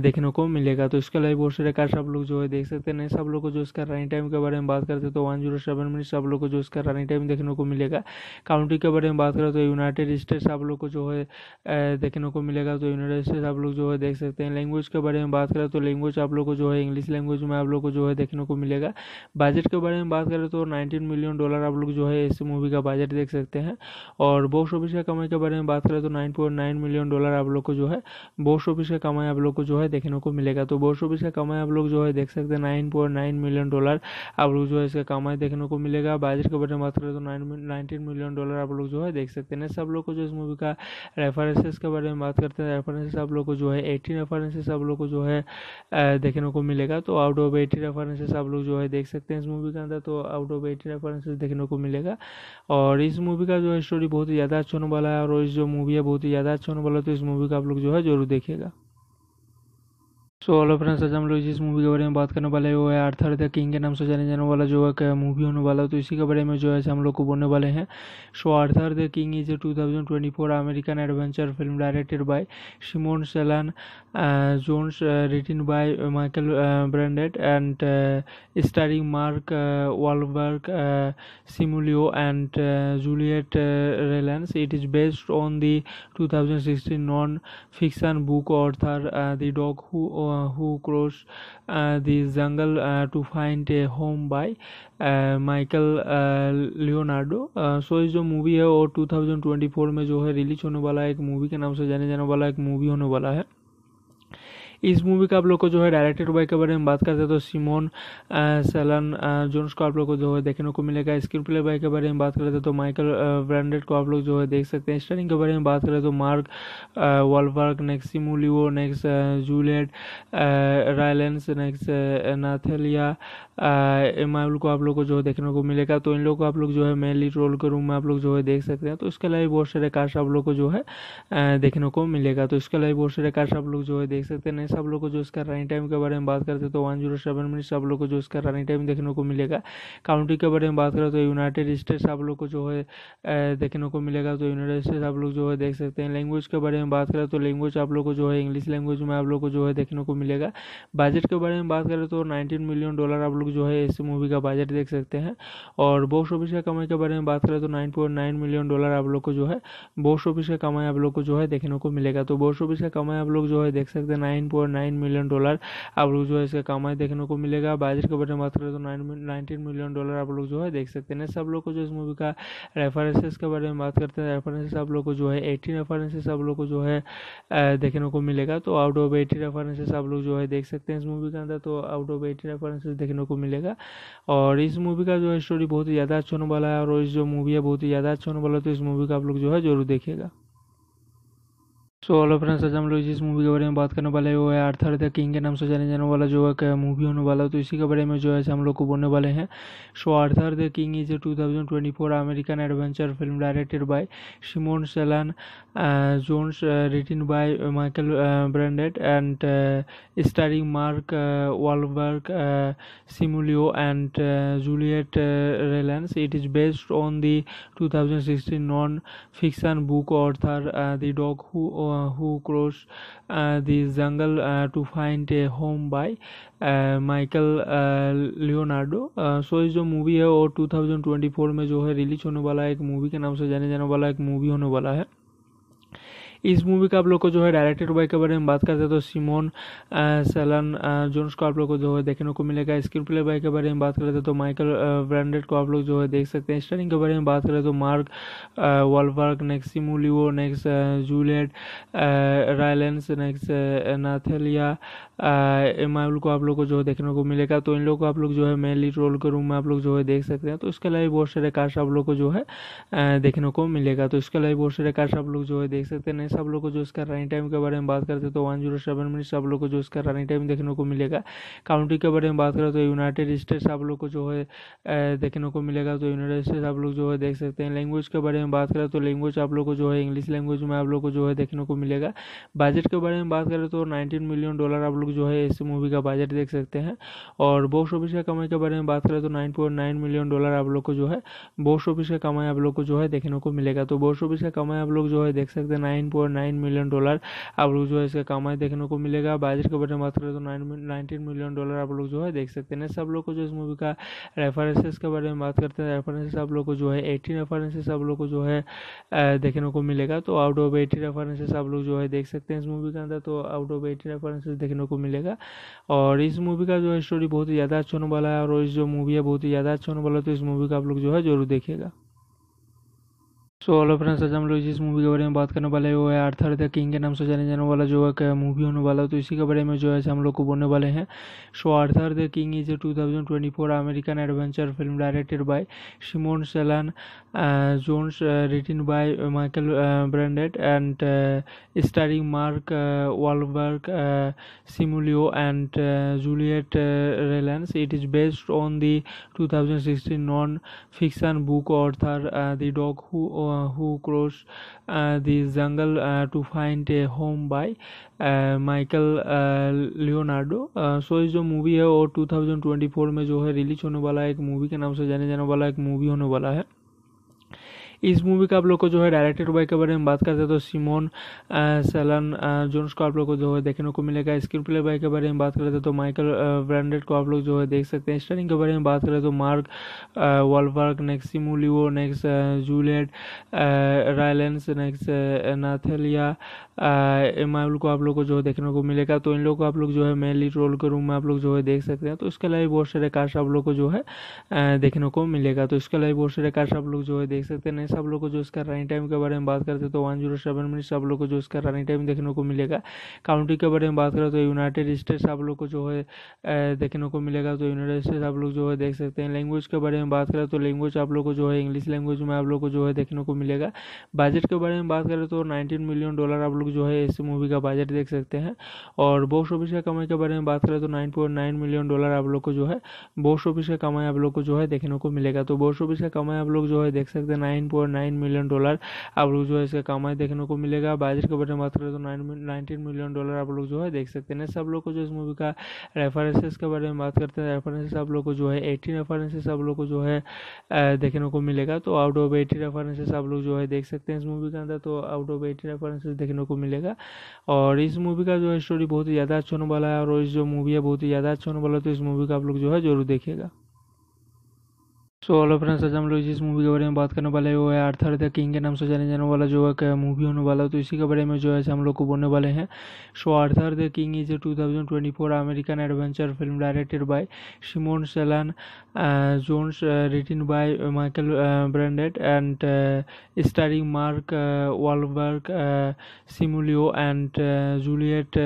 देखने को मिलेगा तो इसके अलावा बहुत सारे कास्ट आप लोग जो है देख सकते हैं मिनट्स आप लोग को जो इसका रनिंग टाइम के बारे में बात करते तो वन जीरो सेवन मिनट्स आप लोग को जो इसका रनिंग टाइम देखने को मिलेगा काउंटी के बारे में बात करें तो यूनाइटेड स्टेट्स तो आप लोग को जो है देखने को मिलेगा तो यूनाइटेड स्टेट्स आप लोग जो है देख सकते हैं लैंग्वेज के बारे में बात करें तो लैंग्वेज आप लोग को जो है इंग्लिश लैंग्वेज में आप लोग को जो है देखने को मिलेगा बजट के बारे में बात करें तो नाइनटीन मिलियन डॉलर आप लोग जो है इस मूवी का बजट देख सकते हैं और बॉक्स ऑफिस का कमाई के बारे में बात करें तो nine point nine million dollar आप लोग को जो है बॉक्स ऑफिस का कमाई आप लोग को जो है देखने को मिलेगा तो बॉक्स ऑफिस का कमाई आप लोग जो है देख सकते हैं nine four nine million dollar आप लोग जो है इसका कमाई देखने को मिलेगा बाजार के बारे में बात करें तो नाइनटीन मिलियन डॉलर आप लोग जो है देख सकते हैं सब लोग को जो इस मूवी का रेफरेंसेस के बारे में बात करते हैं रेफरेंसेस आप लोग को जो है एटीन रेफरेंसेस आप लोग को जो है देखने को मिलेगा तो आउट ऑफ एटी रेफरेंसेस आप लोग जो है देख सकते हैं इस मूवी के अंदर तो आउट ऑफ एटी रेफरेंसेस देखने को मिलेगा और इस मूवी का जो है स्टोरी बहुत ही ज़्यादा अच्छा होने वाला है और इस जो मूवी है बहुत ही ज़्यादा अच्छा होने वाला है तो इस मूवी का आप लोग जो है जरूर देखेगा सो ऑल फ्रेंड्स आज हम लोग जिस मूवी के बारे में बात करने वाले हैं वो है आर्थर द किंग के नाम से जाने जाने वाला जो है मूवी होने वाला तो इसी के बारे में जो है हम लोग को बोलने वाले हैं so Arthur the king is a 2024 American adventure film directed by Simon Cellan Jones written by Michael Brandt and starring Mark Wahlberg Simu Liu and Juliet Rylance it is based on the 2016 non fiction book Arthur the dog who uh, Who cross uh, the Jungle uh, to Find a Home by uh, Michael Michael Leonardo so ये जो movie है वो 2024 में जो है release होने वाला है एक मूवी के नाम से जाने जाने वाला एक मूवी होने वाला है इस मूवी का आप लोग को जो है डायरेक्टेड बाय के बारे में बात करते हैं तो सिमोन सेलन जोन्स को आप लोग को जो है देखने को मिलेगा स्क्रीन प्ले बाय के बारे में बात करते हैं तो माइकल ब्रांडेड को आप लोग जो है देख सकते हैं स्टारिंग के बारे में बात करें तो mark Wahlberg next Simu Liu next Juliet Rylance next Nathalie Emmanuel को आप लोग को जो है देखने को मिलेगा तो इन लोग को आप लोग जो है मेनली रोल के रूम में आप लोग जो है देख सकते हैं तो इसके अलावा बहुत सारे कार्ड आप लोग को जो है देखने को मिलेगा तो इसके अलावा बहुत सारे कार्ड आप लोग जो है देख सकते हैं सब लोग को जो इसका रनिंग टाइम के बारे में बात करते तो वन जीरो सेवन मिनट सब लोग को जो इसका रनिंग टाइम देखने को मिलेगा काउंटी के बारे में बात करें तो यूनाइटेड स्टेट्स आप लोग को जो है देखने को मिलेगा तो यूनाइटेड स्टेट्स आप लोग जो है देख सकते हैं लैंग्वेज के बारे में बात करें तो लैंग्वेज आप लोग को जो है इंग्लिश लैंग्वेज में आप लोग को जो है देखने को मिलेगा बजट के बारे में बात करें तो नाइनटीन मिलियन डॉलर आप लोग जो है इस मूवी का बजट देख सकते हैं और बॉक्स ऑफिस का कमाई के बारे में बात करें तो नाइन नाइन मिलियन डॉलर आप लोग को जो है बॉक्स ऑफिस का कमाई आप लोग को जो है देखने को मिलेगा तो बॉक्स ऑफिस का कमाई आप लोग जो है देख सकते हैं nine four nine million dollar आप लोग जो है इसका कमाई देखने को मिलेगा बाजार के बारे में बात करें तो नाइनटीन मिलियन डॉलर आप लोग जो है देख सकते हैं सब लोग को जो इस मूवी का रेफरेंसेस के बारे में बात करते हैं रेफरेंसेस आप लोग को जो है एटीन रेफरेंसेस आप लोग को जो है देखने को मिलेगा तो आउट ऑफ एटी रेफरेंसेस आप लोग जो है देख सकते हैं इस मूवी के अंदर तो आउट ऑफ एटी रेफरेंसेस देखने को मिलेगा और इस मूवी का जो है स्टोरी बहुत ही ज़्यादा अच्छा होने वाला है और इस जो मूवी है बहुत ही ज़्यादा अच्छा होने वाला है तो इस मूवी का आप लोग जो है जरूर देखेगा सो ऑल फ्रेंड्स आज हम लोग जिस मूवी के बारे में बात करने वाले हैं वो है आर्थर द किंग के नाम से जाने जाने वाला जो है मूवी होने वाला तो इसी के बारे में जो है हम लोग को बोलने वाले हैं so Arthur the king is a 2024 American adventure film directed by Simon Cellan Jones written by Michael Brandt and starring Mark Wahlberg Simu Liu and Juliet Rylance it is based on the 2016 non fiction book Arthur the dog who uh, Who cross uh, the Jungle uh, to Find a Home by Michael Leonardo so ये जो movie है वो 2024 में जो है release होने वाला है एक मूवी के नाम से जाने जाने वाला एक मूवी होने वाला है इस मूवी का आप लोग को जो है डायरेक्टेड बाय के बारे में बात करते हैं तो सिमोन सेलन जोन्स को आप लोग को जो है देखने को मिलेगा स्क्रीन प्ले बाय के बारे में बात करते हैं तो माइकल ब्रांडेड को आप लोग जो है देख सकते हैं स्टारिंग के बारे में बात करें तो mark Wahlberg next Simu Liu next Juliet Rylance next Nathalie मामल को आप लोग को जो है देखने को मिलेगा तो इन लोग को आप लोग जो है मेन लीड रोल के रूम में आप लोग जो है देख सकते हैं तो इसके अलावा बहुत सारे कार्ड्स आप लोग को जो है देखने को मिलेगा तो इसके अलावा बहुत सारे कार्ड्स आप लोग जो है देख सकते हैं नहीं सब लोग को जो इसका रनिंग टाइम के बारे में बात करते हैं तो वन जीरो सेवन मिनट्स आप लोग को जो इसका रनिंग टाइम देखने को मिलेगा काउंटी के बारे में बात करें तो यूनाइटेड स्टेट्स आप लोग को जो है देखने को मिलेगा तो यूनाइटेड स्टेट्स आप लोग जो है देख सकते हैं लैंग्वेज के बारे में बात करें तो लैंग्वेज आप लोग को जो है इंग्लिश लैंग्वेज में आप लोग को जो है देखने को मिलेगा बजट के बारे में बात करें तो नाइनटीन मिलियन डॉलर आप लोग लोग जो है इस मूवी का बजट देख सकते हैं और बॉक्स ऑफिस का कमाई के बारे में बात करें तो nine point nine million dollar आप लोग को जो है बॉक्स ऑफिस का कमाई आप लोग को जो है देखने को मिलेगा तो बॉक्स ऑफिस का कमाई आप लोग जो है देख सकते हैं nine point nine million dollar आप लोग जो है इसका कमाई देखने को मिलेगा बजट के बारे में बात करें तो नाइनटीन मिलियन डॉलर आप लोग जो है देख सकते हैं सब लोग को जो इस मूवी का रेफरेंसेस के बारे में बात करते हैं रेफरेंसेस आप लोग को जो है एटीन रेफरेंसेस आप लोग को जो है देखने को मिलेगा तो आउट ऑफ एटी रेफरेंसेस आप लोग जो है देख सकते हैं इस मूवी के अंदर तो आउट ऑफ एटी रेफरेंसेस देखने को मिलेगा और इस मूवी का जो है स्टोरी बहुत ही ज़्यादा अच्छा होने वाला है और इस जो मूवी है बहुत ही ज़्यादा अच्छा होने वाला है तो इस मूवी का आप लोग जो है जरूर देखेगा सो ऑल फ्रेंड्स आज हम लोग जिस मूवी के बारे में बात करने वाले हैं वो है आर्थर द किंग के नाम से जाने जाने वाला जो है मूवी होने वाला तो इसी के बारे में जो है हम लोग को बोलने वाले हैं so Arthur the king is a 2024 American adventure film directed by Simon Cellan Jones written by Michael Brandt and starring Mark Wahlberg Simu Liu and Juliet Rylance it is based on the 2016 non fiction book Arthur the dog who uh, Who cross uh, the Jungle uh, to Find a Home by uh, Michael Michael Leonardo so इस जो movie है वो 2024 में जो है release होने वाला है एक मूवी के नाम से जाने जाने वाला एक मूवी होने वाला है इस मूवी का आप लोग को जो है डायरेक्टेड बाय के बारे में बात करते हैं तो सिमोन सेलन जोन्स को आप लोग को जो है देखने को मिलेगा स्क्रीन प्ले बाय के बारे में बात करते हैं तो माइकल ब्रांडेड को आप लोग जो है देख सकते हैं स्टारिंग के बारे में बात करें तो mark Wahlberg next Simu Liu next Juliet Rylance next Nathalie Emmanuel को आप लोग को जो है देखने को मिलेगा तो इन लोग को आप लोग जो है मेनली लीड रोल के रूम में आप लोग जो है देख सकते हैं तो इसके अलावा बहुत सारे कार्ड आप लोग को जो है देखने को मिलेगा तो इसके अलावा बहुत सारे कार्ड आप लोग जो है देख सकते हैं सब लोग को जो इसका रनिंग टाइम के बारे में बात करते तो वन जीरो सेवन मिनट सब लोग को जो इसका रनिंग टाइम देखने को मिलेगा काउंटी के बारे में बात करें तो यूनाइटेड स्टेट्स आप लोग को जो है देखने को मिलेगा तो यूनाइटेड स्टेट्स आप लोग जो है देख सकते हैं लैंग्वेज के बारे में बात करें तो लैंग्वेज आप लोग को जो है इंग्लिश लैंग्वेज में आप लोग को जो है देखने को मिलेगा बजट के बारे में बात करें तो नाइनटीन मिलियन डॉलर आप लोग जो है इस मूवी का बजट देख सकते हैं और बॉक्स ऑफिस का कमाई के बारे में बात करें तो नाइन मिलियन डॉलर आप लोग को जो है बॉक्स ऑफिस का कमाई आप लोग को जो है देखने को मिलेगा तो बॉक्स ऑफिस का कमाई आप लोग जो है देख सकते हैं nine four nine million dollar आप लोग जो है इसका कमाई देखने को मिलेगा बाजर के बारे में बात करें तो नाइनटीन मिलियन डॉलर आप लोग जो है देख सकते हैं सब लोग को जो इस मूवी का रेफरेंसेस के बारे में बात करते हैं रेफरेंसेस आप लोग को जो है एटीन रेफरेंसेस आप लोग को जो है देखने को मिलेगा तो आउट ऑफ एटी रेफरेंसेस आप लोग जो है देख सकते हैं इस मूवी के अंदर तो आउट ऑफ एटी रेफरेंसेस देखने को मिलेगा और इस मूवी का जो है स्टोरी बहुत ही ज़्यादा अच्छा होने वाला है और इस जो मूवी है बहुत ही ज़्यादा अच्छा होने वाला है तो इस मूवी का आप लोग जो है जरूर देखेगा सो ऑल फ्रेंड्स आज हम लोग जिस मूवी के बारे में बात करने वाले हैं वो है आर्थर द किंग के नाम से जाने जाने वाला जो एक मूवी होने वाला तो इसी के बारे में जो है हम लोग को बोलने वाले हैं so Arthur the king is a 2024 American adventure film directed by Simon Cellan Jones written by Michael Brandt and starring Mark Wahlberg Simu Liu and Juliet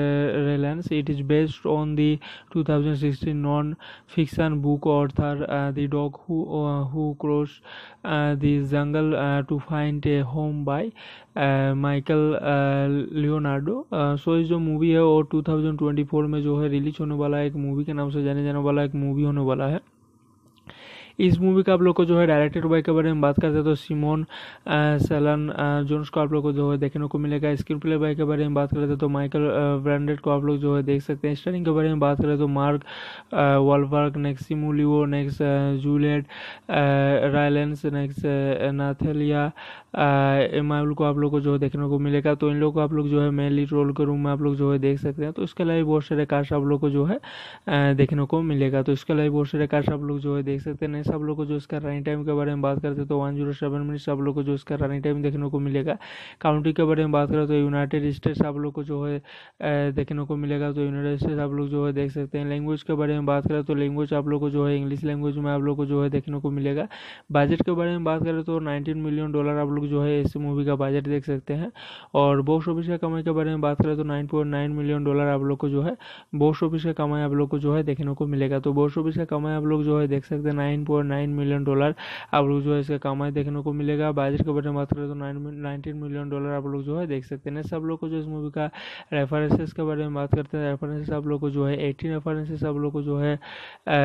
Rylance it is based on the 2016 non fiction book Arthur the dog who Uh, who uh, the Jungle uh, to Find a Home by Michael Leonardo so ये जो movie है वो 2024 में जो है release होने वाला है एक मूवी के नाम से जाने जाने वाला एक मूवी होने वाला है इस मूवी का आप लोग को जो है डायरेक्टेड बाय के बारे में बात करते हैं तो सिमोन सेलन जोन्स को आप लोग को जो है देखने को मिलेगा स्क्रीन प्ले बाय के बारे में बात करते हैं तो माइकल ब्रांडेड को आप लोग जो है देख सकते हैं स्टारिंग के बारे में बात करें तो mark Wahlberg next Simu Liu next Juliet Rylance next Nathalie मामल को आप लोग को जो है देखने को मिलेगा तो इन लोग को आप लोग जो है मेन लीड रोल के रूम में आप लोग जो है देख सकते हैं तो इसके अलावा बहुत सारे कार्ड्स आप लोग को जो है देखने को मिलेगा तो इसके अलावा बहुत सारे कार्ड्स आप लोग जो है देख सकते हैं सब लोग को जो इसका रनिंग टाइम के बारे में बात करते हैं तो वन जीरो सेवन मिनट्स आप लोग को जो इसका रनिंग टाइम देखने को मिलेगा काउंटी के बारे में बात करें तो यूनाइटेड स्टेट्स आप लोग को जो है देखने को मिलेगा तो यूनाइटेड स्टेट्स आप लोग जो है देख सकते हैं लैंग्वेज के बारे में बात करें तो लैंग्वेज आप लोग को जो है इंग्लिश लैंग्वेज में आप लोग को जो है देखने को मिलेगा बजट के बारे में बात करें तो नाइनटीन मिलियन डॉलर आप लोग जो है इस मूवी का बजट देख सकते हैं और बॉक्स ऑफिस का कमाई के बारे में बात करें तो nine point nine million dollar आप लोग को जो है बॉक्स ऑफिस का कमाई आप लोग को जो है देखने को मिलेगा तो बॉक्स ऑफिस का कमाई आप लोग जो है देख सकते हैं nine point nine million dollar आप लोग जो है इसका कमाई देखने को मिलेगा बजट के बारे में बात करें तो नाइनटीन मिलियन डॉलर आप लोग जो है देख सकते हैं सब लोग को जो इस मूवी का रेफरेंसेस के बारे में बात करते हैं रेफरेंसेस आप लोग को जो है एटीन रेफरेंसेस आप लोग को जो है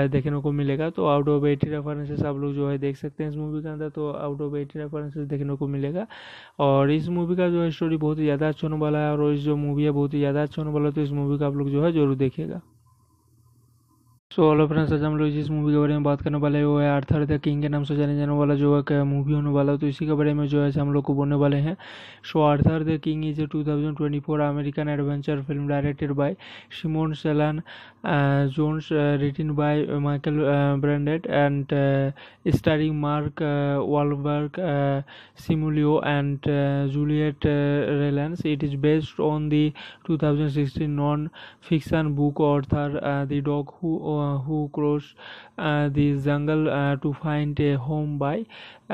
देखने को मिलेगा तो आउट ऑफ एटी रेफरेंसेस आप लोग जो है देख सकते हैं इस मूवी के अंदर तो आउट ऑफ एटी रेफरेंसेस देखने को मिलेगा और इस मूवी का जो है स्टोरी बहुत ही ज़्यादा अच्छा होने वाला है और इस जो मूवी है बहुत ही ज़्यादा अच्छा होने वाला है तो इस मूवी का आप लोग जो है जरूर देखेगा सो ऑल फ्रेंड्स आज हम लोग जिस मूवी के बारे में बात करने वाले हैं वो है आर्थर द किंग के नाम से जाने जाने वाला जो है मूवी होने वाला तो इसी के बारे में जो है हम लोग को बोलने वाले हैं so Arthur the king is a 2024 American adventure film directed by Simon Cellan Jones written by Michael Brandt and starring Mark Wahlberg Simu Liu and Juliet Rylance it is based on the 2016 non fiction book Arthur the dog who Uh, who cross uh, the Jungle uh, to Find a Home by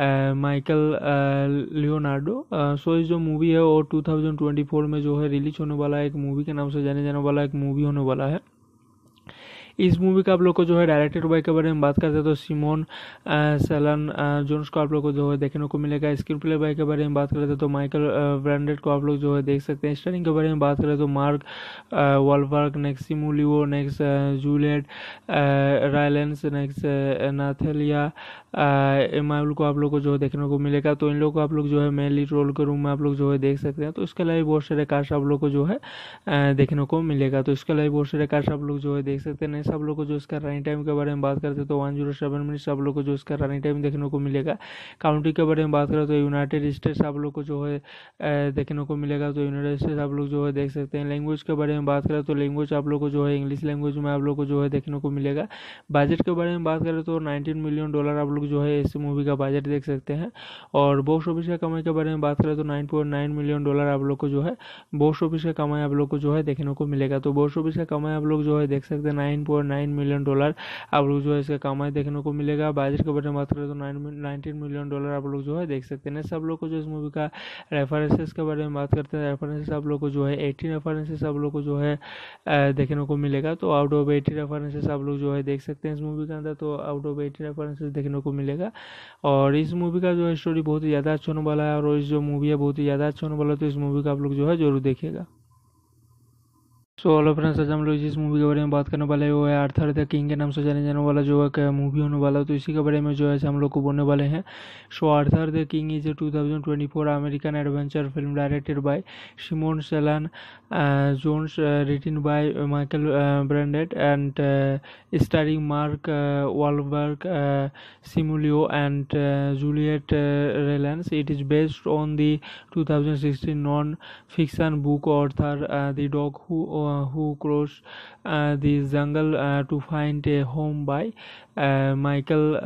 uh, Michael Michael Leonardo so इस जो movie है वो 2024 में जो है release होने वाला है एक मूवी के नाम से जाने जाने वाला एक मूवी होने वाला है इस मूवी का आप लोग को जो है डायरेक्टर बाय के बारे में बात करते हैं तो सिमोन सेलन जोन्स को आप लोग को जो है देखने को मिलेगा स्क्रीन प्ले बाय के बारे में बात करते हैं तो माइकल ब्रांडेड को आप लोग जो है देख सकते हैं स्टारिंग के बारे में बात करें तो mark Wahlberg next Simu Liu next Juliet Rylance next Nathalie Emmanuel को आप लोग को जो है देखने को मिलेगा तो इन लोग को आप लोग जो है मेनली लीड रोल के रूम में आप लोग जो है देख सकते हैं तो इसके अलावा बहुत सारे कार्ड आप लोग को जो है देखने को मिलेगा तो इसके अलावा बहुत सारे कार्ड आप लोग जो है देख सकते हैं सब लोग को जो इसका रनिंग टाइम के बारे में बात करते तो वन जीरो सेवन मिनट सब लोग को जो इसका रनिंग टाइम देखने को मिलेगा काउंटी के बारे में बात करें तो यूनाइटेड स्टेट्स आप लोग को जो है देखने को मिलेगा तो यूनाइटेड स्टेट्स आप लोग जो है देख सकते हैं लैंग्वेज के बारे में बात करें तो लैंग्वेज आप लोग को जो है इंग्लिश लैंग्वेज में आप लोग को जो है देखने को मिलेगा बजट के बारे में बात करें तो नाइनटीन मिलियन डॉलर आप लोग जो है इस मूवी का बजट देख सकते हैं और बॉक्स ऑफिस का कमाई के बारे में बात करें तो नाइन मिलियन डॉलर आप लोग को जो है बॉक्स ऑफिस का कमाई आप लोग को जो है देखने को मिलेगा तो बॉक्स ऑफिस का कमाई आप लोग जो है देख सकते हैं nine four nine million dollar आप लोग जो है इसका कमाई देखने को मिलेगा बाजर के बारे में बात करें तो नाइनटीन मिलियन डॉलर आप लोग जो है देख सकते हैं सब लोग को जो इस मूवी का रेफरेंसेस के बारे में बात करते हैं रेफरेंसेस आप लोग को जो है एटीन रेफरेंसेस आप लोग को जो है देखने को मिलेगा तो आउट ऑफ एटी रेफरेंसेस आप लोग जो है देख सकते हैं इस मूवी के अंदर तो आउट ऑफ एटी रेफरेंसेस देखने को मिलेगा और इस मूवी का जो है स्टोरी बहुत ही ज़्यादा अच्छा होने वाला है और इस जो मूवी है बहुत ही ज़्यादा अच्छा होने वाला है तो इस मूवी का आप लोग जो है जरूर देखेगा सो ऑल फ्रेंड्स आज हम लोग जिस मूवी के बारे में बात करने वाले वो है आर्थर द किंग के नाम से जाने जाने वाला जो है मूवी होने वाला तो इसी के बारे में जो है हम लोग को बोलने वाले हैं so Arthur the king is a 2024 American adventure film directed by Simon Cellan Jones written by Michael Brandt and starring Mark Wahlberg Simu Liu and Juliet Rylance it is based on the 2016 non fiction book Arthur the dog who Uh, who uh, the Jungle uh, to Find a Home by Michael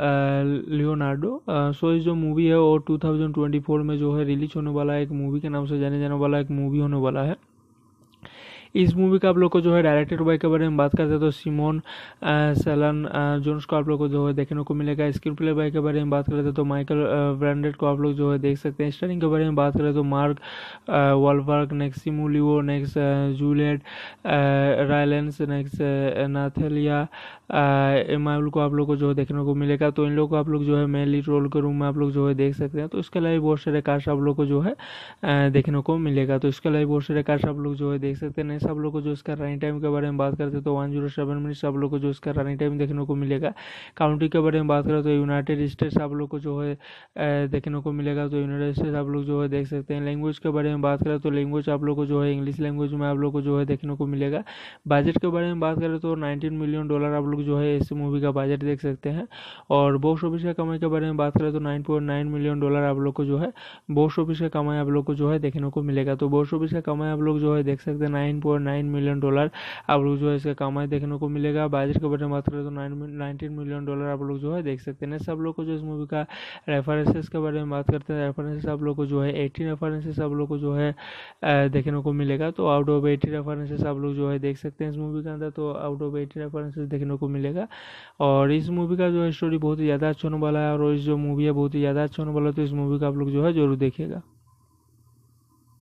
Leonardo so ये जो movie है वो 2024 में जो है release होने वाला है एक मूवी के नाम से जाने जाने वाला एक मूवी होने वाला है इस मूवी का आप लोग को जो है डायरेक्टेड बाय के बारे में बात करते हैं तो सिमोन सेलन जोन्स को आप लोग को जो है देखने को मिलेगा स्क्रीन प्ले बाय के बारे में बात करते हैं तो माइकल ब्रांडेड को आप लोग जो है देख सकते हैं स्टारिंग के बारे में बात करें तो mark Wahlberg next Simu Liu next Juliet Rylance next Nathalie माउल को आप लोग को जो है देखने को मिलेगा तो इन लोग को आप लोग जो है मेनली रोल के रूम में आप लोग जो है देख सकते हैं तो इसके अलावा बहुत सारे कार्ड्स आप लोग को जो है देखने को मिलेगा तो इसके अलावा बहुत सारे कार्ड्स आप लोग जो है देख सकते हैं सब लोग को जो इसका रनिंग टाइम के बारे में बात करते हैं तो वन जीरो सेवन मिनट्स आप लोग को जो इसका रनिंग टाइम देखने को मिलेगा काउंटी के बारे में बात करें तो यूनाइटेड स्टेट्स आप लोग को जो है देखने को मिलेगा तो यूनाइटेड स्टेट्स आप लोग जो है देख सकते हैं लैंग्वेज के बारे में बात करें तो लैंग्वेज आप लोग को जो है इंग्लिश लैंग्वेज में आप लोग को जो है देखने को मिलेगा बजट के बारे में बात करें तो नाइनटीन मिलियन डॉलर आप लोग जो है इस मूवी का बजट देख सकते हैं और बॉक्स ऑफिस का कमाई के बारे में बात करें तो nine point nine million dollar आप लोग को जो है बॉक्स ऑफिस का कमाई आप लोग को जो है देखने को मिलेगा तो बॉक्स ऑफिस का कमाई आप लोग जो है देख सकते हैं nine point nine million dollar आप लोग जो है इसका कमाई देखने को मिलेगा बजट के बारे में बात करें तो नाइनटीन मिलियन डॉलर आप लोग जो है देख सकते हैं सब लोग को जो इस मूवी का रेफरेंसेस के बारे में बात करते हैं रेफरेंसेस आप लोग को जो है एटीन रेफरेंसेस आप लोग को जो है देखने को मिलेगा तो आउट ऑफ एटी रेफरेंसेस आप लोग जो है देख सकते हैं इस मूवी के अंदर तो आउट ऑफ एटी रेफरेंसेस देखने को मिलेगा और इस मूवी का जो है स्टोरी बहुत ही ज़्यादा अच्छा होने वाला है और इस जो मूवी है बहुत ही ज़्यादा अच्छा होने वाला है तो इस मूवी का आप लोग जो है जरूर देखेगा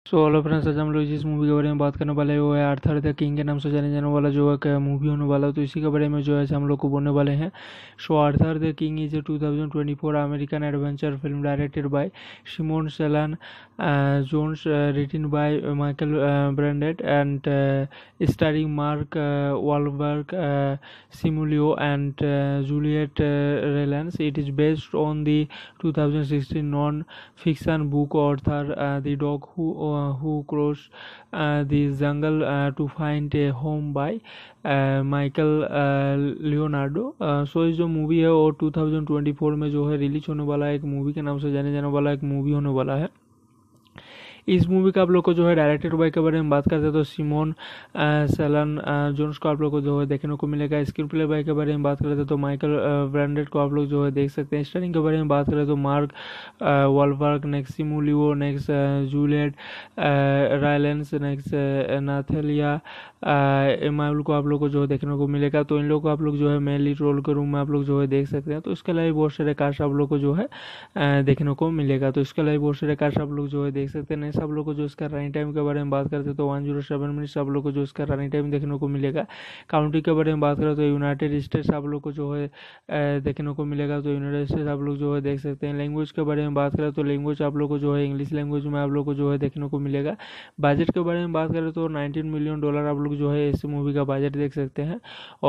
सो ऑल फ्रेंड्स आज हम लोग जिस मूवी के बारे में बात करने वाले हैं वो है आर्थर द किंग के नाम से जाने जाने वाला जो है मूवी होने वाला तो इसी के बारे में जो है हम लोग को बोलने वाले हैं so Arthur the king is a two thousand twenty four American adventure film directed by Simon Cellan Jones written by Michael Brandt and starring Mark Wahlberg Simu Liu and Juliet Rylance it is based on the two thousand sixteen non fiction book Arthur the dog who uh, Who cross uh, the Jungle uh, to Find a Home by uh, Michael Michael Leonardo so इस जो movie है वो 2024 में जो है release होने वाला है एक movie के नाम से जाने जाने वाला एक movie होने वाला है इस मूवी का आप लोग को जो है डायरेक्टर बाय के बारे में बात करते हैं तो सिमोन सेलन जोन्स को आप लोग को जो है देखने को मिलेगा स्क्रीन प्ले बाय के बारे में बात करते हैं तो माइकल ब्रांडेड को आप लोग जो है देख सकते हैं स्टारिंग के बारे में बात करें तो mark Wahlberg next Simu Liu next Juliet Rylance next Nathalie मामलों को आप लोग को जो है देखने को मिलेगा तो इन लोग को आप लोग जो है मेनली रोल के रूम में आप लोग जो है देख सकते हैं तो इसके अलावा बहुत सारे कार्ड्स आप लोग को जो है देखने को मिलेगा तो इसके अलावा बहुत सारे कार्ड्स आप लोग जो है देख सकते हैं नए सब लोग को जो इसका रनिंग टाइम के बारे में बात करते हैं तो वन जीरो सेवन मिनट्स आप लोग को जो इसका रनिंग टाइम देखने को मिलेगा काउंटी के बारे में बात करें तो यूनाइटेड स्टेट्स आप लोग को जो है देखने को मिलेगा तो यूनाइटेड स्टेट्स आप लोग जो है देख सकते हैं लैंग्वेज के बारे में बात करें तो लैंग्वेज आप लोग को जो है इंग्लिश लैंग्वेज में आप लोग को जो है देखने को मिलेगा बजट के बारे में बात करें तो नाइनटीन मिलियन डॉलर आप लोग जो है इस मूवी का बजट देख सकते हैं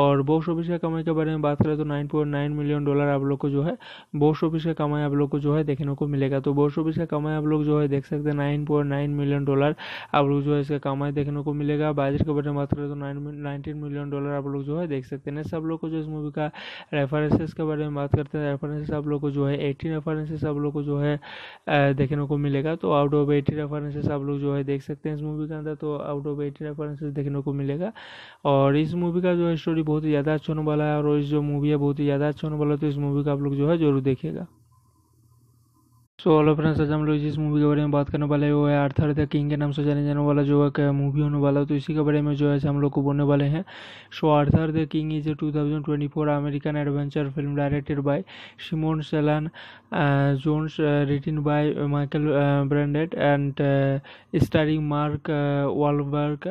और बॉक्स ऑफिस का कमाई के बारे में बात करें तो nine point nine million dollar आप लोग को जो है बॉक्स ऑफिस का कमाई आप लोग को जो है देखने को मिलेगा तो बॉक्स ऑफिस का कमाई आप लोग जो है देख सकते हैं nine point nine million dollar आप लोग जो है इसका कमाई देखने को मिलेगा बजट के बारे में बात करें तो नाइनटीन मिलियन डॉलर आप लोग जो है देख सकते हैं सब लोग को जो इस मूवी का रेफरेंसेस के बारे में बात करते हैं रेफरेंसेस आप लोग को जो है एटीन रेफरेंसेस आप लोग को जो है देखने को मिलेगा तो आउट ऑफ एटी रेफरेंसेस आप लोग जो है देख सकते हैं इस मूवी के अंदर तो आउट ऑफ एटी रेफरेंसेस देखने को को मिलेगा और इस मूवी का जो है स्टोरी बहुत ही ज़्यादा अच्छा होने वाला है और इस जो मूवी है बहुत ही ज़्यादा अच्छा होने वाला है तो इस मूवी का आप लोग जो है जरूर देखेगा सो ऑल फ्रेंड्स आज हम लोग जिस मूवी के बारे में बात करने वाले हैं वो है आर्थर द किंग के नाम से जाने जाने वाला जो है मूवी होने वाला तो इसी के बारे में जो है हम लोग को बोलने वाले हैं so Arthur the king is a 2024 American adventure film directed by Simon Cellan Jones written by Michael Brandt and starring Mark Wahlberg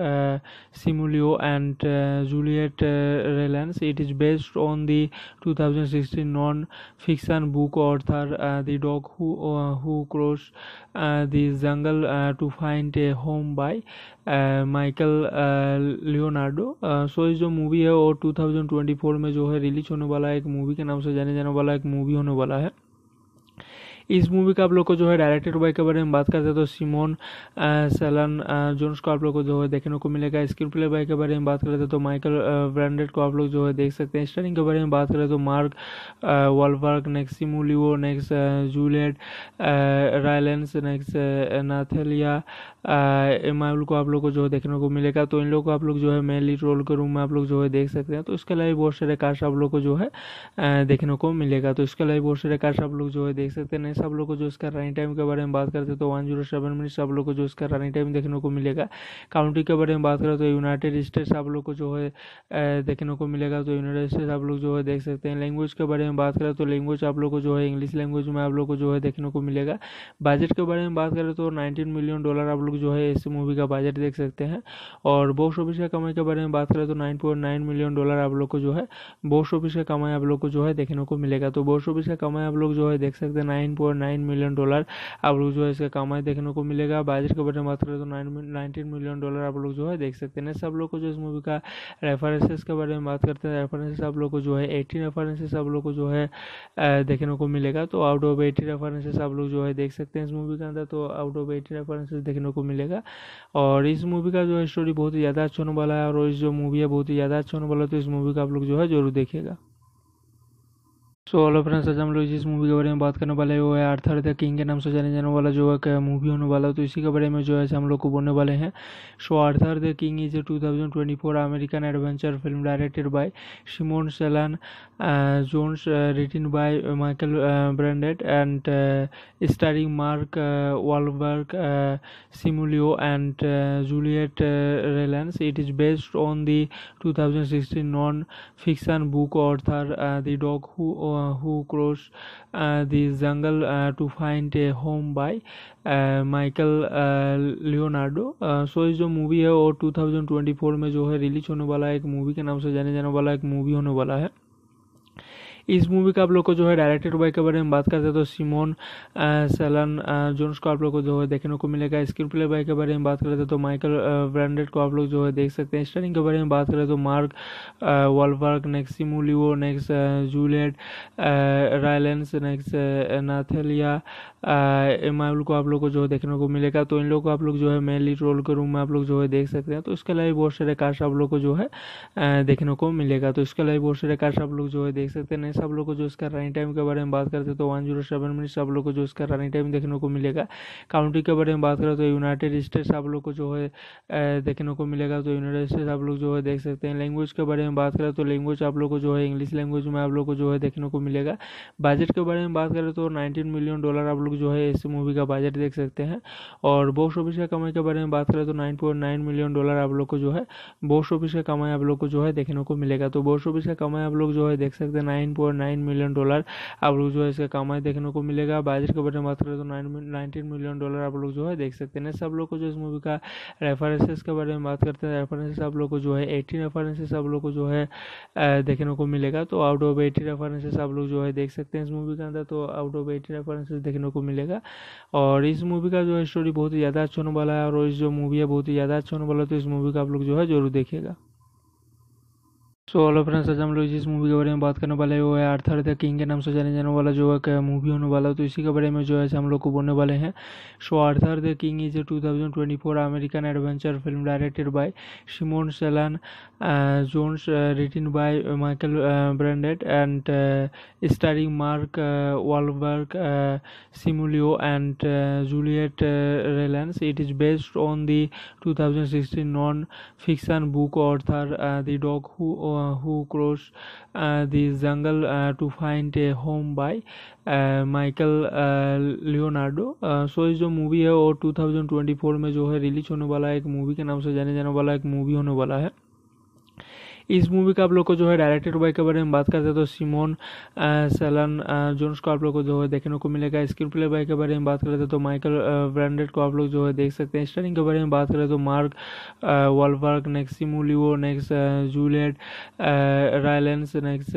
Simu Liu and Juliet Rylance it is based on the 2016 non fiction book Arthur the dog who Uh, who uh, the Jungle uh, to Find a Home by Michael Leonardo so ये जो movie है वो 2024 में जो है release होने वाला है एक मूवी के नाम से जाने जाने वाला एक मूवी होने वाला है इस मूवी का आप लोग को जो है डायरेक्टेड बाय के बारे में बात करते हैं तो सिमोन सेलन जोन्स को आप लोग को जो है देखने को मिलेगा स्क्रीन प्ले बाय के बारे में बात करते हैं तो माइकल ब्रांडेड को आप लोग जो है देख सकते हैं स्टारिंग के बारे में बात करें तो mark Wahlberg next Simu Liu next Juliet Rylance next Nathalie Emmanuel को आप लोग को जो है देखने को मिलेगा तो इन लोग को आप लोग जो है मेनली रोल के रूम में आप लोग जो है देख सकते हैं तो इसके अलावा बहुत सारे कार्ड आप लोग को जो है देखने को मिलेगा तो इसके अलावा बहुत सारे कार्ड आप लोग जो है देख सकते हैं सब लोग को जो इसका रनिंग टाइम के बारे में बात करते हैं तो वन जीरो सेवन मिनट सब लोग को जो इसका रनिंग टाइम देखने को मिलेगा काउंटी के बारे में बात करें तो यूनाइटेड स्टेट्स आप लोग को जो है देखने को मिलेगा तो यूनाइटेड स्टेट्स आप लोग जो है देख सकते हैं लैंग्वेज के बारे में बात करें तो लैंग्वेज आप लोग को जो है इंग्लिश लैंग्वेज में आप लोग को जो है देखने को मिलेगा बजट के बारे में बात करें तो नाइनटीन मिलियन डॉलर आप लोग जो है इस मूवी का बजट देख सकते हैं और बॉक्स ऑफिस का कमाई के बारे में बात करें तो nine point nine million dollar आप लोग को जो है बॉक्स ऑफिस का कमाई आप लोग को जो है देखने को मिलेगा तो बॉक्स ऑफिस का कमाई आप लोग जो है देख सकते हैं nine four nine million dollar आप लोग जो है इसका कमाई देखने को मिलेगा बाजार के बारे में बात करें तो नाइनटीन मिलियन डॉलर आप लोग जो है देख सकते हैं सब लोग को जो इस मूवी का रेफरेंसेस के बारे में बात करते हैं रेफरेंसेस आप लोग को जो है एटीन रेफरेंसेस आप लोग को जो है देखने को मिलेगा तो आउट ऑफ एटी रेफरेंसेस आप लोग जो है देख सकते हैं इस मूवी के अंदर तो आउट ऑफ एटी रेफरेंसेस देखने को मिलेगा और इस मूवी का जो है स्टोरी बहुत ही ज़्यादा अच्छा होने वाला है और इस जो मूवी है बहुत ही ज़्यादा अच्छा होने वाला है तो इस मूवी का आप लोग जो है जरूर देखेगा सो ऑल फ्रेंड्स आज हम लोग जिस मूवी के बारे में बात करने वाले हैं वो है आर्थर द किंग के नाम से जाने जाने वाला जो है मूवी होने वाला तो इसी के बारे में जो है हम लोग को बोलने वाले हैं so Arthur the king is a two thousand twenty four American adventure film directed by Simon Cellan Jones written by Michael Brandt and starring Mark Wahlberg Simu Liu and Juliet Rylance it is based on the two thousand sixteen non fiction book Arthur the dog who uh, Who cross uh, the Jungle uh, to Find a Home by uh, Michael Michael Leonardo so इस जो movie है वो 2024 में जो है release होने वाला है एक movie के नाम से जाने जाने वाला एक movie होने वाला है इस मूवी का आप लोग को जो है डायरेक्टेड बाय के बारे में बात करते हैं तो सिमोन सेलन जोन्स को आप लोग को जो है देखने को मिलेगा स्क्रीन प्ले बाय के बारे में बात करते हैं तो माइकल ब्रांडेड को आप लोग जो है देख सकते हैं स्टारिंग के बारे में बात करें तो mark Wahlberg next Simu Liu next Juliet Rylance next Nathalie एम को आप लोग को जो है देखने को मिलेगा तो इन लोग को आप लोग जो है मेनली रोल के रूम में आप लोग जो है देख सकते हैं तो इसके अलावा बहुत सारे कार्ड्स आप लोग को जो है देखने को मिलेगा तो इसके अलावा बहुत सारे कार्ड्स आप लोग जो है देख सकते हैं नए सब लोग को जो इसका रनिंग टाइम के बारे में बात करते हैं तो वन जीरो सेवन मिनट्स आप लोग को जो इसका रनिंग टाइम देखने को मिलेगा काउंटी के बारे में बात करें तो यूनाइटेड स्टेट्स आप लोग को जो है देखने को मिलेगा तो यूनाइटेड स्टेट्स आप लोग जो है देख सकते हैं लैंग्वेज के बारे में बात करें तो लैंग्वेज आप लोग को जो है इंग्लिश लैंग्वेज में आप लोग को जो है देखने को मिलेगा बजट के बारे में बात करें तो नाइनटीन मिलियन डॉलर आप लोग जो है इस मूवी का बजट देख सकते हैं और बॉक्स ऑफिस का कमाई के बारे में बात करें तो nine point nine million dollar आप लोग को जो है बॉक्स ऑफिस का कमाई आप लोग को जो है देखने को मिलेगा तो बॉक्स ऑफिस का कमाई आप लोग जो है देख सकते हैं nine point nine million dollar आप लोग जो है इसका कमाई देखने को मिलेगा बजट के बारे में बात करें तो नाइनटीन मिलियन डॉलर आप लोग जो है देख सकते हैं सब लोग को जो इस मूवी का रेफरेंसेस के बारे में बात करते हैं रेफरेंसेस आप लोग को जो है एटीन रेफरेंसेस आप लोग को जो है देखने को मिलेगा तो आउट ऑफ एटी रेफरेंसेस आप लोग जो है देख सकते हैं इस मूवी के अंदर तो आउट ऑफ एटी रेफरेंसेस देखने को को मिलेगा और इस मूवी का जो है स्टोरी बहुत ही ज़्यादा अच्छा होने वाला है और इस जो मूवी है बहुत ही ज़्यादा अच्छा होने वाला है तो इस मूवी का आप लोग जो है जरूर देखेगा सो ऑल फ्रेंड्स आज हम लोग जिस मूवी के बारे में बात करने वाले हैं वो है आर्थर द किंग के नाम से जाने जाने वाला जो है मूवी होने वाला तो इसी के बारे में जो है हम लोग को बोलने वाले हैं so Arthur the king is a 2024 American adventure film directed by Simon Cellan Jones written by Michael Brandt and starring Mark Wahlberg Simu Liu and Juliet Rylance it is based on the 2016 non fiction book Arthur the dog who Uh, who cross uh, the Jungle uh, to Find a Home by uh, Michael Michael Leonardo so ये जो movie है वो 2024 में जो है release होने वाला है एक मूवी के नाम से जाने जाने वाला एक मूवी होने वाला है इस मूवी का आप लोग को जो है डायरेक्टेड बाय के बारे में बात करते हैं तो सिमोन सेलन जोन्स को आप लोग को जो है देखने को मिलेगा स्क्रीन प्ले बाय के बारे में बात करते हैं तो माइकल ब्रांडेड को आप लोग जो है देख सकते हैं स्टारिंग के बारे में बात करें तो mark Wahlberg next Simu Liu next Juliet Rylance next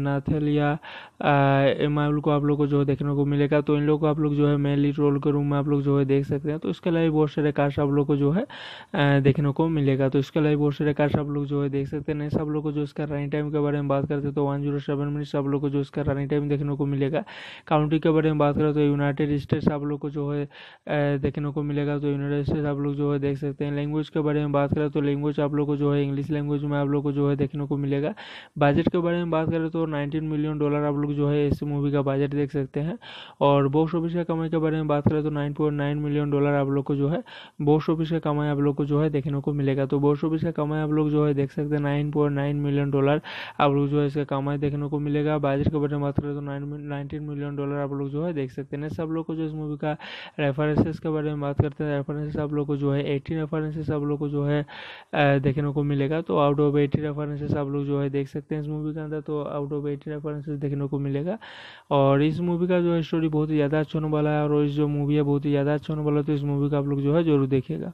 Nathalie मामल को आप लोग को जो है देखने को मिलेगा तो इन लोग को आप लोग जो है मेन लीड रोल के रूम में आप लोग जो है देख सकते हैं तो इसके अलावा बहुत सारे कार्ड्स आप लोग को जो है देखने को मिलेगा तो इसके अलावा बहुत सारे कार्ड्स आप लोग जो है देख सकते हैं नहीं सब लोग को जो इसका रनिंग टाइम के बारे में बात करते हैं तो वन जीरो सेवन मिनट्स आप लोग को जो इसका रनिंग टाइम देखने को मिलेगा काउंटी के बारे में बात करें तो यूनाइटेड स्टेट्स आप लोग को जो है देखने को मिलेगा तो यूनाइटेड स्टेट्स आप लोग जो है देख सकते हैं लैंग्वेज के बारे में बात करें तो लैंग्वेज आप लोग को जो है इंग्लिश लैंग्वेज में आप लोग को जो है देखने को मिलेगा बजट के बारे में बात करें तो नाइनटीन मिलियन डॉलर आप लोग जो है इस मूवी का बजट देख सकते हैं और बॉक्स ऑफिस का कमाई के बारे में बात करें तो nine point nine million dollar आप लोग को जो है बॉक्स ऑफिस का कमाई आप लोग को जो है देखने को मिलेगा तो बॉक्स ऑफिस का कमाई आप लोग जो है देख सकते हैं nine point nine million dollar आप लोग जो है इसका कमाई देखने को मिलेगा बजट के बारे में बात करें तो नाइनटीन मिलियन डॉलर आप लोग जो है देख सकते हैं सब लोग को जो इस मूवी का रेफरेंसेस के बारे में बात करते हैं रेफरेंसेस आप लोग को जो है एटीन रेफरेंसेस आप लोग को जो है देखने को मिलेगा तो आउट ऑफ एटी रेफरेंसेस आप लोग जो है देख सकते हैं इस मूवी के अंदर तो आउट ऑफ एटी रेफरेंसेस देखने को मिलेगा और इस मूवी का जो है स्टोरी बहुत ही ज़्यादा अच्छा होने वाला है और इस जो मूवी है बहुत ही ज़्यादा अच्छा होने वाला है तो इस मूवी का आप लोग जो है जरूर देखेगा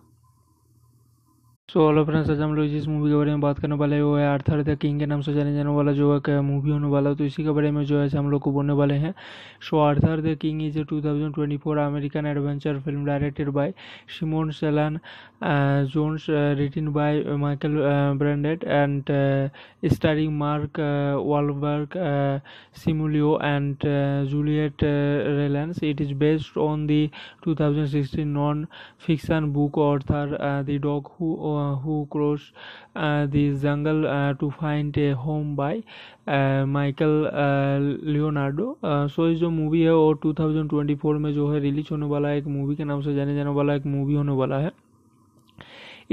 सो ऑल फ्रेंड्स आज हम लोग जिस मूवी के बारे में बात करने वाले हैं वो है आर्थर द किंग के नाम से जाने जाने वाला जो है मूवी होने वाला तो इसी के बारे में जो है हम लोग को बोलने वाले हैं so Arthur the king is a two thousand twenty four American adventure film directed by Simon Cellan Jones written by Michael Brandt and starring Mark Wahlberg Simu Liu and Juliet Rylance it is based on the two thousand sixteen non fiction book Arthur the dog who Uh, who Crossed uh, the Jungle uh, to Find a Home by Michael Leonardo so इस जो movie है वो 2024 में जो है release होने वाला है एक मूवी के नाम से जाने जाने वाला एक मूवी होने वाला है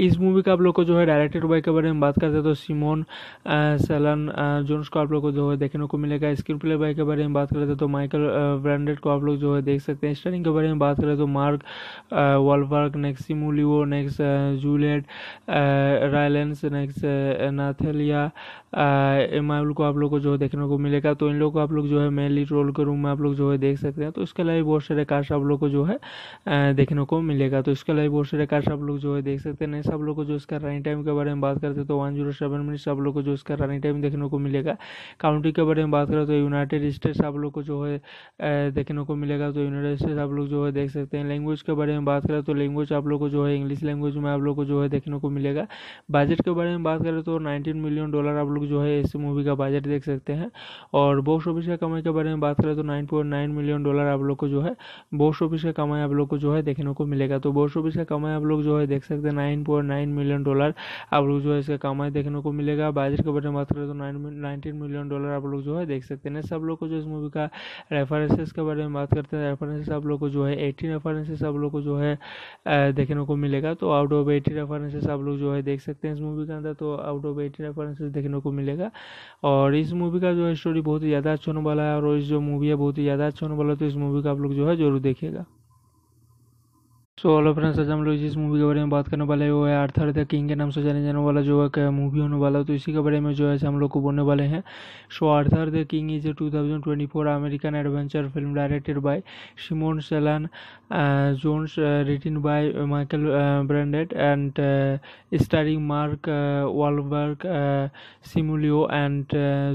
इस मूवी का आप लोग को जो है डायरेक्टेड बाय के बारे में बात करते हैं तो सिमोन सेलन जोन्स को आप लोग को जो है देखने को मिलेगा स्क्रीन प्ले बाय के बारे में बात करते हैं तो माइकल ब्रांडेड को आप लोग जो है देख सकते हैं स्टारिंग के बारे में बात करें तो mark Wahlberg next Simu Liu next Juliet Rylance next Nathalie एम को आप लोग को जो है देखने को मिलेगा तो इन लोग को आप लोग जो है मेनली रोल के रूम में आप लोग जो है देख सकते हैं तो इसके अलावा बहुत सारे कार्स आप लोग को जो है देखने को मिलेगा तो इसके अलावा बहुत सारे कार्स आप लोग जो है देख सकते हैं नेक्स्ट आप लोग को जो इसका रनिंग टाइम के बारे में बात करते हैं तो वन जीरो सेवन मिनट्स आप लोग को जो इसका रनिंग टाइम देखने को मिलेगा काउंटी के बारे में बात करें तो यूनाइटेड स्टेट्स आप लोग को जो है देखने को मिलेगा तो यूनाइटेड स्टेट्स आप लोग जो है देख सकते हैं लैंग्वेज के बारे में बात करें तो लैंग्वेज आप लोग को जो है इंग्लिश लैंग्वेज में आप लोग को जो है देखने को मिलेगा बजट के बारे में बात करें तो नाइनटीन मिलियन डॉलर आप लोग जो है इस मूवी का बजट देख सकते हैं और बॉक्स ऑफिस का कमाई के बारे में बात करें तो nine point nine million dollar आप लोग को जो है बॉक्स ऑफिस का कमाई आप लोग को जो है देखने को मिलेगा तो बॉक्स ऑफिस का कमाई आप लोग जो है देख सकते हैं nine point nine million dollar आप लोग जो है इसका कमाई देखने को मिलेगा बजट के बारे में बात करें तो नाइनटीन मिलियन डॉलर आप लोग जो है देख सकते हैं सब लोग को जो इस मूवी का रेफरेंसेस के बारे में बात करते हैं रेफरेंसेस आप लोग को जो है एटीन रेफरेंसेस आप लोग को जो है देखने को मिलेगा तो आउट ऑफ एटी रेफरेंसेस आप लोग जो है देख सकते हैं इस मूवी के अंदर तो आउट ऑफ एटी रेफरेंसेस देखने को को मिलेगा और इस मूवी का जो है स्टोरी बहुत ही ज़्यादा अच्छा होने वाला है और इस जो मूवी है बहुत ही ज़्यादा अच्छा होने वाला है तो इस मूवी का आप लोग जो है जरूर देखेगा सो ऑल फ्रेंड्स आज हम लोग जिस मूवी के बारे में बात करने वाले हैं वो है आर्थर द किंग के नाम से जाने जाने वाला जो है मूवी होने वाला तो इसी के बारे में जो है हम लोग को बोलने वाले हैं so Arthur the king is a 2024 American adventure film directed by Simon Cellan Jones written by Michael Brandt and starring Mark Wahlberg Simu Liu and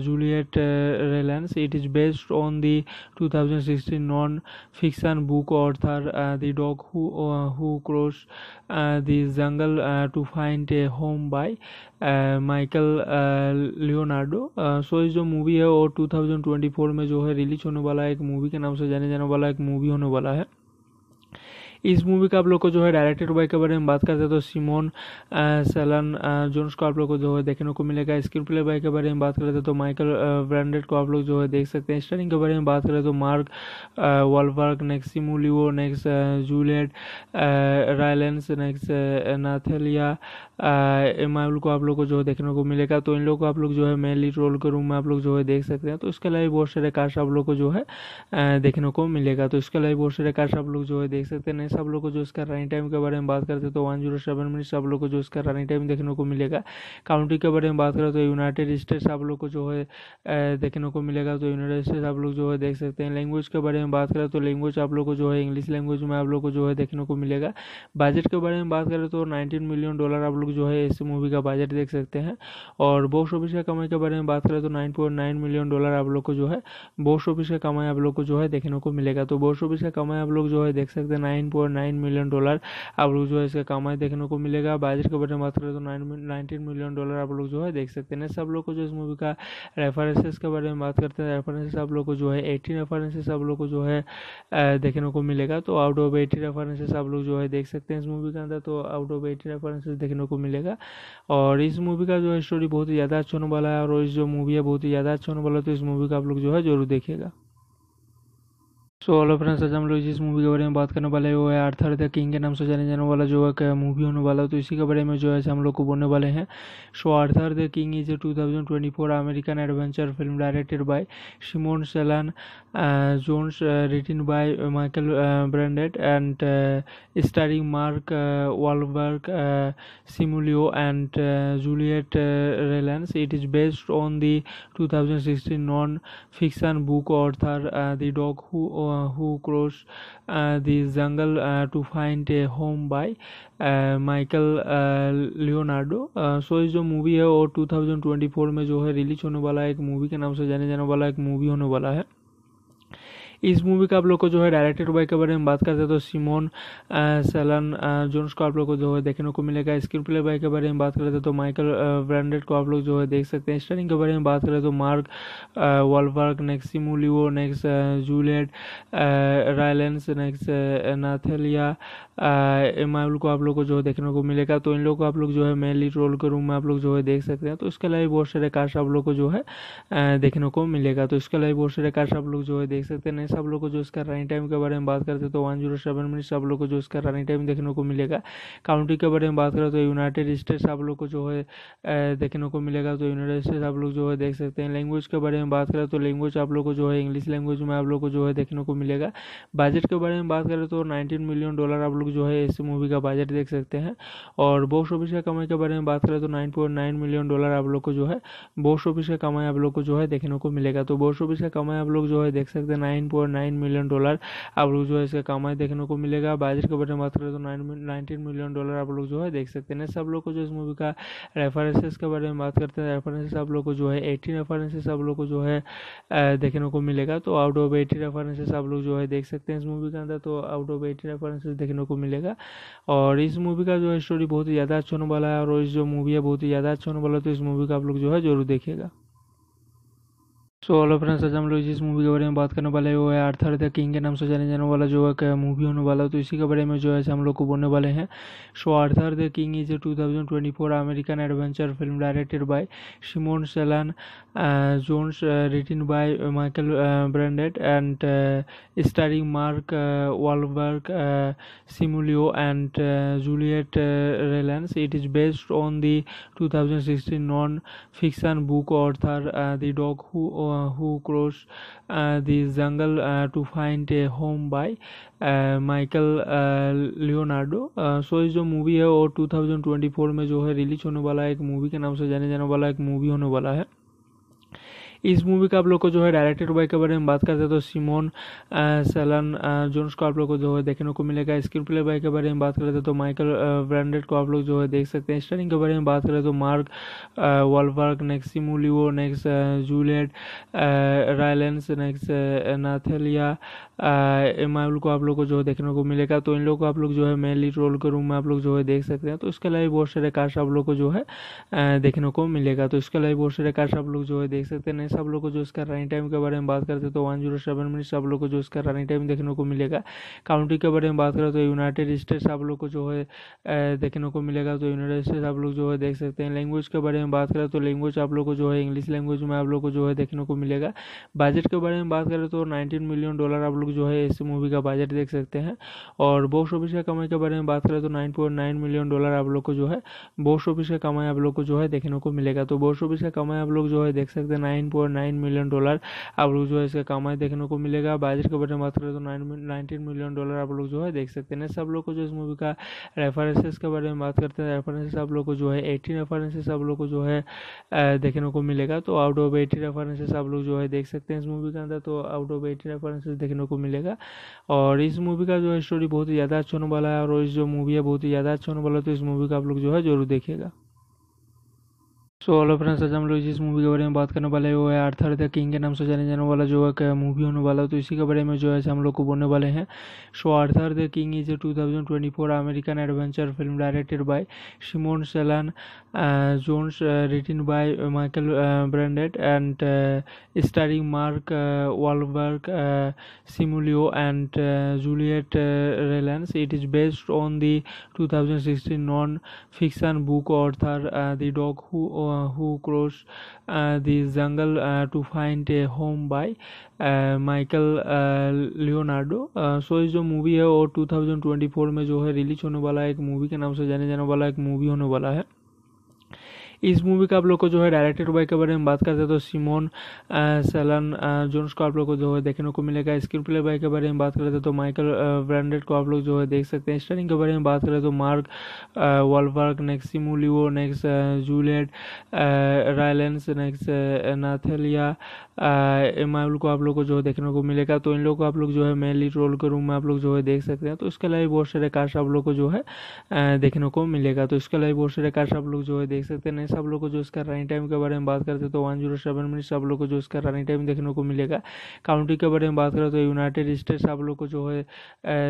Juliet Rylance it is based on the 2016 non fiction book Arthur the dog who uh, Who cross uh, the Jungle uh, to Find a Home by uh, Michael Michael Leonardo so ये जो movie है वो 2024 में जो है release होने वाला है एक मूवी के नाम से जाने जाने वाला एक मूवी होने वाला है इस मूवी का आप लोग को जो है डायरेक्टेड बाय के बारे में बात करते हैं तो सिमोन सेलन जोन्स को आप लोग को जो है देखने को मिलेगा स्क्रीन प्ले बाय के बारे में बात करते हैं तो माइकल ब्रांडेड को आप लोग जो है देख सकते हैं स्टारिंग के बारे में बात करें तो mark Wahlberg next Simu Liu next Juliet Rylance next Nathalie मामलों को आप लोग को जो है देखने को मिलेगा तो इन लोग को आप लोग जो है मेनली रोल के रूम में आप लोग जो है देख सकते हैं तो इसके अलावा बहुत सारे कार्ड्स आप लोग को जो है देखने को मिलेगा तो इसके अलावा बहुत सारे कार्ड्स आप लोग जो है देख सकते हैं नहीं सब लोग को जो इसका रनिंग टाइम के बारे में बात करते हैं तो वन जीरो सेवन मिनट्स आप लोग को जो इसका रनिंग टाइम देखने को मिलेगा काउंटी के बारे में बात करें तो यूनाइटेड स्टेट्स आप लोग को जो है देखने को मिलेगा तो यूनाइटेड स्टेट्स आप लोग जो है देख सकते हैं लैंग्वेज के बारे में बात करें तो लैंग्वेज आप लोग को जो है इंग्लिश लैंग्वेज में आप लोग को जो है देखने को मिलेगा बजट के बारे में बात करें तो नाइनटीन मिलियन डॉलर आप लोग जो है इस मूवी का बजट देख सकते हैं और बॉक्स ऑफिस का कमाई के बारे में बात करें तो nine point nine million dollar आप लोग को जो है बॉक्स ऑफिस का कमाई आप लोग को जो है देखने को मिलेगा तो बॉक्स ऑफिस का कमाई आप लोग जो है देख सकते हैं nine point nine million dollar आप लोग जो है इसका कमाई देखने को मिलेगा बजट के बारे में बात करें तो नाइनटीन मिलियन डॉलर आप लोग जो है देख सकते हैं सब लोग को जो इस मूवी का रेफरेंसेस के बारे में बात करते हैं रेफरेंसेस आप लोग को जो है एटीन रेफरेंसेस आप लोग को जो है देखने को मिलेगा तो आउट ऑफ एटी रेफरेंसेस आप लोग जो है देख सकते हैं इस मूवी के अंदर तो आउट ऑफ एटी रेफरेंसेस देखने को मिलेगा और इस मूवी का जो है स्टोरी बहुत ही ज़्यादा अच्छा होने वाला है और इस जो मूवी है बहुत ही ज़्यादा अच्छा होने वाला है तो इस मूवी का आप लोग जो है जरूर देखेगा सो ऑल फ्रेंड्स आज हम लोग जिस मूवी के बारे में बात करने वाले हैं वो है आर्थर द किंग के नाम से जाने जाने वाला जो है मूवी होने वाला तो इसी के बारे में जो है हम लोग को बोलने वाले हैं so Arthur the king is a two thousand twenty four American adventure film directed by Simon Cellan Jones written by Michael Brandt and starring Mark Wahlberg Simu Liu and Juliet Rylance it is based on the two thousand sixteen non fiction book Arthur the dog who Uh, who cross uh, the Jungle uh, to Find a Home by uh, Michael Michael Leonardo so इस जो movie है वो 2024 में जो है release होने वाला है एक मूवी के नाम से जाने जाने वाला एक मूवी होने वाला है इस मूवी का आप लोग को जो है डायरेक्टर बाय के बारे में बात करते हैं तो सिमोन सेलन जोन्स को आप लोग को जो है देखने को मिलेगा स्क्रीन प्ले बाय के बारे में बात करते हैं तो माइकल ब्रांडेड को आप लोग जो है देख सकते हैं स्टारिंग के बारे में बात करें तो mark Wahlberg next Simu Liu next Juliet Rylance next Nathalie आई को आप लोग को जो है देखने को मिलेगा तो इन लोग को आप लोग जो है मेनली रोल के रूम में आप लोग जो है देख सकते हैं तो इसके अलावा बहुत सारे कार्ड्स आप लोग को जो है देखने को मिलेगा तो इसके अलावा बहुत सारे कार्ड्स आप लोग जो है देख सकते हैं नेक्स्ट आप लोग को जो इसका रनिंग टाइम के बारे में बात करते हैं तो वन जीरो सेवन मिनट्स आप लोग को जो इसका रनिंग टाइम देखने को मिलेगा काउंटी के बारे में बात करें तो यूनाइटेड स्टेट्स आप लोग को जो है देखने को मिलेगा तो यूनाइटेड स्टेट्स आप लोग जो है देख सकते हैं लैंग्वेज के बारे में बात करें तो लैंग्वेज आप लोग को जो है इंग्लिश लैंग्वेज में आप लोग को जो है देखने को मिलेगा बजट के बारे में बात करें तो नाइनटीन मिलियन डॉलर आप लोग जो है इस मूवी का बजट देख सकते हैं और बॉक्स ऑफिस का कमाई के बारे में बात करें तो nine point nine million dollar आप लोग को जो है बॉक्स ऑफिस का कमाई आप लोग को जो है देखने को मिलेगा तो बॉक्स ऑफिस का कमाई आप लोग जो है देख सकते हैं nine point nine million dollar आप लोग जो है इसका कमाई देखने को मिलेगा बजट के बारे में बात करें तो नाइनटीन मिलियन डॉलर आप लोग जो है देख सकते हैं सब लोग को जो इस मूवी का रेफरेंसेस के बारे में बात करते हैं रेफरेंसेस आप लोग को जो है एटीन रेफरेंसेस आप लोग को जो है देखने को मिलेगा तो आउट ऑफ एटी रेफरेंसेस आप लोग जो है देख सकते हैं इस मूवी के अंदर तो आउट ऑफ एटी रेफरेंसेस देखने को को मिलेगा और इस मूवी का जो है स्टोरी बहुत ही ज़्यादा अच्छा होने वाला है और इस जो मूवी है बहुत ही ज़्यादा अच्छा होने वाला है तो इस मूवी का आप लोग जो है जरूर देखेगा सो ऑल फ्रेंड्स आज हम लोग जिस मूवी के बारे में बात करने वाले हैं वो है आर्थर द किंग के नाम से जाने जाने वाला जो है मूवी होने वाला तो इसी के बारे में जो है हम लोग को बोलने वाले हैं so Arthur the king is a 2024 American adventure film directed by Simon Cellan Jones written by Michael Brandt and starring Mark Wahlberg Simu Liu and Juliet Rylance it is based on the 2016 non fiction book Arthur the dog who uh, Who cross uh, the Jungle uh, to Find a Home by uh, Michael Michael Leonardo so ये जो movie है वो 2024 में जो है release होने वाला है एक मूवी के नाम से जाने जाने वाला एक मूवी होने वाला है इस मूवी का आप लोग को जो है डायरेक्टेड बाय के बारे में बात करते हैं तो सिमोन सेलन जोन्स को आप लोग को जो है देखने को मिलेगा स्क्रीन प्ले बाय के बारे में बात करते हैं तो माइकल ब्रांडेड को आप लोग जो है देख सकते हैं स्टारिंग के बारे में बात करें तो mark Wahlberg next Simu Liu next Juliet Rylance next Nathalie मामूल को आप लोग को जो है देखने को मिलेगा तो इन लोग को आप लोग जो है मेनली लीड रोल के रूम में आप लोग जो है देख सकते हैं तो इसके अलावा बहुत सारे कार्स आप लोग को जो है देखने को मिलेगा तो इसके अलावा बहुत सारे कार्स आप लोग जो है देख सकते हैं नहीं सब लोग को जो इसका रनिंग टाइम के बारे में बात करते तो वन जीरो सेवन मिनट्स आप लोग को जो इसका रनिंग टाइम देखने को मिलेगा काउंटी के बारे में बात करें तो यूनाइटेड स्टेट्स आप लोग को जो है देखने को मिलेगा तो यूनाइटेड स्टेट्स आप लोग जो है देख सकते हैं लैंग्वेज के बारे में बात करें तो लैंग्वेज आप लोग को जो है इंग्लिश लैंग्वेज में आप लोग को जो है देखने को मिलेगा बजट के बारे में बात करें तो नाइनटीन मिलियन डॉलर आप लोग जो है इस मूवी का बजट देख सकते हैं और बॉक्स ऑफिस का कमाई के बारे में बात करें तो nine point nine million dollar आप लोग को जो है बॉक्स ऑफिस का कमाई आप लोग को जो है देखने को मिलेगा तो बॉक्स ऑफिस का कमाई आप लोग जो है देख सकते हैं nine point nine million dollar आप लोग जो है इसका कमाई देखने को मिलेगा बजट के बारे में बात करें तो नाइनटीन मिलियन डॉलर आप लोग जो है देख सकते हैं सब लोग को जो इस मूवी का रेफरेंसेस के बारे में बात करते हैं रेफरेंसेस आप लोग को जो है एटीन रेफरेंसेस आप लोग को जो है देखने को मिलेगा तो आउट ऑफ एटी रेफरेंसेस आप लोग जो है देख सकते हैं इस मूवी के अंदर तो आउट ऑफ एटी रेफरेंसेस देखने को मिलेगा और इस मूवी का जो है स्टोरी बहुत ही ज़्यादा अच्छा होने वाला है और इस जो मूवी है बहुत ही ज़्यादा अच्छा होने वाला है तो इस मूवी का आप लोग जो है जरूर देखेगा सो ऑल फ्रेंड्स आज हम लोग जिस मूवी के बारे में बात करने वाले हैं वो है आर्थर द किंग के नाम से जाने जाने वाला जो है मूवी होने वाला तो इसी के बारे में जो है हम लोग को बोलने वाले हैं so Arthur the king is a 2024 American adventure film directed by Simon Cellan Jones written by Michael Brandt and starring Mark Wahlberg Simu Liu and Juliet Rylance it is based on the 2016 non fiction book Arthur the dog who uh, Who cross uh, the Jungle uh, to Find a Home by uh, Michael Michael Leonardo so इस जो movie है वो 2024 में जो है release होने वाला है एक मूवी के नाम से जाने जाने वाला एक मूवी होने वाला है इस मूवी का आप लोग को जो है डायरेक्टर बाय के बारे में बात करते हैं तो सिमोन सेलन जोन्स को आप लोग को जो है देखने को मिलेगा स्क्रीन प्ले बाय के बारे में बात करते हैं तो माइकल ब्रांडेड को आप लोग जो है देख सकते हैं स्टारिंग के बारे में बात करें तो mark Wahlberg next Simu Liu next Juliet Rylance next Nathalie Emmanuel को आप लोग को जो है देखने को मिलेगा तो इन लोग को आप लोग जो है मेन लीड रोल के रूम में आप लोग जो है देख सकते हैं तो इसके अलावा बहुत सारे कार्ड्स आप लोग को जो है देखने को मिलेगा तो इसके अलावा बहुत सारे कार्ड्स आप लोग जो है देख सकते हैं नए सब लोग को जो इसका रनिंग टाइम के बारे में बात करते हैं तो वन जीरो सेवन मिनट्स आप लोग को जो इसका रनिंग टाइम देखने को मिलेगा काउंटी के बारे में बात करें तो यूनाइटेड स्टेट्स आप लोग को जो है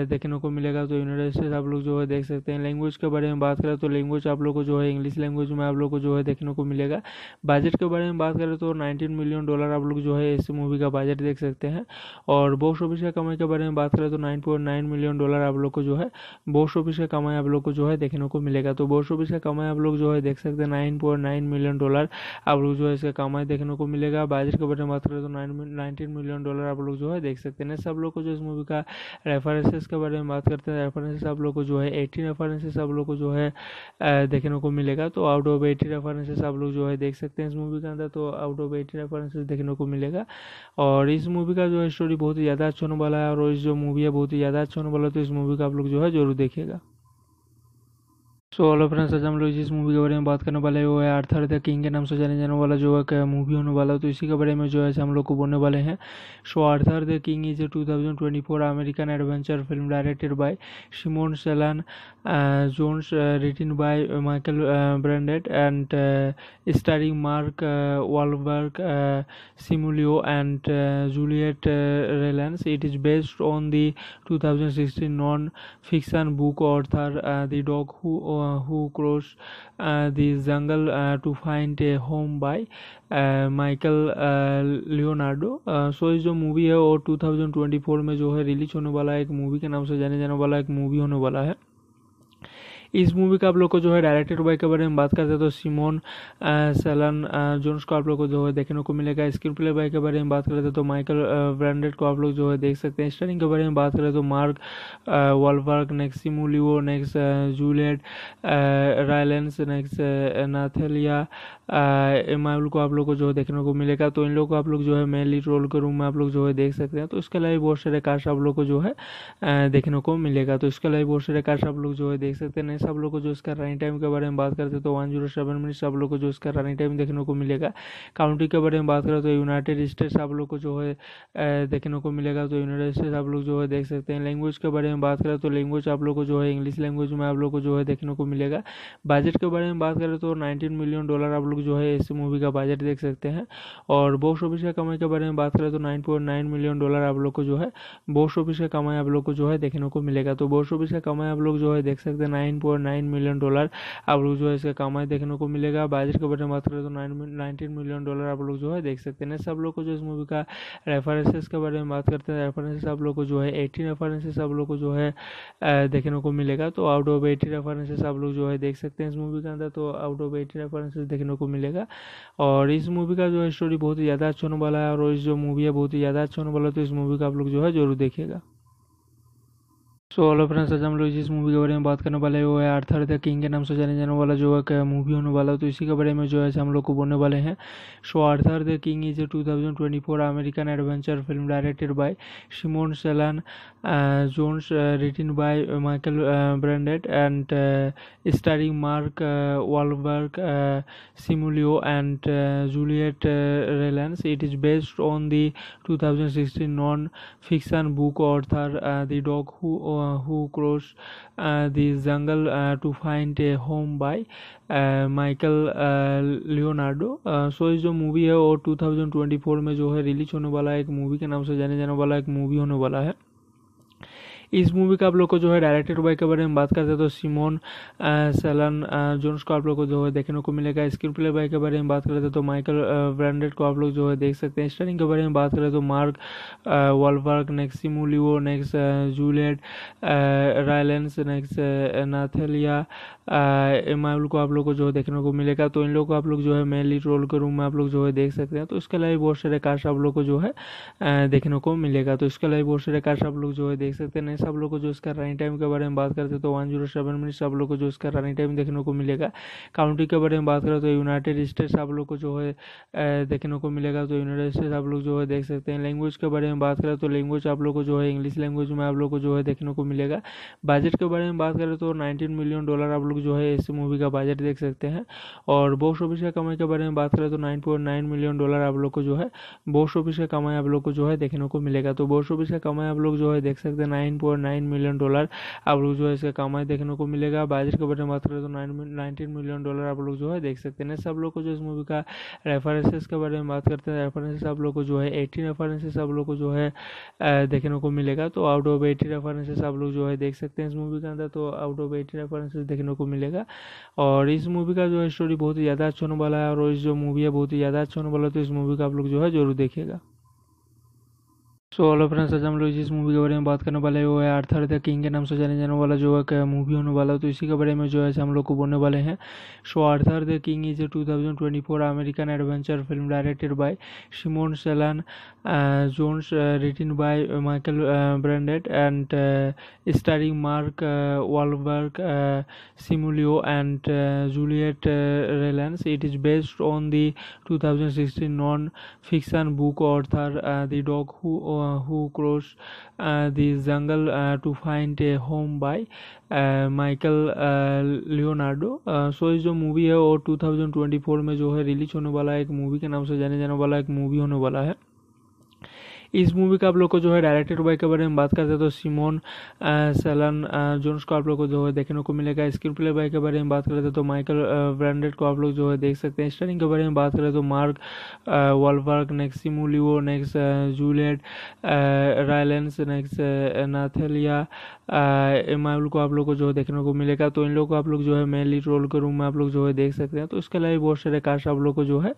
देखने को मिलेगा तो यूनाइटेड स्टेट्स आप लोग जो है देख सकते हैं लैंग्वेज के बारे में बात करें तो लैंग्वेज आप लोग को जो है इंग्लिश लैंग्वेज में आप लोग को जो है देखने को मिलेगा बजट के बारे में बात करें तो नाइनटीन मिलियन डॉलर आप लोग जो है इस मूवी का बजट देख सकते हैं और बॉक्स ऑफिस का कमाई के बारे में बात करें तो nine point nine million dollar आप लोग को जो है बॉक्स ऑफिस का कमाई आप लोग को जो है देखने को मिलेगा तो बॉक्स ऑफिस का कमाई आप लोग जो है देख सकते हैं nine point nine million dollar आप लोग जो है इसका कमाई देखने को मिलेगा बजट के बारे में बात करें तो नाइनटीन मिलियन डॉलर आप लोग जो है देख सकते हैं सब लोग को जो इस मूवी का रेफरेंसेस के बारे में बात करते हैं रेफरेंसेस आप लोग को जो है एटीन रेफरेंसेस आप लोग को जो है देखने को मिलेगा तो आउट ऑफ एटी रेफरेंसेस आप लोग जो है देख सकते हैं इस मूवी के अंदर तो आउट ऑफ एटी रेफरेंसेस देखने को को मिलेगा और इस मूवी का जो है स्टोरी बहुत ही ज़्यादा अच्छा होने वाला है और इस जो मूवी है बहुत ही ज़्यादा अच्छा होने वाला है तो इस मूवी का आप लोग जो है जरूर देखेगा सो ऑलो फ्रेंड्स आज हम लोग जिस मूवी के बारे में बात करने वाले हैं वो है आर्थर द किंग के नाम से जाने जाने वाला जो है मूवी होने वाला है तो इसी के बारे में जो है हम लोग को बोलने वाले हैं so Arthur the king is a two thousand twenty four American adventure film directed by Simon Cellan zones written by Michael uh, Brandt and starring Mark Wahlberg, Simulio, and Juliet Relance. It is based on the 2016 non-fiction book author The Dog Who Who Crossed the Jungle to Find a Home by Michael Leonardo so ये जो movie है वो 2024 में जो है release होने वाला है एक मूवी के नाम से जाने जाने वाला एक मूवी होने वाला है इस मूवी का आप लोग को जो है डायरेक्टर बाय के बारे में बात करते हैं तो सिमोन सेलन जोन्स को आप लोग को जो है देखने को मिलेगा स्क्रीन प्ले बाय के बारे में बात करते हैं तो माइकल ब्रांडेड को आप लोग जो है देख सकते हैं स्टारिंग के बारे में बात करें तो mark Wahlberg next Simu Liu next Juliet Rylance next Nathalie माउल को आप लोग को जो है देखने को मिलेगा तो इन लोग को आप लोग जो है मेनली लीड रोल के रूम में आप लोग जो है देख सकते हैं तो इसके अलावा बहुत सारे कार्ड्स आप लोग को जो है देखने को मिलेगा तो इसके अलावा बहुत सारे कार्ड्स आप लोग जो है देख सकते हैं नेक्स्ट सब लोग को जो इसका रनिंग टाइम के बारे में बात करते हैं तो वन जीरो सेवन मिनट्स आप लोग को जो इसका रनिंग टाइम देखने को मिलेगा काउंटी के बारे में बात करें तो यूनाइटेड स्टेट्स आप लोग को जो है देखने को मिलेगा तो यूनाइटेड स्टेट्स आप लोग जो है देख सकते हैं लैंग्वेज के बारे में बात करें तो लैंग्वेज आप लोग को जो है इंग्लिश लैंग्वेज में आप लोग को जो है देखने को मिलेगा बजट के बारे में बात करें तो नाइनटीन मिलियन डॉलर आप लोग जो है इस मूवी का बजट देख सकते हैं और बॉक्स ऑफिस का कमाई के बारे में बात करें तो nine point nine million dollar आप लोग को जो है बॉक्स ऑफिस का कमाई आप लोग को जो है देखने को मिलेगा तो बॉक्स ऑफिस का कमाई आप लोग जो है देख सकते हैं nine point nine million dollar आप लोग जो है इसका कमाई देखने को मिलेगा बजट के बारे में बात करें तो नाइनटीन मिलियन डॉलर आप लोग जो है देख सकते हैं सब लोग को जो इस मूवी का रेफरेंसेस के बारे में बात करते हैं रेफरेंसेस आप लोग को जो है एटीन रेफरेंसेस आप लोग को जो है देखने को मिलेगा तो आउट ऑफ एटी रेफरेंसेस आप लोग जो है देख सकते हैं इस मूवी के अंदर तो आउट ऑफ एटी रेफरेंसेस देखने को मिलेगा और इस मूवी का जो है स्टोरी बहुत ही ज़्यादा अच्छा होने वाला है और इस जो मूवी है बहुत ही ज़्यादा अच्छा होने वाला है तो इस मूवी का आप लोग जो है जरूर देखेगा सो ऑल फ्रेंड्स आज हम लोग जिस मूवी के बारे में बात करने वाले हैं वो है आर्थर द किंग के नाम से जाने जाने वाला जो है मूवी होने वाला तो इसी के बारे में जो है हम लोग को बोलने वाले हैं so Arthur the king is a 2024 American adventure film directed by Simon Cellan Jones written by Michael Brandt and starring Mark Wahlberg Simu Liu and Juliet Rylance it is based on the 2016 non fiction book Arthur the dog who uh, Who cross uh, the Jungle uh, to Find a Home by uh, Michael Michael Leonardo so ये जो movie है वो 2024 में जो है release होने वाला है एक मूवी के नाम से जाने जाने वाला एक मूवी होने वाला है इस मूवी का आप लोग को जो है डायरेक्टेड बाय के बारे में बात करते हैं तो सिमोन सेलन जोन्स को आप लोग को जो है देखने को मिलेगा स्क्रीन प्ले बाय के बारे में बात करते हैं तो माइकल ब्रांडेड को आप लोग जो है देख सकते हैं स्टारिंग के बारे में बात करें तो mark Wahlberg next Simu Liu next Juliet Rylance next Nathalie मामलों को आप लोग को जो है देखने को मिलेगा तो इन लोग को आप लोग जो है मेनली रोल के रूम में आप लोग जो है देख सकते हैं तो इसके अलावा बहुत सारे कार्ड्स आप लोग को जो है देखने को मिलेगा तो इसके अलावा बहुत सारे कार्ड्स आप लोग जो है देख सकते हैं नए सब लोग को जो इसका रनिंग टाइम के बारे में बात करते हैं तो वन जीरो सेवन मिनट्स आप लोग को जो इसका रनिंग टाइम देखने को मिलेगा काउंटी के बारे में बात करें तो यूनाइटेड स्टेट्स आप लोग को जो है देखने को मिलेगा तो यूनाइटेड स्टेट्स आप लोग जो है देख सकते हैं लैंग्वेज के बारे में बात करें तो लैंग्वेज आप लोग को जो है इंग्लिश लैंग्वेज में आप लोग को जो है देखने को मिलेगा बजट के बारे में बात करें तो नाइनटीन मिलियन डॉलर आप लोग जो है इस मूवी का बजट देख सकते हैं और बॉक्स ऑफिस का कमाई के बारे में बात करें तो nine point nine million dollar आप लोग को जो है बॉक्स ऑफिस का कमाई आप लोग को जो है देखने को मिलेगा तो बॉक्स ऑफिस का कमाई आप लोग जो है देख सकते हैं nine point nine million dollar आप लोग जो है इसका कमाई देखने को मिलेगा बजट के बारे में बात करें तो नाइनटीन मिलियन डॉलर आप लोग जो है देख सकते हैं सब लोग को जो इस मूवी का रेफरेंसेस के बारे में बात करते हैं रेफरेंसेस आप लोग को जो है एटीन रेफरेंसेस आप लोग को जो है देखने को मिलेगा तो आउट ऑफ एटी रेफरेंसेस आप लोग जो है देख सकते हैं इस मूवी के अंदर तो आउट ऑफ एटी रेफरेंसेस देखने को को मिलेगा और इस मूवी का जो है स्टोरी बहुत ही ज़्यादा अच्छा होने वाला है और इस जो मूवी है बहुत ही ज़्यादा अच्छा होने वाला है तो इस मूवी का आप लोग जो है जरूर देखेगा सो ऑलो फ्रेंड्स आज हम लोग जिस मूवी के बारे में बात करने वाले हैं वो है आर्थर द किंग के नाम से जाने जाने वाला जो है मूवी होने वाला है तो इसी के बारे में जो है हम लोग को बोलने वाले हैं so Arthur the king is a two thousand twenty four American adventure film directed by Simon Cellan zones written by Michael Brandt and starring Mark Wahlberg, Simulio, and Juliet Relance. It is based on the 2016 non-fiction book author The Dog Who Who Crossed the Jungle to Find a Home by Michael Leonardo so इस जो movie है वो 2024 में जो है release होने वाला है एक मूवी के नाम से जाने जाने वाला एक मूवी होने वाला है इस मूवी का आप लोग को जो है डायरेक्टर बाय के बारे में बात करते हैं तो सिमोन सेलन जोन्स को आप लोग को जो है देखने को मिलेगा स्क्रीन प्ले बाय के बारे में बात करते हैं तो माइकल ब्रांडेड को आप लोग जो है देख सकते हैं स्टारिंग के बारे में बात करें तो mark Wahlberg next Simu Liu next Juliet Rylance next Nathalie Emmanuel को आप लोग को जो है देखने को मिलेगा तो इन लोग को आप लोग जो है मेनली लीड रोल के रूम में आप लोग जो है देख सकते हैं तो इसके अलावा बहुत सारे कार्ड आप लोग को जो है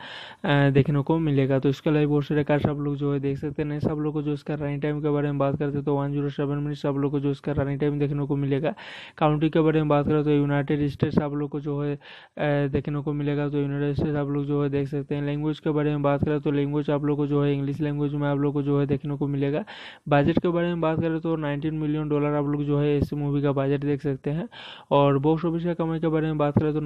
देखने को मिलेगा तो इसके अलावा बहुत सारे कार्ड आप लोग जो है देख सकते हैं सब लोग को जो इसका रनिंग टाइम के बारे में बात करते तो वन जीरो सेवन मिनट सब लोग को जो इसका रनिंग टाइम देखने को मिलेगा काउंटी के बारे में बात करें तो यूनाइटेड स्टेट्स आप लोग को जो है देखने को मिलेगा तो यूनाइटेड स्टेट्स आप लोग जो है देख सकते हैं लैंग्वेज के बारे में बात करें तो लैंग्वेज आप लोग को जो है इंग्लिश लैंग्वेज में आप लोग को जो है देखने को मिलेगा बजट के बारे में बात करें तो नाइनटीन मिलियन डॉलर आप लोग जो है इस मूवी का बजट देख सकते हैं और बॉक्स ऑफिस का कमाई के बारे में बात करें तो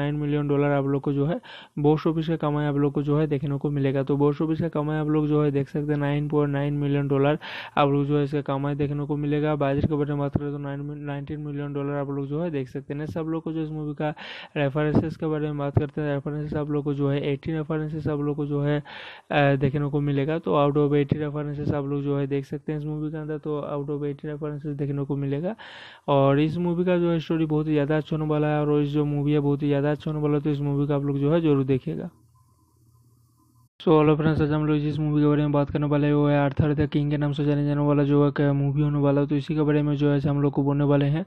नाइन मिलियन डॉलर आप लोग को जो है बॉक्स ऑफिस का कमाई आप लोग को जो है देखने को मिलेगा तो बॉक्स ऑफिस का कमाई आप लोग जो है देख सकते हैं nine four nine million dollar आप लोग जो है इसका कमाई देखने को मिलेगा बाजर के बारे में बात करें तो नाइनटीन मिलियन डॉलर आप लोग जो है देख सकते हैं सब लोग को जो इस मूवी का रेफरेंसेस के बारे में बात करते हैं रेफरेंसेस आप लोग को जो है एटीन रेफरेंसेस आप लोग को जो है देखने को मिलेगा तो आउट ऑफ एटी रेफरेंसेस आप लोग जो है देख सकते हैं इस मूवी के अंदर तो आउट ऑफ एटी रेफरेंसेस देखने को मिलेगा और इस मूवी का जो है स्टोरी बहुत ही ज़्यादा अच्छा होने वाला है और इस जो मूवी है बहुत ही ज़्यादा अच्छा होने वाला है तो इस मूवी का आप लोग जो है जरूर देखेगा सो ऑल फ्रेंड्स आज हम लोग जिस मूवी के बारे में बात करने वाले हैं वो है आर्थर द किंग के नाम से जाने जाने वाला जो है मूवी होने वाला तो इसी के बारे में जो है हम लोग को बोलने वाले हैं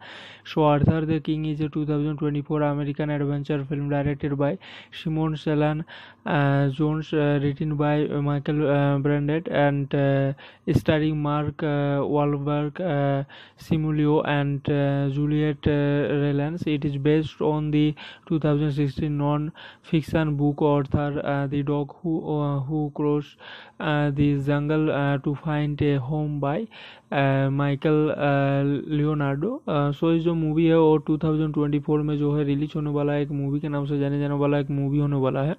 so Arthur the king is a 2024 American adventure film directed by Simon Cellan uh, zones uh, written by Michael uh, Brandt and starring Mark Wahlberg, Simulio, and Juliet Relance. It is based on the 2016 non-fiction book author The Dog Who Who Crossed the Jungle to Find a Home by Michael Leonardo so इस जो movie है वो 2024 में जो है release होने वाला है एक मूवी के नाम से जाने जाने वाला एक मूवी होने वाला है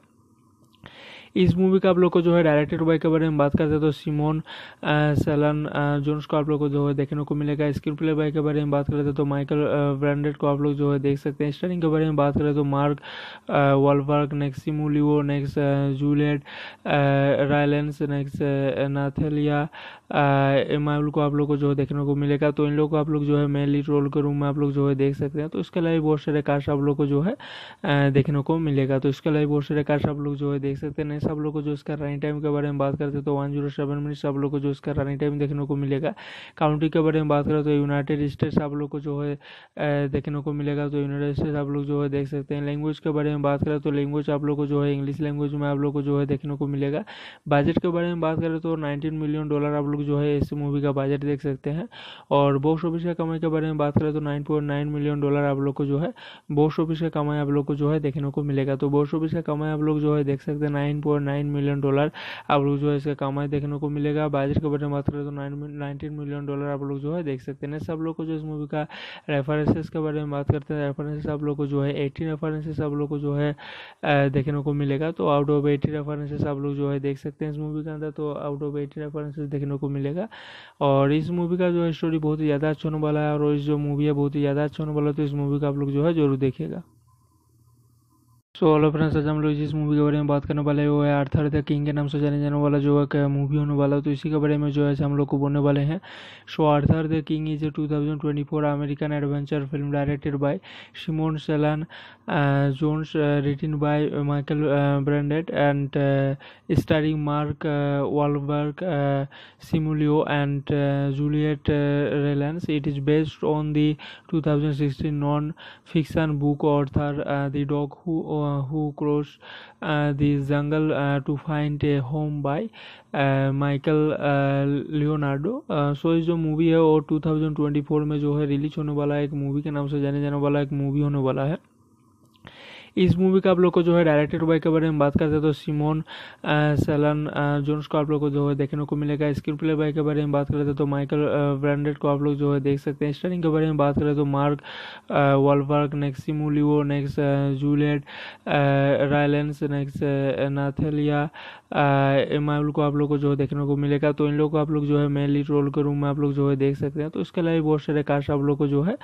इस मूवी का आप लोग को जो है डायरेक्टेड बाय के बारे में बात करते हैं तो सिमोन सेलन जोन्स को आप लोग को जो है देखने को मिलेगा स्क्रीन प्ले बाय के बारे में बात करते हैं तो माइकल ब्रांडेड को आप लोग जो है देख सकते हैं स्टारिंग के बारे में बात करें तो mark Wahlberg next Simu Liu next Juliet Rylance next Nathalie मामलों को आप लोग को जो है देखने को मिलेगा तो इन लोग को आप लोग जो है मेन लीड रोल के रूम में आप लोग जो है देख सकते हैं तो इसके अलावा बहुत सारे कार्ड्स आप लोग को जो है देखने को मिलेगा तो इसके अलावा बहुत सारे कार्ड्स आप लोग जो है देख सकते हैं नए सब लोग को जो इसका रनिंग टाइम के बारे में बात करते हैं तो वन जीरो सेवन मिनट्स आप लोग को जो इसका रनिंग टाइम देखने को मिलेगा काउंटी के बारे में बात करें तो यूनाइटेड स्टेट्स आप लोग को जो है देखने को मिलेगा तो यूनाइटेड स्टेट्स आप लोग जो है देख सकते हैं लैंग्वेज के बारे में बात करें तो लैंग्वेज आप लोग को जो है इंग्लिश लैंग्वेज में आप लोग को जो है देखने को मिलेगा बजट के बारे में बात करें तो नाइनटीन मिलियन डॉलर आप लोग जो है इस मूवी का बजट देख सकते हैं और बॉक्स ऑफिस का कमाई के बारे में बात करें तो nine point nine million dollar आप लोग को जो है बॉक्स ऑफिस का कमाई आप लोग को जो है देखने को मिलेगा तो बॉक्स ऑफिस का कमाई आप लोग जो है देख सकते हैं nine point nine million dollar आप लोग जो है इसका कमाई देखने को मिलेगा बजट के बारे में बात करें तो नाइनटीन मिलियन डॉलर आप लोग जो है देख सकते हैं सब लोग को जो इस मूवी का रेफरेंसेस के बारे में बात करते हैं रेफरेंसेस आप लोग को जो है एटीन रेफरेंसेस आप लोग को जो है देखने को मिलेगा तो आउट ऑफ एटी रेफरेंसेस आप लोग जो है देख सकते हैं इस मूवी के अंदर तो आउट ऑफ एटी रेफरेंसेस देखने को को मिलेगा और इस मूवी का जो है स्टोरी बहुत ही ज़्यादा अच्छा होने वाला है और इस जो मूवी है बहुत ही ज़्यादा अच्छा होने वाला है तो इस मूवी का आप लोग जो है जरूर देखेगा सो ऑल फ्रेंड्स आज हम लोग जिस मूवी के बारे में बात करने वाले हैं वो है आर्थर द किंग के नाम से जाने जाने वाला जो है मूवी होने वाला तो इसी के बारे में जो है हम लोग को बोलने वाले हैं so Arthur the king is a 2024 American adventure film directed by Simon Cellan Jones written by Michael Brandt and starring Mark Wahlberg Simu Liu and Juliet Rylance it is based on the 2016 non fiction book Arthur the dog who uh, Who cross uh, the Jungle uh, to Find a Home by uh, Michael Michael Leonardo so इस जो movie है वो 2024 में जो है release होने वाला है एक movie के नाम से जाने जाने वाला एक movie होने वाला है इस मूवी का आप लोग को जो है डायरेक्टर बाय के बारे में बात करते हैं तो सिमोन सेलन जोन्स को आप लोग को जो है देखने को मिलेगा स्क्रीन प्ले बाय के बारे में बात करते हैं तो माइकल ब्रांडेड को आप लोग जो है देख सकते हैं स्टारिंग के बारे में बात करें तो mark Wahlberg next Simu Liu next Juliet Rylance next Nathalie Emmanuel को आप लोग को जो है देखने को मिलेगा तो इन लोग को आप लोग जो है मेनली लीड रोल के रूम में आप लोग जो है देख सकते हैं तो इसके अलावा बहुत सारे कार्ड आप लोग को जो है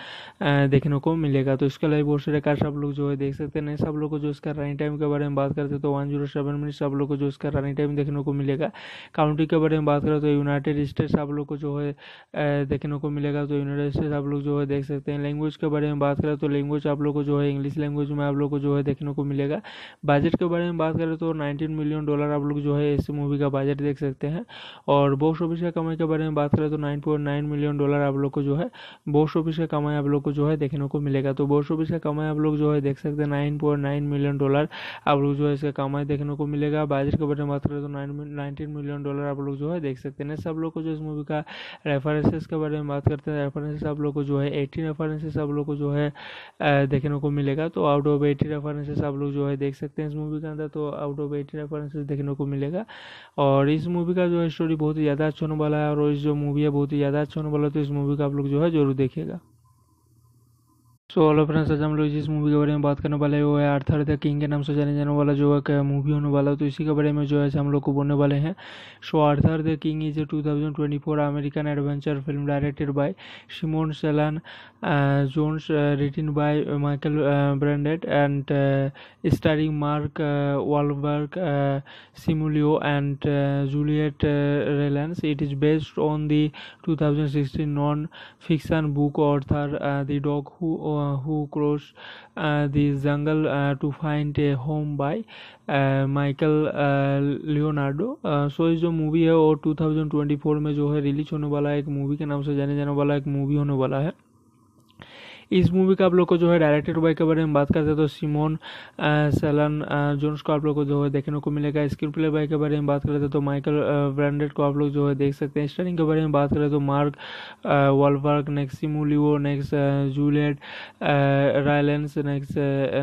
देखने को मिलेगा तो इसके अलावा बहुत सारे कार्ड आप लोग जो है देख सकते हैं सब लोग को जो इसका रनिंग टाइम के बारे में बात करते तो वन जीरो सेवन मिनट सब लोग को जो इसका रनिंग टाइम देखने को मिलेगा काउंटी के बारे में बात करें तो यूनाइटेड स्टेट्स आप लोग को जो है देखने को मिलेगा तो यूनाइटेड स्टेट्स आप लोग जो है देख सकते हैं लैंग्वेज के बारे में बात करें तो लैंग्वेज आप लोग को जो है इंग्लिश लैंग्वेज में आप लोग को जो है देखने को मिलेगा बजट के बारे में बात करें तो नाइनटीन मिलियन डॉलर आप लोग जो है इस मूवी का बजट देख सकते हैं और बॉक्स ऑफिस का कमाई के बारे में बात करें तो नाइन मिलियन डॉलर आप लोग को जो है बॉक्स ऑफिस का कमाई आप लोग को जो है देखने को मिलेगा तो बॉक्स ऑफिस का कमाई आप लोग जो है देख सकते हैं nine four nine million dollar आप लोग जो है इसका कमाई देखने को मिलेगा बाजर के बारे में बात करें तो नाइनटीन मिलियन डॉलर आप लोग जो है देख सकते हैं सब लोग को जो इस मूवी का रेफरेंसेस के बारे में बात करते हैं रेफरेंसेस आप लोग को जो है एटीन रेफरेंसेस आप लोग को जो है देखने को मिलेगा तो आउट ऑफ एटी रेफरेंसेस आप लोग जो है देख सकते हैं इस मूवी के अंदर तो आउट ऑफ एटी रेफरेंसेस देखने को मिलेगा और इस मूवी का जो है स्टोरी बहुत ही ज़्यादा अच्छा होने वाला है और इस जो मूवी है बहुत ही ज़्यादा अच्छा होने वाला है तो इस मूवी का आप लोग जो है जरूर देखेगा सो ऑल फ्रेंड्स आज हम लोग जिस मूवी के बारे में बात करने वाले हैं वो है आर्थर द किंग के नाम से जाने जाने वाला जो है मूवी होने वाला तो इसी के बारे में जो है हम लोग को बोलने वाले हैं so Arthur the king is a 2024 American adventure film directed by Simon Cellan uh, Jones, uh, written by Michael uh, Brandt and starring Mark Wahlberg, Simulio, and Juliet Relance. It is based on the 2016 non-fiction book author The Dog Who Who Crossed the Jungle to Find a Home by Michael Leonardo so ये जो movie है वो 2024 में जो है release होने वाला है एक मूवी के नाम से जाने जाने वाला एक मूवी होने वाला है इस मूवी का आप लोग को जो है डायरेक्टेड बाय के बारे में बात करते हैं तो सिमोन सेलन जोन्स को आप लोग को जो है देखने को मिलेगा स्क्रीन प्ले बाय के बारे में बात करते हैं तो माइकल ब्रांडेड को आप लोग जो है देख सकते हैं स्टारिंग के बारे में बात करें तो mark Wahlberg next Simu Liu next Juliet Rylance next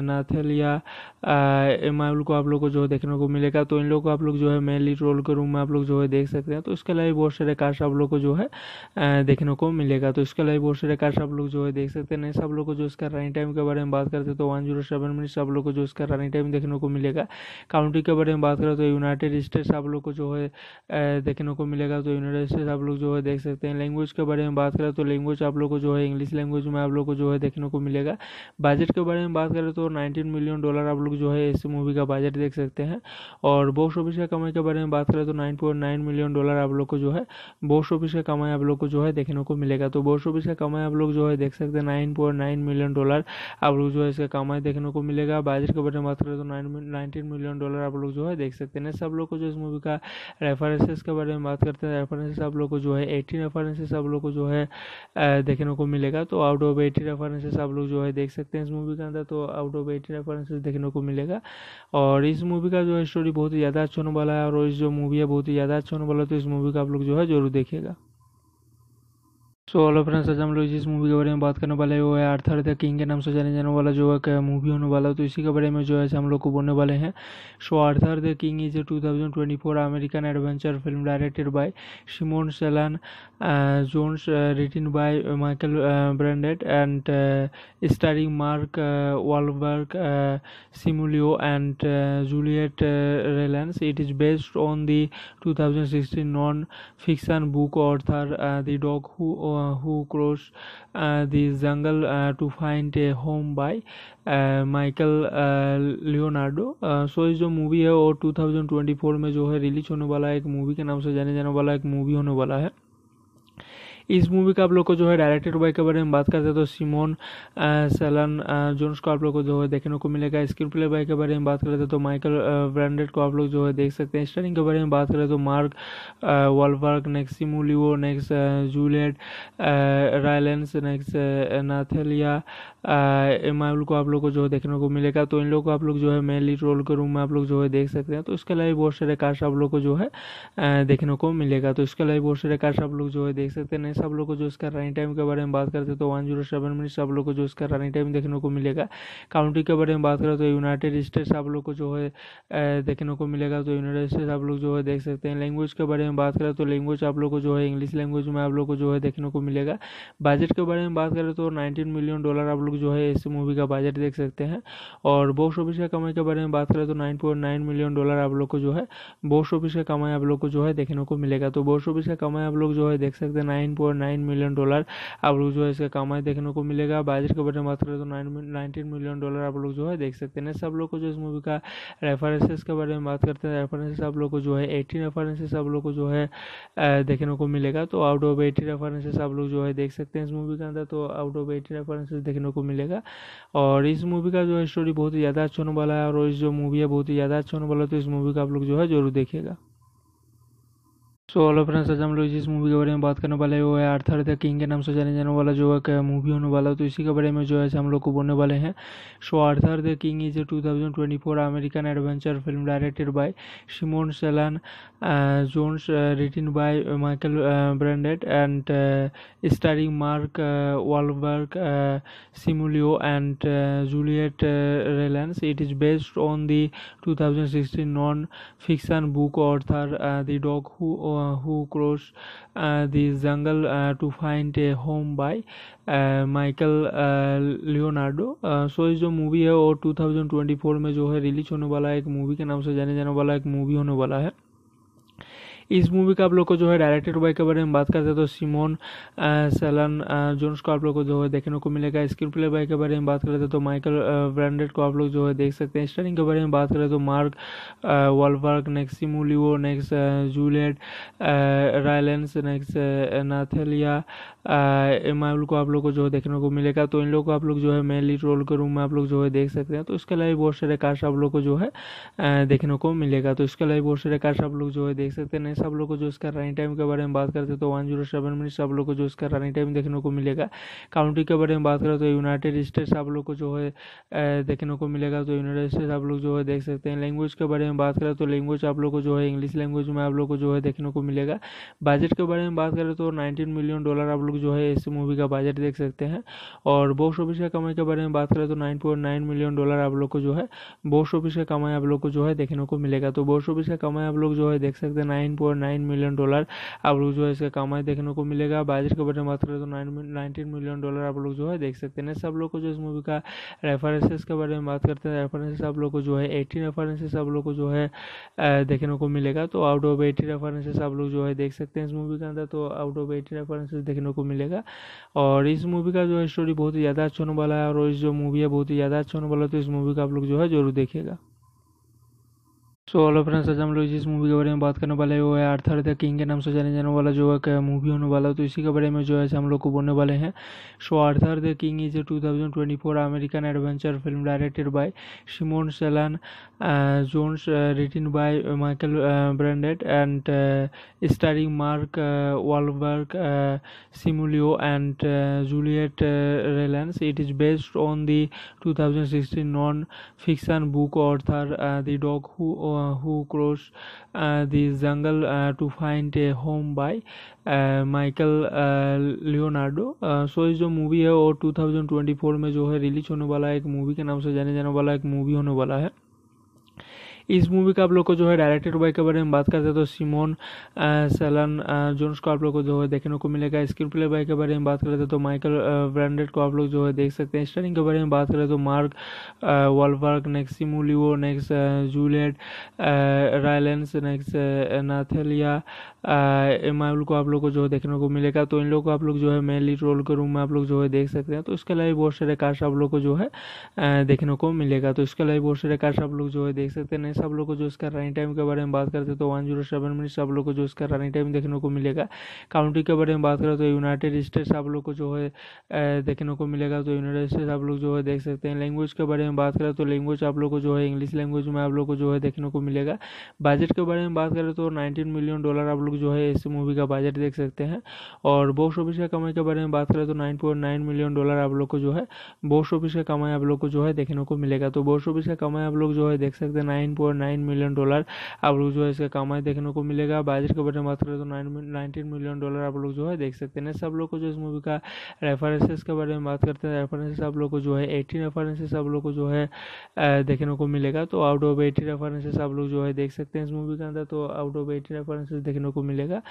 Nathalie एम को आप लोग को जो है देखने को मिलेगा तो इन लोग को आप लोग जो है मेनली लीड रोल के रूम में आप लोग जो है देख सकते हैं तो इसके अलावा बहुत सारे कार्ड्स आप लोग को जो है देखने को मिलेगा तो इसके अलावा बहुत सारे कार्ड्स आप लोग जो है देख सकते हैं नेक्स्ट सब लोग को जो इसका रनिंग टाइम के बारे में बात करते हैं तो वन जीरो सेवन मिनट्स आप लोग को जो इसका रनिंग टाइम देखने को मिलेगा काउंटी के बारे में बात करें तो यूनाइटेड स्टेट्स आप लोग को जो है देखने को मिलेगा तो यूनाइटेड स्टेट्स आप लोग जो है देख सकते हैं लैंग्वेज के बारे में बात करें तो लैंग्वेज आप लोग को जो है इंग्लिश लैंग्वेज में आप लोग को जो है देखने को मिलेगा बजट के बारे में बात करें तो नाइनटीन मिलियन डॉलर आप लोग जो है इस मूवी का बजट देख सकते हैं और बॉक्स ऑफिस का कमाई के बारे में बात करें तो nine point nine million dollar आप लोग को जो है बॉक्स ऑफिस का कमाई आप लोग को जो है देखने को मिलेगा तो बॉक्स ऑफिस का कमाई आप लोग जो है देख सकते हैं nine point nine million dollar आप लोग जो है इसका कमाई देखने को मिलेगा बजट के बारे में बात करें तो नाइनटीन मिलियन डॉलर आप लोग जो है देख सकते हैं सब लोग को जो इस मूवी का रेफरेंसेस के बारे में बात करते हैं रेफरेंसेस आप लोग को जो है एटीन रेफरेंसेस आप लोग को जो है देखने को मिलेगा तो आउट ऑफ एटी रेफरेंसेस आप लोग जो है देख सकते हैं इस मूवी के अंदर तो आउट ऑफ एटी रेफरेंसेस देखने को को मिलेगा और इस मूवी का जो है स्टोरी बहुत ही ज़्यादा अच्छा होने वाला है और इस जो मूवी है बहुत ही ज़्यादा अच्छा होने वाला है तो इस मूवी का आप लोग जो है जरूर देखेगा सो ऑल फ्रेंड्स आज हम लोग जिस मूवी के बारे में बात करने वाले हैं वो है आर्थर द किंग के नाम से जाने जाने वाला जो है मूवी होने वाला तो इसी के बारे में जो है हम लोग को बोलने वाले हैं so Arthur the king is a two thousand twenty four American adventure film directed by Simon Cellan Jones written by Michael Brandt and starring Mark Wahlberg Simu Liu and Juliet Rylance it is based on the two thousand sixteen non fiction book Arthur the dog who Uh, who Crossed uh, the Jungle uh, to Find a Home by Michael Leonardo so इस जो movie है वो 2024 में जो है release होने वाला है एक मूवी के नाम से जाने जाने वाला एक मूवी होने वाला है इस मूवी का आप लोग को जो है डायरेक्टेड बाय के बारे में बात करते हैं तो सिमोन सेलन जोन्स को आप लोग को जो है देखने को मिलेगा स्क्रीन प्ले बाय के बारे में बात करते हैं तो माइकल ब्रांडेड को आप लोग जो है देख सकते हैं स्टारिंग के बारे में बात करें तो mark Wahlberg next Simu Liu next Juliet Rylance next Nathalie Emmanuel को आप लोग को जो है देखने को मिलेगा तो इन लोग को आप लोग जो है मेनली लीड रोल के रूम में आप लोग जो है देख सकते हैं तो इसके अलावा बहुत सारे कार्ड्स आप लोग को जो है देखने को मिलेगा तो इसके अलावा बहुत सारे कार्ड्स आप लोग जो है देख सकते हैं सब लोग को जो इसका रनिंग टाइम के बारे में बात करते तो वन जीरो सेवन मिनट सब लोग को जो इसका रनिंग टाइम देखने को मिलेगा काउंटी के बारे में बात करें तो यूनाइटेड स्टेट्स आप लोग को जो है देखने को मिलेगा तो यूनाइटेड स्टेट्स आप लोग जो है देख सकते हैं लैंग्वेज के बारे में बात करें तो लैंग्वेज आप लोग को जो है इंग्लिश लैंग्वेज में आप लोग को जो है देखने को मिलेगा बजट के बारे में बात करें तो नाइनटीन मिलियन डॉलर आप लोग जो है इस मूवी का बजट देख सकते हैं और बॉक्स ऑफिस का कमाई के बारे में बात करें तो नाइन मिलियन डॉलर आप लोग को जो है बॉक्स ऑफिस का कमाई आप लोग को जो है देखने को मिलेगा तो बॉक्स ऑफिस का कमाई आप लोग जो है देख सकते हैं नाइन और नाइन मिलियन डॉलर आप लोग जो है इसका कमाई देखने को मिलेगा बाजर के बारे में बात करें तो नाइनटीन मिलियन डॉलर आप लोग जो है देख सकते हैं सब लोग को जो इस मूवी का रेफरेंसेस के बारे में बात करते हैं रेफरेंसेस आप लोग को जो है एटीन रेफरेंसेस आप लोग को जो है देखने को मिलेगा तो आउट ऑफ एटी रेफरेंसेस आप लोग जो है देख सकते हैं इस मूवी के अंदर तो आउट ऑफ एटी रेफरेंसेस देखने को मिलेगा और इस मूवी का जो है स्टोरी बहुत ही ज़्यादा अच्छा होने वाला है और इस जो मूवी है बहुत ही ज़्यादा अच्छा होने वाला है तो इस मूवी का आप लोग जो है जरूर देखेगा सो ऑल फ्रेंड्स आज हम लोग जिस मूवी के बारे में बात करने वाले हैं वो है आर्थर द किंग के नाम से जाने जाने वाला जो है मूवी होने वाला तो इसी के बारे में जो है हम लोग को बोलने वाले हैं so Arthur the king is a 2024 American adventure film directed by Simon Cellan Jones written by Michael Brandt and starring Mark Wahlberg Simu Liu and Juliet Rylance it is based on the 2016 non fiction book Arthur the dog who uh, Who cross uh, the Jungle uh, to Find a Home by uh, Michael Michael Leonardo so ये जो movie है वो 2024 में जो है release होने वाला है एक मूवी के नाम से जाने जाने वाला एक मूवी होने वाला है इस मूवी का आप लोग को जो है डायरेक्टेड बाय के बारे में बात करते हैं तो सिमोन सेलन जोन्स को आप लोग को जो है देखने को मिलेगा स्क्रीन प्ले बाय के बारे में बात करते हैं तो माइकल ब्रांडेड को आप लोग जो है देख सकते हैं स्टारिंग के बारे में बात करें तो mark Wahlberg next Simu Liu next Juliet Rylance next Nathalie Emmanuel को आप लोग को जो है देखने को मिलेगा तो इन लोग को आप लोग जो है मेनली रोल के रूम में आप लोग जो है देख सकते हैं तो इसके अलावा बहुत सारे कार्ड आप लोग को जो है देखने को मिलेगा तो इसके अलावा बहुत सारे कार्ड आप लोग जो है देख सकते हैं सब लोग को जो इसका रनिंग टाइम के बारे में बात करते हैं तो वन जीरो सेवन मिनट सब लोग को जो इसका रनिंग टाइम देखने को मिलेगा काउंटी के बारे में बात करें तो यूनाइटेड स्टेट्स आप लोग को जो है देखने को मिलेगा तो यूनाइटेड स्टेट्स आप लोग जो है देख सकते हैं लैंग्वेज के बारे में बात करें तो लैंग्वेज आप लोग को जो है इंग्लिश लैंग्वेज में आप लोग को जो है देखने को मिलेगा बजट के बारे में बात करें तो नाइनटीन मिलियन डॉलर आप लोग जो है इस मूवी का बजट देख सकते हैं और बॉक्स ऑफिस का कमाई के बारे में बात करें तो नाइन मिलियन डॉलर आप लोग को जो है बॉक्स ऑफिस का कमाई आप लोग को जो है देखने को मिलेगा तो बॉक्स ऑफिस का कमाई आप लोग जो है देख सकते हैं nine four nine million dollar आप लोग जो है इसका कमाई देखने को मिलेगा बाजार के बारे में बात करें तो नाइनटीन मिलियन डॉलर आप लोग जो है देख सकते हैं सब लोग को जो इस मूवी का रेफरेंसेस के बारे में बात करते हैं रेफरेंसेस आप लोग को जो है एटीन रेफरेंसेस आप लोग को जो है देखने को मिलेगा तो आउट ऑफ एटी रेफरेंसेस आप लोग जो है देख सकते हैं इस मूवी के अंदर तो आउट ऑफ एटी रेफरेंसेस देखने को मिलेगा और इस मूवी का जो है स्टोरी बहुत ही ज़्यादा अच्छा होने वाला है और इस जो मूवी है बहुत ही ज़्यादा अच्छा होने वाला है तो इस मूवी का आप लोग जो है जरूर देखेगा सो ऑल फ्रेंड्स आज हम लोग जिस मूवी के बारे में बात करने वाले हैं वो है आर्थर द किंग के नाम से जाने जाने वाला जो है मूवी होने वाला तो इसी के बारे में जो है हम लोग को बोलने वाले हैं so Arthur the king is a two thousand twenty four American adventure film directed by Simon Cellan Jones written by Michael Brandt and starring Mark Wahlberg Simu Liu and Juliet Rylance it is based on the two thousand sixteen non fiction book Arthur the dog who Uh, who Crossed uh, the Jungle uh, to Find a Home by Michael Leonardo so इस जो movie है वो 2024 में जो है release होने वाला है एक मूवी के नाम से जाने जाने वाला एक मूवी होने वाला है इस मूवी का आप लोग को जो है डायरेक्टेड बाय के बारे में बात करते हैं तो सिमोन सेलन जोन्स को आप लोग को जो है देखने को मिलेगा स्क्रीन प्ले बाय के बारे में बात करते हैं तो माइकल ब्रांडेड को आप लोग जो है देख सकते हैं स्टारिंग के बारे में बात करें तो mark Wahlberg next Simu Liu next Juliet Rylance next Nathalie Emmanuel को आप लोग को जो है देखने को मिलेगा तो इन लोग को आप लोग जो है मेनली लीड रोल के रूम में आप लोग जो है देख सकते हैं तो इसके अलावा बहुत सारे कार्ड्स आप लोग को जो है देखने को मिलेगा तो इसके अलावा बहुत सारे कार्ड्स आप लोग जो है देख सकते हैं सब लोग को जो इसका रनिंग टाइम के बारे में बात करते तो वन जीरो सेवन मिनट सब लोग को जो इसका रनिंग टाइम देखने को मिलेगा काउंटी के बारे में बात करें तो यूनाइटेड स्टेट्स आप लोग को जो है देखने को मिलेगा तो यूनाइटेड स्टेट्स आप लोग जो है देख सकते हैं लैंग्वेज के बारे में बात करें तो लैंग्वेज आप लोग को जो है इंग्लिश लैंग्वेज में आप लोग को जो है देखने को मिलेगा बजट के बारे में बात करें तो नाइनटीन मिलियन डॉलर आप लोग जो है इस मूवी का बजट देख सकते हैं और बॉक्स ऑफिस का कमाई के बारे में बात करें तो नाइन मिलियन डॉलर आप लोग को जो है बॉक्स ऑफिस का कमाई आप लोग को जो है देखने को मिलेगा तो बॉक्स ऑफिस का कमाई आप लोग जो है देख सकते हैं नाइन और नाइन मिलियन डॉलर आप लोग जो है इसका कमाई देखने को मिलेगा बाजर के बारे में बात करें तो नाइनटीन मिलियन डॉलर आप लोग जो है देख सकते हैं सब लोग को जो इस मूवी का रेफरेंसेस के बारे में बात करते हैं रेफरेंसेस आप लोग को जो है एटीन रेफरेंसेस आप लोग को जो है देखने को मिलेगा तो आउट ऑफ एटी रेफरेंसेस आप लोग जो है देख सकते हैं इस मूवी के अंदर तो आउट ऑफ एटी रेफरेंसेस देखने को मिलेगा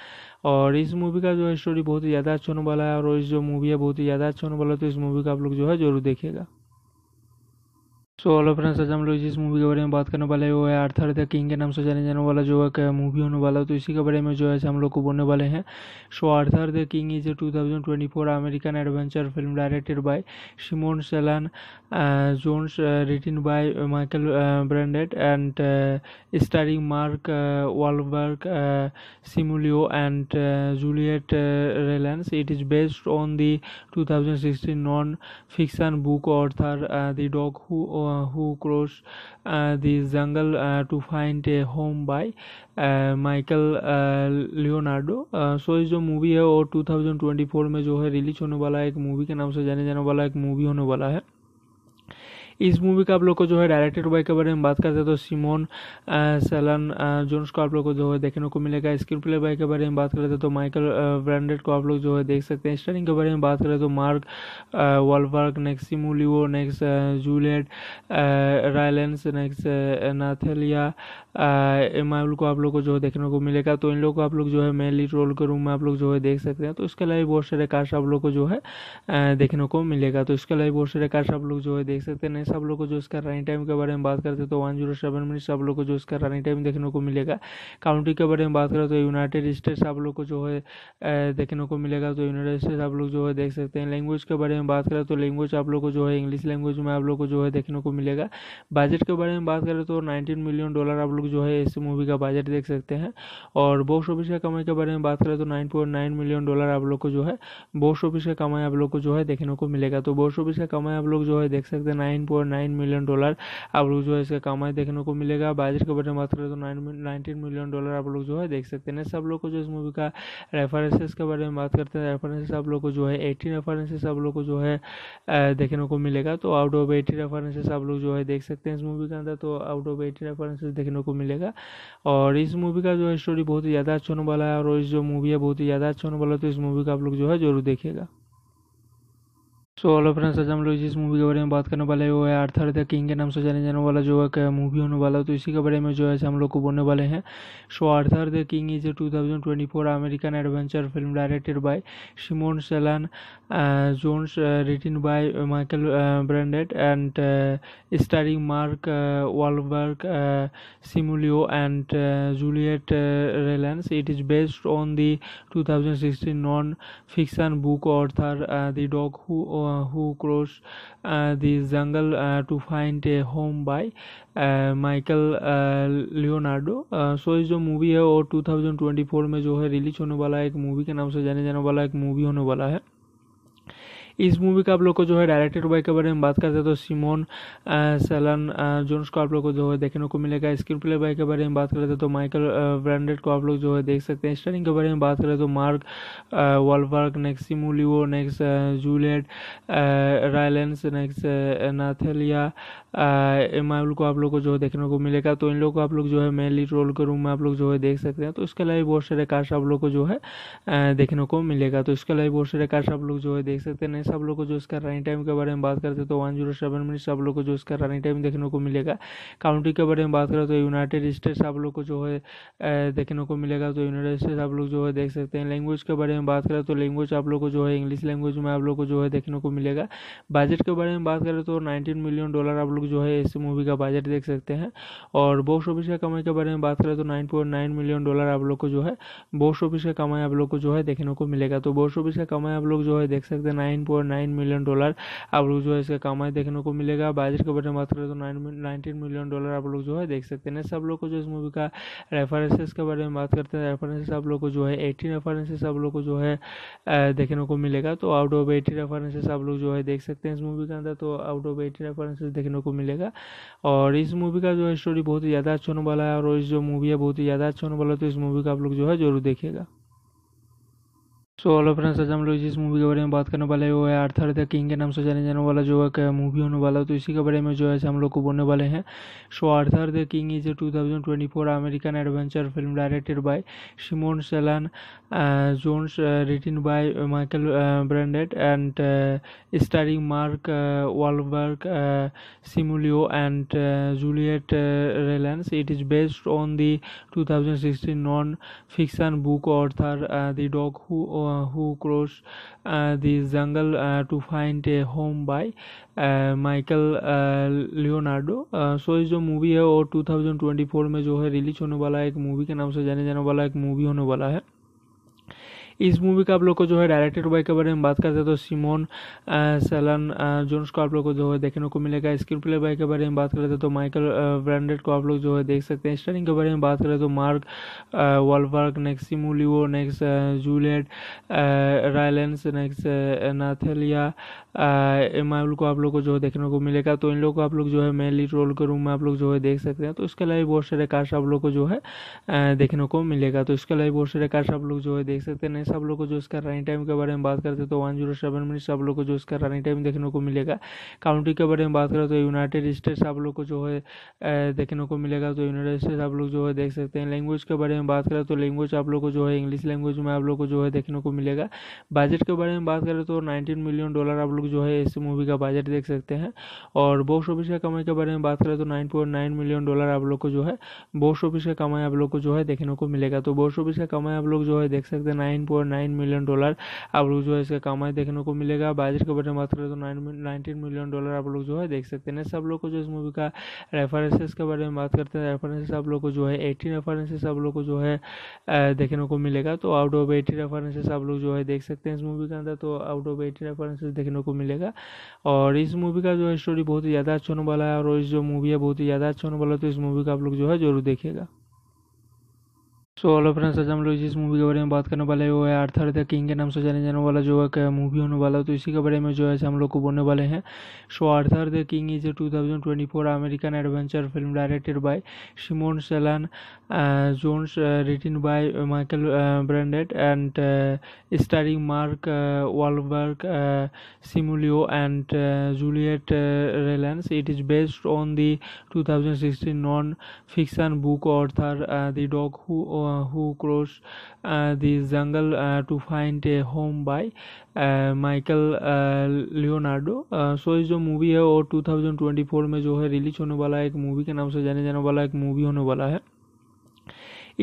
और इस मूवी का जो है स्टोरी बहुत ही ज़्यादा अच्छा होने वाला है और इस जो मूवी है बहुत ही ज़्यादा अच्छा होने वाला है तो इस मूवी का आप लोग जो है जरूर देखेगा सो ऑल फ्रेंड्स आज हम लोग जिस मूवी के बारे में बात करने वाले हैं वो है आर्थर द किंग के नाम से जाने जाने वाला जो है मूवी होने वाला तो इसी के बारे में जो है हम लोग को बोलने वाले हैं so Arthur the king is a two thousand twenty four American adventure film directed by Simon Cellan Jones written by Michael Brandt and starring Mark Wahlberg Simu Liu and Juliet Rylance it is based on the two thousand sixteen non fiction book Arthur the dog who uh, Who cross uh, the Jungle uh, to Find a Home by uh, Michael Michael Leonardo so ये जो movie है वो 2024 में जो है release होने वाला है एक मूवी के नाम से जाने जाने वाला एक मूवी होने वाला है इस मूवी का आप लोग को जो है डायरेक्टेड बाय के बारे में बात करते हैं तो सिमोन सेलन जोन्स को आप लोग को जो है देखने को मिलेगा स्क्रीन प्ले बाय के बारे में बात करते हैं तो माइकल ब्रांडेड को आप लोग जो है देख सकते हैं स्टारिंग के बारे में बात करें तो mark Wahlberg next Simu Liu next Juliet Rylance next Nathalie Emmanuel को आप लोग को जो है देखने को मिलेगा तो इन लोग को आप लोग जो है मेनली लीड रोल के रूम में आप लोग जो है देख सकते हैं तो इसके अलावा बहुत सारे कार्ड आप लोग को जो है देखने को मिलेगा तो इसके अलावा बहुत सारे कार्ड आप लोग जो है देख सकते हैं सब लोग को जो इसका रनिंग टाइम के बारे में बात करते तो वन जीरो सेवन मिनट सब लोग को जो इसका रनिंग टाइम देखने को मिलेगा काउंटी के बारे में बात करें तो यूनाइटेड स्टेट्स आप लोग को जो है देखने को मिलेगा तो यूनाइटेड स्टेट्स आप लोग जो है देख सकते हैं लैंग्वेज के बारे में बात करें तो लैंग्वेज आप लोग को जो है इंग्लिश लैंग्वेज में आप लोग को जो है देखने को मिलेगा बजट के बारे में बात करें तो नाइनटीन मिलियन डॉलर आप लोग जो है इस मूवी का बजट देख सकते हैं और बॉक्स ऑफिस का कमाई के बारे में बात करें तो nine point nine million dollar आप लोग को जो है बॉक्स ऑफिस का कमाई आप लोग को जो है देखने को मिलेगा तो बॉक्स ऑफिस का कमाई आप लोग जो है देख सकते हैं nine four nine million dollar आप लोग जो है इसका कमाई देखने को मिलेगा बाजार के बारे में बात करें तो नाइनटीन मिलियन डॉलर आप लोग जो है देख सकते हैं सब लोग को जो इस मूवी का रेफरेंसेस के बारे में बात करते हैं रेफरेंसेस आप लोग को जो है एटीन रेफरेंसेस आप लोग को जो है देखने को मिलेगा तो आउट ऑफ एटी रेफरेंसेस आप लोग जो है देख सकते हैं इस मूवी के अंदर तो आउट ऑफ एटी रेफरेंसेस देखने को मिलेगा और इस मूवी का जो है स्टोरी बहुत ही ज़्यादा अच्छा होने वाला है और इस जो मूवी है बहुत ही ज़्यादा अच्छा होने वाला है तो इस मूवी का आप लोग जो है जरूर देखेगा सो ऑल फ्रेंड्स आज हम लोग जिस मूवी के बारे में बात करने वाले हैं वो है आर्थर द किंग के नाम से जाने जाने वाला जो है मूवी होने वाला तो इसी के बारे में जो है हम लोग को बोलने वाले हैं so Arthur the king is a two thousand twenty four American adventure film directed by Simon Cellan Jones written by Michael Brandt and starring Mark Wahlberg Simu Liu and Juliet Rylance it is based on the two thousand sixteen non fiction book Arthur the dog who uh, Who cross uh, the Jungle uh, to Find a Home by uh, Michael Michael Leonardo so इस जो movie है वो 2024 में जो है release होने वाला है एक मूवी के नाम से जाने जाने वाला एक मूवी होने वाला है इस मूवी का आप लोग को जो है डायरेक्टर बाय के बारे में बात करते हैं तो सिमोन सेलन जोन्स को आप लोग को जो है देखने को मिलेगा स्क्रीन प्ले बाय के बारे में बात करते हैं तो माइकल ब्रांडेड को आप लोग जो है देख सकते हैं स्टारिंग के बारे में बात करें तो mark Wahlberg next Simu Liu next Juliet Rylance next Nathalie Emmanuel को आप लोग को जो है देखने को मिलेगा तो इन लोग को आप लोग जो है मेन लीड रोल के रूम में आप लोग जो है देख सकते हैं तो इसके अलावा बहुत सारे कार्ड आप लोग को जो है देखने को मिलेगा तो इसके अलावा बहुत सारे कार्ड आप लोग जो है देख सकते हैं सब लोग को जो इसका रनिंग टाइम के बारे में बात करते तो वन जीरो सेवन मिनट सब लोग को जो इसका रनिंग टाइम देखने को मिलेगा काउंटी के बारे में बात करें तो यूनाइटेड स्टेट्स आप लोग को जो है देखने को मिलेगा तो यूनाइटेड स्टेट्स आप लोग जो है देख सकते हैं लैंग्वेज के बारे में बात करें तो लैंग्वेज आप लोग को जो है इंग्लिश लैंग्वेज में आप लोग को जो है देखने को मिलेगा बजट के बारे में बात करें तो नाइनटीन मिलियन डॉलर आप लोग जो है इस मूवी का बजट देख सकते हैं और बॉक्स ऑफिस का कमाई के बारे में बात करें तो नाइन मिलियन डॉलर आप लोग को जो है बॉक्स ऑफिस का कमाई आप लोग को जो है देखने को मिलेगा तो बॉक्स ऑफिस का कमाई आप लोग जो है देख सकते हैं nine four nine million dollar आप लोग जो है इसका कमाई देखने को मिलेगा बाजर के बारे में बात करें तो नाइनटीन मिलियन डॉलर आप लोग जो है देख सकते हैं सब लोग को जो इस मूवी का रेफरेंसेस के बारे में बात करते हैं रेफरेंसेस आप लोग को जो है एटीन रेफरेंसेस आप लोग को जो है देखने को मिलेगा तो आउट ऑफ एटी रेफरेंसेस आप लोग जो है देख सकते हैं इस मूवी के अंदर तो आउट ऑफ एटी रेफरेंसेस देखने को मिलेगा और इस मूवी का जो है स्टोरी बहुत ही ज़्यादा अच्छा होने वाला है और इस जो मूवी है बहुत ही ज़्यादा अच्छा होने वाला है तो इस मूवी का आप लोग जो है जरूर देखेगा सो ऑल फ्रेंड्स आज हम लोग जिस मूवी के बारे में बात करने वाले हैं वो है आर्थर द किंग के नाम से जाने जाने वाला जो है मूवी होने वाला तो इसी के बारे में जो है हम लोग को बोलने वाले हैं so Arthur the king is a 2024 American adventure film directed by Simon Cellan Jones written by Michael Brandt and starring Mark Wahlberg Simu Liu and Juliet Rylance it is based on the 2016 non fiction book Arthur the dog who uh, Who cross uh, the Jungle uh, to Find a Home by uh, Michael Michael Leonardo so ये जो movie है वो 2024 में जो है release होने वाला है एक मूवी के नाम से जाने जाने वाला एक मूवी होने वाला है इस मूवी का आप लोग को जो है डायरेक्टेड बाय के बारे में बात करते हैं तो सिमोन सेलन जोन्स को आप लोग को जो है देखने को मिलेगा स्क्रीन प्ले बाय के बारे में बात करते हैं तो माइकल ब्रांडेड को आप लोग जो है देख सकते हैं स्टारिंग के बारे में बात करें तो mark Wahlberg next Simu Liu next Juliet Rylance next Nathalie Emmanuel को आप लोग को जो है देखने को मिलेगा तो इन लोग को आप लोग जो है मेनली रोल के रूम में आप लोग जो है देख सकते हैं तो इसके अलावा बहुत सारे कार्ड आप लोग को जो है देखने को मिलेगा तो इसके अलावा बहुत सारे कार्ड आप लोग जो है देख सकते हैं सब लोग को जो इसका रनिंग टाइम के बारे में बात करते तो वन जीरो सेवन मिनट सब लोग को जो इसका रनिंग टाइम देखने को मिलेगा काउंटी के बारे में बात करें तो यूनाइटेड स्टेट्स आप लोग को जो है देखने को मिलेगा तो यूनाइटेड स्टेट्स आप लोग जो है देख सकते हैं लैंग्वेज के बारे में बात करें तो लैंग्वेज आप लोग को जो है इंग्लिश लैंग्वेज में आप लोग को जो है देखने को मिलेगा बजट के बारे में बात करें तो नाइनटीन मिलियन डॉलर आप लोग जो है इस मूवी का बजट देख सकते हैं और बॉक्स ऑफिस का कमाई के बारे में बात करें तो nine point nine million dollar आप लोग को जो है बॉक्स ऑफिस का कमाई आप लोग को जो है देखने को मिलेगा तो बॉक्स ऑफिस का कमाई आप लोग जो है देख सकते हैं नाइन नाइन मिलियन डॉलर आप लोग जो है इसका कमाई देखने को मिलेगा बाजार के बारे में बात करें तो नाइनटीन मिलियन डॉलर आप लोग जो है देख सकते हैं सब लोग को जो इस मूवी का रेफरेंसेस के बारे में बात करते हैं रेफरेंसेस आप लोग को जो है एटीन रेफरेंसेस आप लोग को जो है देखने को मिलेगा तो आउट ऑफ एटी रेफरेंसेस आप लोग जो है देख सकते हैं इस मूवी के अंदर तो आउट ऑफ एटी रेफरेंसेस देखने को मिलेगा और इस मूवी का जो है स्टोरी बहुत ही ज़्यादा अच्छा होने वाला है और इस जो मूवी है बहुत ही ज़्यादा अच्छा होने वाला है तो इस मूवी का आप लोग जो है जरूर देखेगा सो ऑल फ्रेंड्स आज हम लोग जिस मूवी के बारे में बात करने वाले हैं वो है आर्थर द किंग के नाम से जाने जाने वाला जो है मूवी होने वाला तो इसी के बारे में जो है हम लोग को बोलने वाले हैं so Arthur the king is a 2024 American adventure film directed by Simon Cellan Jones written by Michael Brandt and starring Mark Wahlberg Simu Liu and Juliet Rylance it is based on the 2016 non fiction book Arthur the dog who uh, Who cross uh, the Jungle uh, to Find a Home by uh, Michael Michael Leonardo so ये जो movie है वो 2024 में जो है release होने वाला है एक मूवी के नाम से जाने जाने वाला एक मूवी होने वाला है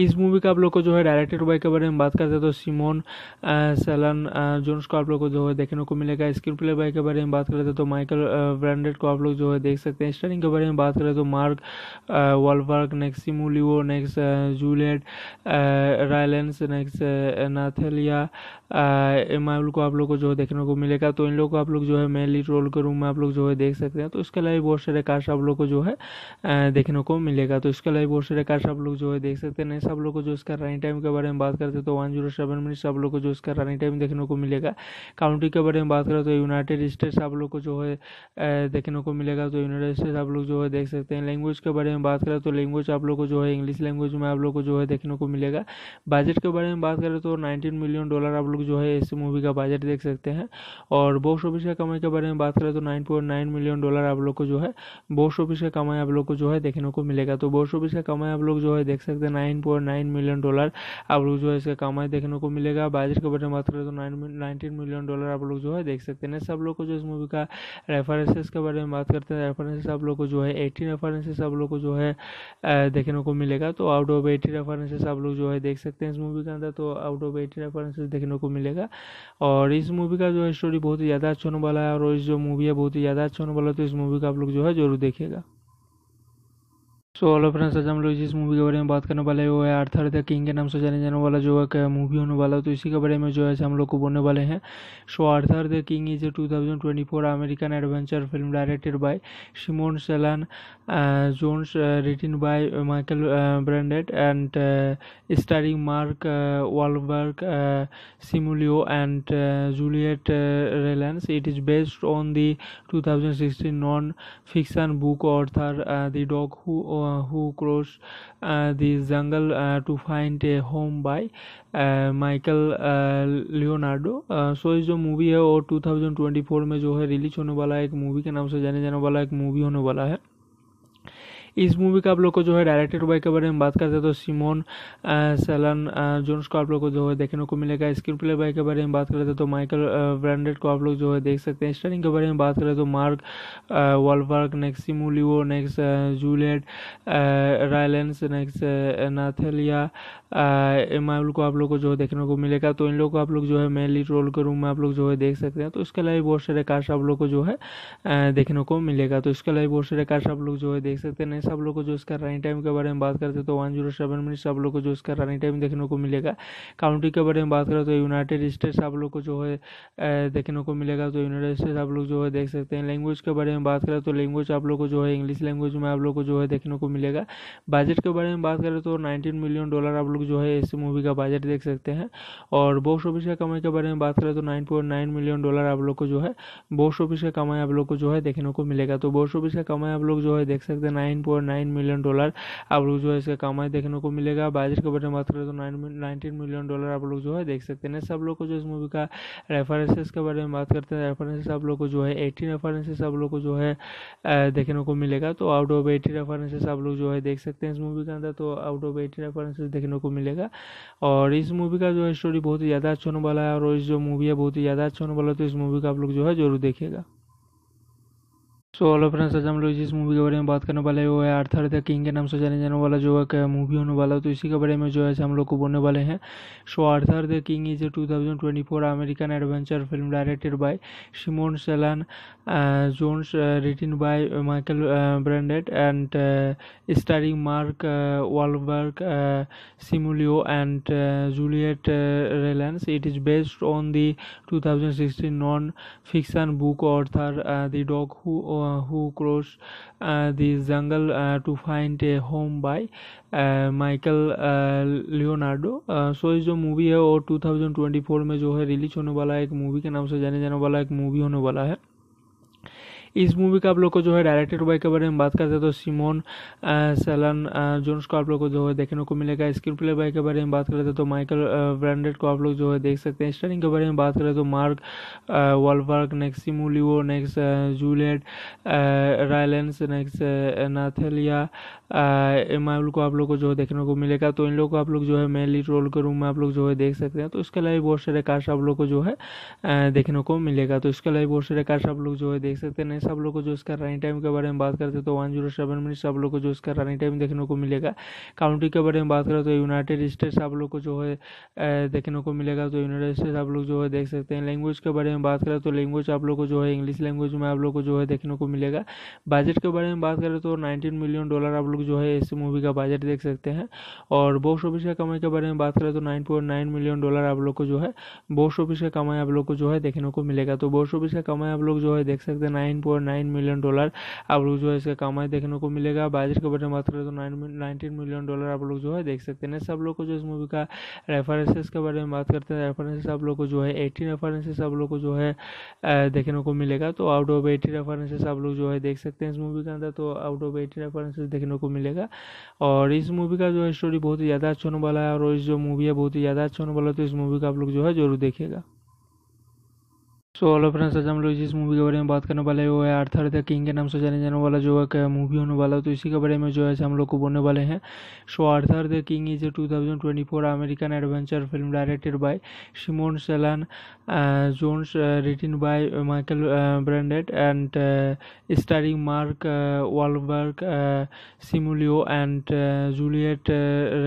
इस मूवी का आप लोग को जो है डायरेक्टर बाय के बारे में बात करते हैं तो सिमोन सेलन जोन्स को आप लोग को जो है देखने को मिलेगा स्क्रीन प्ले बाय के बारे में बात करते हैं तो माइकल ब्रांडेड को आप लोग जो है देख सकते हैं स्टारिंग के बारे में बात करें तो mark Wahlberg next Simu Liu next Juliet Rylance next Nathalie Emmanuel को आप लोग को जो है देखने को मिलेगा तो इन लोग को आप लोग जो है मेन लीड रोल के रूम में आप लोग जो है देख सकते हैं तो इसके अलावा बहुत सारे कार्स आप लोग को जो है देखने को मिलेगा तो इसके अलावा बहुत सारे कार्स आप लोग जो है देख सकते हैं सब लोग को जो इसका रनिंग टाइम के बारे में बात करते तो वन जीरो सेवन मिनट सब लोग को जो इसका रनिंग टाइम देखने को मिलेगा काउंटी के बारे में बात करें तो यूनाइटेड स्टेट्स आप लोग को जो है देखने को मिलेगा तो यूनाइटेड स्टेट्स आप लोग जो है देख सकते हैं लैंग्वेज के बारे में बात करें तो लैंग्वेज आप लोग को जो है इंग्लिश लैंग्वेज में आप लोग को जो है देखने को मिलेगा बजट के बारे में बात करें तो नाइनटीन मिलियन डॉलर आप लोग जो है इस मूवी का बजट देख सकते हैं और बॉक्स ऑफिस का कमाई के बारे में बात करें तो नाइन मिलियन डॉलर आप लोग को जो है बॉक्स ऑफिस का कमाई आप लोग को जो है देखने को मिलेगा तो बॉक्स ऑफिस का कमाई आप लोग जो है देख सकते हैं नाइन नाइन मिलियन डॉलर आप लोग जो है इसका कमाई देखने को मिलेगा बाजर के बारे में बात करें तो नाइनटीन मिलियन डॉलर आप लोग जो है देख सकते हैं सब लोग को जो इस मूवी का रेफरेंसेस के बारे में बात करते हैं रेफरेंसेस आप लोग को जो है एटीन रेफरेंसेस आप लोग को जो है देखने को मिलेगा तो आउट ऑफ एटी रेफरेंसेस आप लोग जो है देख सकते हैं इस मूवी के अंदर तो आउट ऑफ एटी रेफरेंसेस देखने को मिलेगा और इस मूवी का जो है स्टोरी बहुत ही ज़्यादा अच्छा होने वाला है और इस जो मूवी है बहुत ही ज़्यादा अच्छा होने वाला है तो इस मूवी का आप लोग जो है जरूर देखेगा सो ऑल फ्रेंड्स आज हम लोग जिस मूवी के बारे में बात करने वाले हैं वो है आर्थर द किंग के नाम से जाने जाने वाला जो है मूवी होने वाला तो इसी के बारे में जो है हम लोग को बोलने वाले हैं so Arthur the king is a 2024 American adventure film directed by Simon Cellan Jones written by Michael Brandt and starring Mark Wahlberg Simu Liu and Juliet Rylance it is based on the 2016 non fiction book Arthur the dog who uh, Who cross uh, the Jungle uh, to Find a Home by uh, Michael Michael Leonardo so इस जो movie है वो 2024 में जो है release होने वाला है एक मूवी के नाम से जाने जाने वाला एक मूवी होने वाला है इस मूवी का आप लोग को जो है डायरेक्टर बाय के बारे में बात करते हैं तो सिमोन सेलन जोन्स को आप लोग को जो है देखने को मिलेगा स्क्रीन प्ले बाय के बारे में बात करते हैं तो माइकल ब्रांडेड को आप लोग जो है देख सकते हैं स्टारिंग के बारे में बात करें तो mark Wahlberg next Simu Liu next Juliet Rylance next Nathalie Emmanuel को आप लोग को जो है देखने को मिलेगा तो इन लोग को आप लोग जो है मेनली लीड रोल के रूम में आप लोग जो है देख सकते हैं तो इसके अलावा बहुत सारे कार्ड आप लोग को जो है देखने को मिलेगा तो इसके अलावा बहुत सारे कार्ड आप लोग जो है देख सकते हैं सब लोग को जो इसका रनिंग टाइम के बारे में बात करते तो वन जीरो सेवन मिनट सब लोग को जो इसका रनिंग टाइम देखने को मिलेगा काउंटी के बारे में बात करें तो यूनाइटेड स्टेट्स आप लोग को जो है देखने को मिलेगा तो यूनाइटेड स्टेट्स आप लोग जो है देख सकते हैं लैंग्वेज के बारे में बात करें तो लैंग्वेज आप लोग को जो है इंग्लिश लैंग्वेज में आप लोग को जो है देखने को मिलेगा बजट के बारे में बात करें तो नाइनटीन मिलियन डॉलर आप लोग जो है इस मूवी का बजट देख सकते हैं और बॉक्स ऑफिस का कमाई के बारे में बात करें तो नाइन मिलियन डॉलर आप लोग को जो है बॉक्स ऑफिस का कमाई आप लोग को जो है देखने को मिलेगा तो बॉक्स ऑफिस का कमाई आप लोग जो है देख सकते हैं nine four nine million dollar आप लोग जो है इसका कमाई देखने को मिलेगा बाजर के बारे में बात करें तो नाइनटीन मिलियन डॉलर आप लोग जो है देख सकते हैं सब लोग को जो इस मूवी का रेफरेंसेस के बारे में बात करते हैं रेफरेंसेस आप लोग को जो है एटीन रेफरेंसेस आप लोग को जो है देखने को मिलेगा तो आउट ऑफ एटी रेफरेंसेस आप लोग जो है देख सकते हैं इस मूवी के अंदर तो आउट ऑफ एटी रेफरेंसेस देखने को मिलेगा और इस मूवी का जो है स्टोरी बहुत ही ज़्यादा अच्छा होने वाला है और इस जो मूवी है बहुत ही ज़्यादा अच्छा होने वाला है तो इस मूवी का आप लोग जो है जरूर देखेगा सो ऑल फ्रेंड्स आज हम लोग जिस मूवी के बारे में बात करने वाले हैं वो है आर्थर द किंग के नाम से जाने जाने वाला जो है मूवी होने वाला तो इसी के बारे में जो है हम लोग को बोलने वाले हैं so Arthur the king is a 2024 American adventure film directed by Simon Cellan Jones written by Michael Brandt and starring Mark Wahlberg Simu Liu and Juliet Rylance it is based on the 2016 non fiction book Arthur the dog who uh, Who cross uh, the Jungle uh, to Find a Home by uh, Michael Michael Leonardo so ये जो movie है वो 2024 में जो है release होने वाला है एक मूवी के नाम से जाने जाने वाला एक मूवी होने वाला है इस मूवी का आप लोग को जो है डायरेक्टेड बाय के बारे में बात करते हैं तो सिमोन सेलन जोन्स को आप लोग को जो है देखने को मिलेगा स्क्रीन प्ले बाय के बारे में बात करते हैं तो माइकल ब्रांडेड को आप लोग जो है देख सकते हैं स्टारिंग के बारे में बात करें तो mark Wahlberg next Simu Liu next Juliet Rylance next Nathalie Emmanuel को आप लोग को जो है देखने को मिलेगा तो इन लोग को आप लोग जो है मेन लीड रोल के रूम में आप लोग जो है देख सकते हैं तो इसके अलावा बहुत सारे कार्ड्स आप लोग को जो है देखने को मिलेगा तो इसके अलावा बहुत सारे कार्ड्स आप लोग जो है देख सकते हैं सब लोग को जो इसका रनिंग टाइम के बारे में बात करते तो वन जीरो सेवन मिनट सब लोग को जो इसका रनिंग टाइम देखने को मिलेगा काउंटी के बारे में बात करें तो यूनाइटेड स्टेट्स आप लोग को जो है देखने को मिलेगा तो यूनाइटेड स्टेट्स आप लोग जो है देख सकते हैं लैंग्वेज के बारे में बात करें तो लैंग्वेज आप लोग को जो है इंग्लिश लैंग्वेज में आप लोग को जो है देखने को मिलेगा बजट के बारे में बात करें तो नाइनटीन मिलियन डॉलर आप लोग जो है इस मूवी का बजट देख सकते हैं और बॉक्स ऑफिस का कमाई के बारे में बात करें तो नाइन मिलियन डॉलर आप लोग को जो है बॉक्स ऑफिस का कमाई आप लोग को जो है देखने को मिलेगा तो बॉक्स ऑफिस का कमाई आप लोग जो है देख सकते हैं nine four nine million dollar आप लोग जो है इसका कमाई देखने को मिलेगा बाजर के बारे में बात करें तो नाइनटीन मिलियन डॉलर आप लोग जो है देख सकते हैं सब लोग को जो इस मूवी का रेफरेंसेस के बारे में बात करते हैं रेफरेंसेस आप लोग को जो है एटीन रेफरेंसेस आप लोग को जो है देखने को मिलेगा तो आउट ऑफ एटी रेफरेंसेस आप लोग जो है देख सकते हैं इस मूवी के अंदर तो आउट ऑफ एटी रेफरेंसेस देखने को मिलेगा और इस मूवी का जो है स्टोरी बहुत ही ज़्यादा अच्छा होने वाला है और इस जो मूवी है बहुत ही ज़्यादा अच्छा होने वाला है तो इस मूवी का आप लोग जो है जरूर देखेगा सो ऑल फ्रेंड्स आज हम लोग जिस मूवी के बारे में बात करने वाले हैं वो है आर्थर द किंग के नाम से जाने जाने वाला जो है मूवी होने वाला तो इसी के बारे में जो है हम लोग को बोलने वाले हैं so Arthur the king is a 2024 American adventure film directed by Simon Cellan Jones written by Michael Brandt and starring Mark Wahlberg Simu Liu and Juliet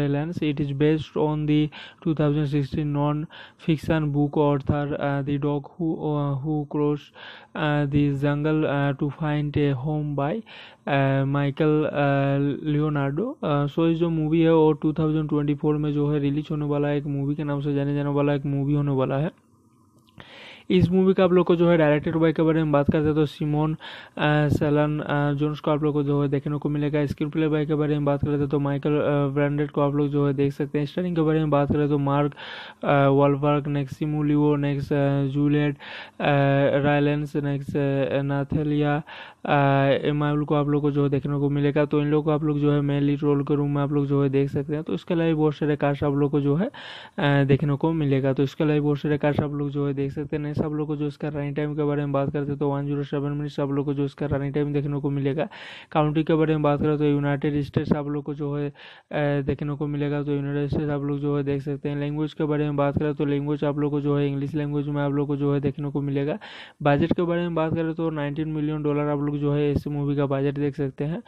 Rylance it is based on the 2016 non fiction book Arthur the dog who Uh, who cross uh, the Jungle uh, to Find a Home by uh, Michael Michael Leonardo so इस जो movie है वो 2024 में जो है release होने वाला है एक मूवी के नाम से जाने जाने वाला एक मूवी होने वाला है इस मूवी का आप लोग को जो है डायरेक्टर बाय के बारे में बात करते हैं तो सिमोन सेलन जोन्स को आप लोग को जो है देखने को मिलेगा स्क्रीन प्ले बाय के बारे में बात करते हैं तो माइकल ब्रांडेड को आप लोग जो है देख सकते हैं स्टारिंग के बारे में बात करें तो mark Wahlberg next Simu Liu next Juliet Rylance next Nathalie Emmanuel को आप लोग को जो है देखने को मिलेगा तो इन लोग को आप लोग जो है मेनली लीड रोल के रूम में आप लोग जो है देख सकते हैं तो इसके अलावा बहुत सारे कार्ड आप लोग को जो है देखने को मिलेगा तो इसके अलावा बहुत सारे कार्ड आप लोग जो है देख सकते हैं सब लोग को जो इसका रनिंग टाइम के बारे में बात करते तो वन जीरो सेवन मिनट सब लोग को जो इसका रनिंग टाइम देखने को मिलेगा काउंटी के बारे में बात करें तो यूनाइटेड स्टेट्स आप लोग को जो है देखने को मिलेगा तो यूनाइटेड स्टेट्स आप लोग जो है देख सकते हैं लैंग्वेज के बारे में बात करें तो लैंग्वेज आप लोग को जो है इंग्लिश लैंग्वेज में आप लोग को जो है देखने को मिलेगा बजट के बारे में बात करें तो नाइनटीन मिलियन डॉलर आप लोग जो है इस मूवी का बजट देख सकते हैं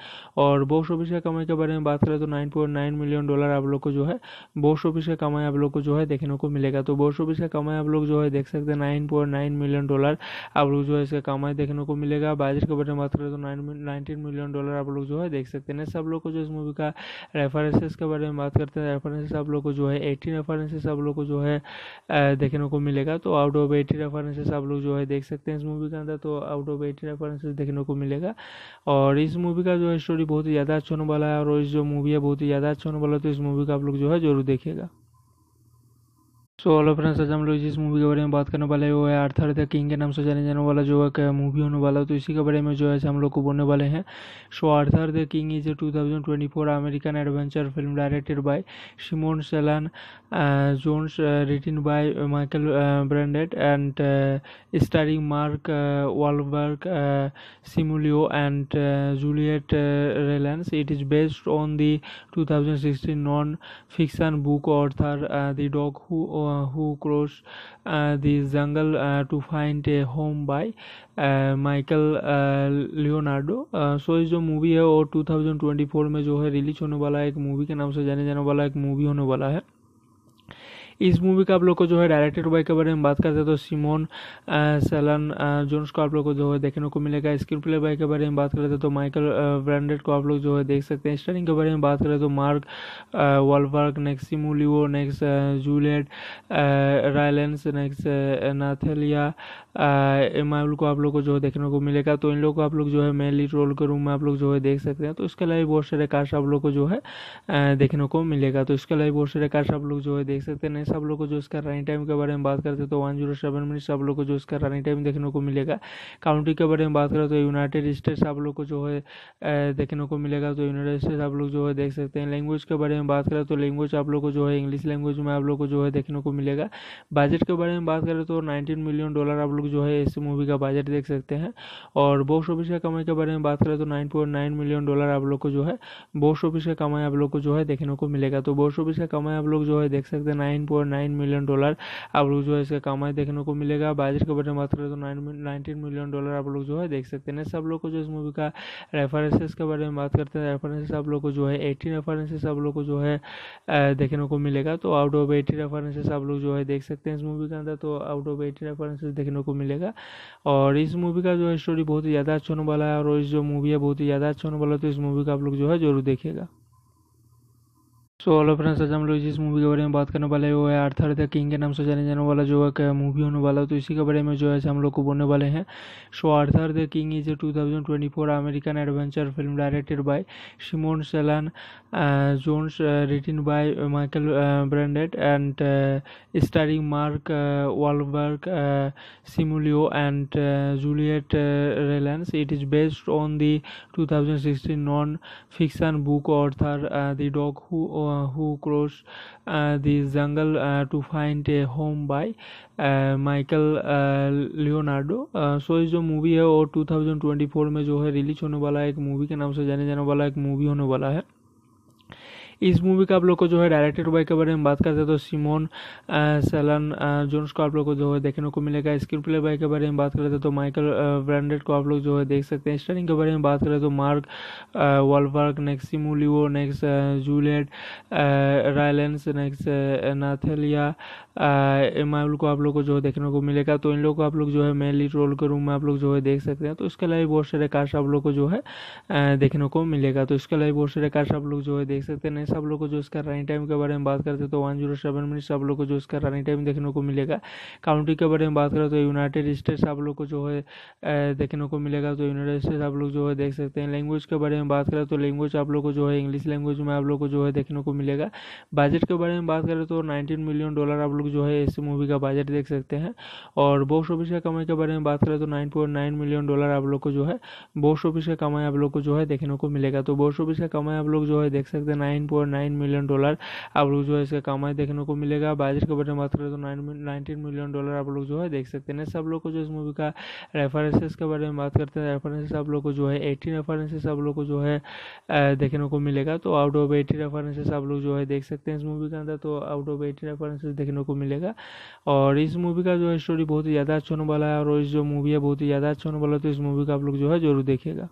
और बॉक्स ऑफिस का कमाई के बारे में बात करें तो nine point nine million dollar आप लोग को जो है बॉक्स ऑफिस का कमाई आप लोग को जो है देखने को मिलेगा तो बॉक्स ऑफिस का कमाई आप लोग जो है देख सकते हैं nine four nine million dollar आप लोग जो है इसका कमाई देखने को मिलेगा बाजर के बारे में बात करें तो नाइनटीन मिलियन डॉलर आप लोग जो है देख सकते हैं सब लोग को जो इस मूवी का रेफरेंसेस के बारे में बात करते हैं रेफरेंसेस आप लोग को जो है एटीन रेफरेंसेस आप लोग को जो है देखने को मिलेगा तो आउट ऑफ एटी रेफरेंसेस आप लोग जो है देख सकते हैं इस मूवी के अंदर तो आउट ऑफ एटी रेफरेंसेस देखने को मिलेगा और इस मूवी का जो है स्टोरी बहुत ही ज़्यादा अच्छा होने वाला है और इस जो मूवी है बहुत ही ज़्यादा अच्छा होने वाला है तो इस मूवी का आप लोग जो है जरूर देखेगा सो ऑल फ्रेंड्स आज हम लोग जिस मूवी के बारे में बात करने वाले हैं वो है आर्थर द किंग के नाम से जाने जाने वाला जो है मूवी होने वाला तो इसी के बारे में जो है हम लोग को बोलने वाले हैं so Arthur the king is a 2024 American adventure film directed by Simon Cellan Jones written by Michael Brandt and starring Mark Wahlberg Simu Liu and Juliet Rylance it is based on the 2016 non fiction book Arthur the dog who uh, Who cross uh, the Jungle uh, to Find a Home by uh, Michael Michael Leonardo so इस जो movie है वो 2024 में जो है release होने वाला है एक मूवी के नाम से जाने जाने वाला एक मूवी होने वाला है इस मूवी का आप लोग को जो है डायरेक्टेड बाय के बारे में बात करते हैं तो सिमोन सेलन जोन्स को आप लोग को जो है देखने को मिलेगा स्क्रीन प्ले बाय के बारे में बात करते हैं तो माइकल ब्रांडेड को आप लोग जो है देख सकते हैं स्टारिंग के बारे में बात करें तो mark Wahlberg next Simu Liu next Juliet Rylance next Nathalie Emmanuel को आप लोग को जो है देखने को मिलेगा तो इन लोग को आप लोग जो है मेन लीड रोल के रूम में आप लोग जो है देख सकते हैं तो इसके अलावा बहुत सारे कार्ड्स आप लोग को जो है देखने को मिलेगा तो इसके अलावा बहुत सारे कार्ड्स आप लोग जो है देख सकते हैं सब लोग को जो इसका रनिंग टाइम के बारे में बात करते तो वन जीरो सेवन मिनट सब लोग को जो इसका रनिंग टाइम देखने को मिलेगा काउंटी के बारे में बात करें तो यूनाइटेड स्टेट्स आप लोग को जो है देखने को मिलेगा तो यूनाइटेड स्टेट्स आप लोग जो है देख सकते हैं लैंग्वेज के बारे में बात करें तो लैंग्वेज आप लोग को जो है इंग्लिश लैंग्वेज में आप लोग को जो है देखने को मिलेगा बजट के बारे में बात करें तो नाइनटीन मिलियन डॉलर आप लोग जो है इस मूवी का बजट देख सकते हैं और बॉक्स ऑफिस का कमाई के बारे में बात करें तो nine point nine million dollar आप लोग को जो है बॉक्स ऑफिस का कमाई आप लोग को जो है देखने को मिलेगा तो बॉक्स ऑफिस का कमाई आप लोग जो है देख सकते हैं नाइन नाइन मिलियन डॉलर आप लोग जो है इसका कमाई देखने को मिलेगा बाजर के बारे में बात करें तो नाइनटीन मिलियन डॉलर आप लोग जो है देख सकते हैं सब लोग को जो इस मूवी का रेफरेंसेस के बारे में बात करते हैं रेफरेंसेस आप लोग को जो है एटीन रेफरेंसेस आप लोग को जो है देखने को मिलेगा तो आउट ऑफ एटी रेफरेंसेस आप लोग जो है देख सकते हैं इस मूवी के अंदर तो आउट ऑफ एटी रेफरेंसेस देखने को मिलेगा और इस मूवी का जो है स्टोरी बहुत ही ज़्यादा अच्छा होने वाला है और इस जो मूवी है बहुत ही ज़्यादा अच्छा होने वाला है तो इस मूवी का आप लोग जो है जरूर देखेगा सो ऑल फ्रेंड्स आज हम लोग जिस मूवी के बारे में बात करने वाले हैं वो है आर्थर द किंग के नाम से जाने जाने वाला जो है मूवी होने वाला तो इसी के बारे में जो है हम लोग को बोलने वाले हैं so Arthur the king is a two thousand twenty four American adventure film directed by Simon Cellan Jones written by Michael Brandt and starring Mark Wahlberg Simu Liu and Juliet Rylance it is based on the two thousand sixteen non fiction book Arthur the dog who uh, Who cross uh, the Jungle uh, to Find a Home by uh, Michael Michael Leonardo so इस जो movie है वो 2024 में जो है release होने वाला है एक movie के नाम से जाने जाने वाला एक movie होने वाला है इस मूवी का आप लोग को जो है डायरेक्टेड बाय के बारे में बात करते हैं तो सिमोन सेलन जोन्स को आप लोग को जो है देखने को मिलेगा स्क्रीन प्ले बाय के बारे में बात करते हैं तो माइकल ब्रांडेड को आप लोग जो है देख सकते हैं स्टारिंग के बारे में बात करें तो mark Wahlberg next Simu Liu next Juliet Rylance next Nathalie Emmanuel को आप लोग को जो है देखने को मिलेगा तो इन लोग को आप लोग जो है मेनली रोल के रूम में आप लोग जो है देख सकते हैं तो इसके अलावा बहुत सारे कार्स आप लोग को जो है देखने को मिलेगा तो इसके अलावा बहुत सारे कार्स आप लोग जो है देख सकते हैं नए सब लोग को जो इसका रनिंग टाइम के बारे में बात करते हैं तो वन जीरो सेवन मिनट्स आप लोग को जो इसका रनिंग टाइम देखने को मिलेगा काउंटी के बारे में बात करें तो यूनाइटेड स्टेट्स आप लोग को जो है देखने को मिलेगा तो यूनाइटेड स्टेट्स आप लोग जो है देख सकते हैं लैंग्वेज के बारे में बात करें तो लैंग्वेज आप लोग को जो है इंग्लिश लैंग्वेज में आप लोग को जो है देखने को मिलेगा बजट के बारे में बात करें तो नाइनटीन मिलियन डॉलर आप लोग जो है इस मूवी का बजट देख सकते हैं और बॉक्स ऑफिस का कमाई के बारे में बात करें तो nine point nine million dollar आप लोग को जो है बॉक्स ऑफिस का कमाई आप लोग को जो है देखने को मिलेगा तो बॉक्स ऑफिस का कमाई आप लोग जो है देख सकते हैं nine point nine million dollar आप लोग जो है इसका कमाई देखने को मिलेगा बजट के बारे में बात करें तो नाइनटीन मिलियन डॉलर आप लोग जो है देख सकते हैं सब लोग को जो इस मूवी का रेफरेंसेस के बारे में बात करते हैं रेफरेंसेस आप लोग को जो है एटीन रेफरेंसेस आप लोग को जो है देखने को मिलेगा तो आउट ऑफ एटी रेफरेंसेस आप लोग जो है देख सकते हैं इस मूवी के अंदर तो आउट ऑफ एटी रेफरेंसेस देखने को को मिलेगा और इस मूवी का जो है स्टोरी बहुत ही ज़्यादा अच्छा होने वाला है और इस जो मूवी है बहुत ही ज़्यादा अच्छा होने वाला है तो इस मूवी का आप लोग जो है जरूर देखेगा